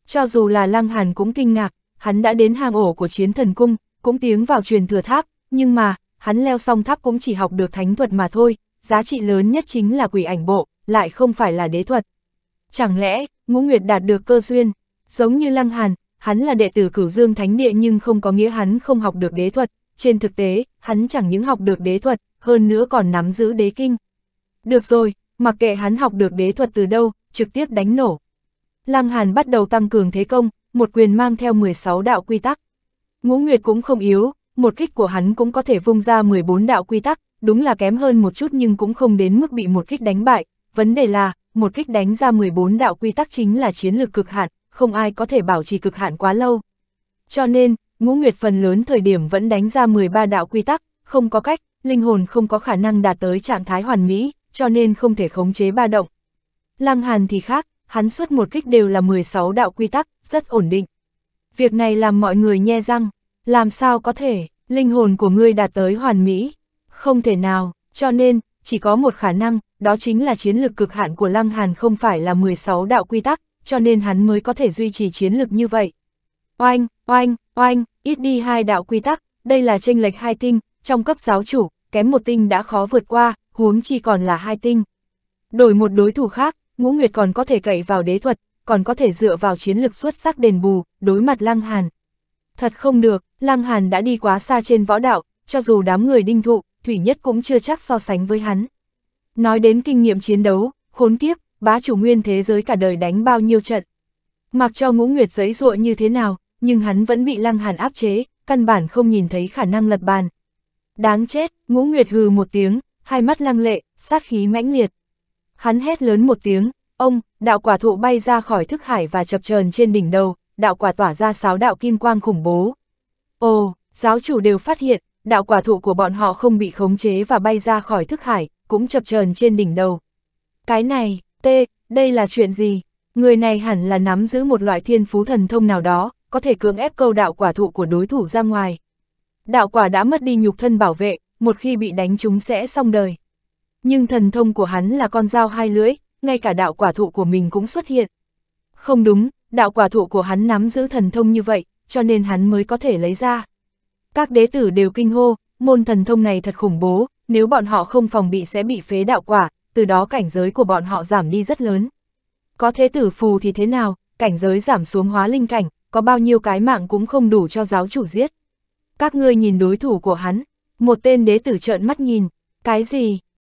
Cho dù là Lăng Hàn cũng kinh ngạc, hắn đã đến hang ổ của chiến thần cung, cũng tiếng vào truyền thừa tháp, nhưng mà, hắn leo xong tháp cũng chỉ học được thánh thuật mà thôi, giá trị lớn nhất chính là quỷ ảnh bộ, lại không phải là đế thuật. Chẳng lẽ, ngũ nguyệt đạt được cơ duyên, giống như lăng hàn, hắn là đệ tử cửu dương thánh địa nhưng không có nghĩa hắn không học được đế thuật, trên thực tế, hắn chẳng những học được đế thuật, hơn nữa còn nắm giữ đế kinh. Được rồi, mặc kệ hắn học được đế thuật từ đâu, trực tiếp đánh nổ. Lăng Hàn bắt đầu tăng cường thế công, một quyền mang theo 16 đạo quy tắc. Ngũ Nguyệt cũng không yếu, một kích của hắn cũng có thể vung ra 14 đạo quy tắc, đúng là kém hơn một chút nhưng cũng không đến mức bị một kích đánh bại. Vấn đề là, một kích đánh ra 14 đạo quy tắc chính là chiến lược cực hạn, không ai có thể bảo trì cực hạn quá lâu. Cho nên, Ngũ Nguyệt phần lớn thời điểm vẫn đánh ra 13 đạo quy tắc, không có cách, linh hồn không có khả năng đạt tới trạng thái hoàn mỹ, cho nên không thể khống chế ba động. Lăng Hàn thì khác, hắn suốt một kích đều là 16 đạo quy tắc, rất ổn định. Việc này làm mọi người nhe răng, làm sao có thể, linh hồn của ngươi đạt tới hoàn mỹ, không thể nào, cho nên, chỉ có một khả năng, đó chính là chiến lực cực hạn của Lăng Hàn không phải là 16 đạo quy tắc, cho nên hắn mới có thể duy trì chiến lực như vậy. Oanh, oanh, oanh, ít đi hai đạo quy tắc, đây là tranh lệch hai tinh, trong cấp giáo chủ, kém một tinh đã khó vượt qua, huống chi còn là hai tinh. Đổi một đối thủ khác, Ngũ Nguyệt còn có thể cậy vào đế thuật, còn có thể dựa vào chiến lược xuất sắc đền bù, đối mặt Lăng Hàn. Thật không được, Lăng Hàn đã đi quá xa trên võ đạo, cho dù đám người đinh thụ, Thủy Nhất cũng chưa chắc so sánh với hắn. Nói đến kinh nghiệm chiến đấu, khốn kiếp, bá chủ nguyên thế giới cả đời đánh bao nhiêu trận. Mặc cho ngũ nguyệt giấy ruộng như thế nào, nhưng hắn vẫn bị Lăng Hàn áp chế, căn bản không nhìn thấy khả năng lật bàn. Đáng chết, ngũ nguyệt hừ một tiếng, hai mắt lăng lệ, sát khí mãnh liệt. Hắn hét lớn một tiếng, Ông, đạo quả thụ bay ra khỏi thức hải và chập chờn trên đỉnh đầu, đạo quả tỏa ra sáu đạo kim quang khủng bố. Ồ, giáo chủ đều phát hiện, đạo quả thụ của bọn họ không bị khống chế và bay ra khỏi thức hải, cũng chập chờn trên đỉnh đầu. Cái này, tê, đây là chuyện gì? Người này hẳn là nắm giữ một loại thiên phú thần thông nào đó, có thể cưỡng ép câu đạo quả thụ của đối thủ ra ngoài. Đạo quả đã mất đi nhục thân bảo vệ, một khi bị đánh chúng sẽ xong đời. Nhưng thần thông của hắn là con dao hai lưỡi, ngay cả đạo quả thụ của mình cũng xuất hiện. Không đúng, đạo quả thụ của hắn nắm giữ thần thông như vậy, cho nên hắn mới có thể lấy ra. Các đế tử đều kinh hô, môn thần thông này thật khủng bố, nếu bọn họ không phòng bị sẽ bị phế đạo quả, từ đó cảnh giới của bọn họ giảm đi rất lớn. Có thế tử phù thì thế nào, cảnh giới giảm xuống hóa linh cảnh, có bao nhiêu cái mạng cũng không đủ cho giáo chủ giết. Các ngươi nhìn đối thủ của hắn, một tên đế tử trợn mắt nhìn, cái gì,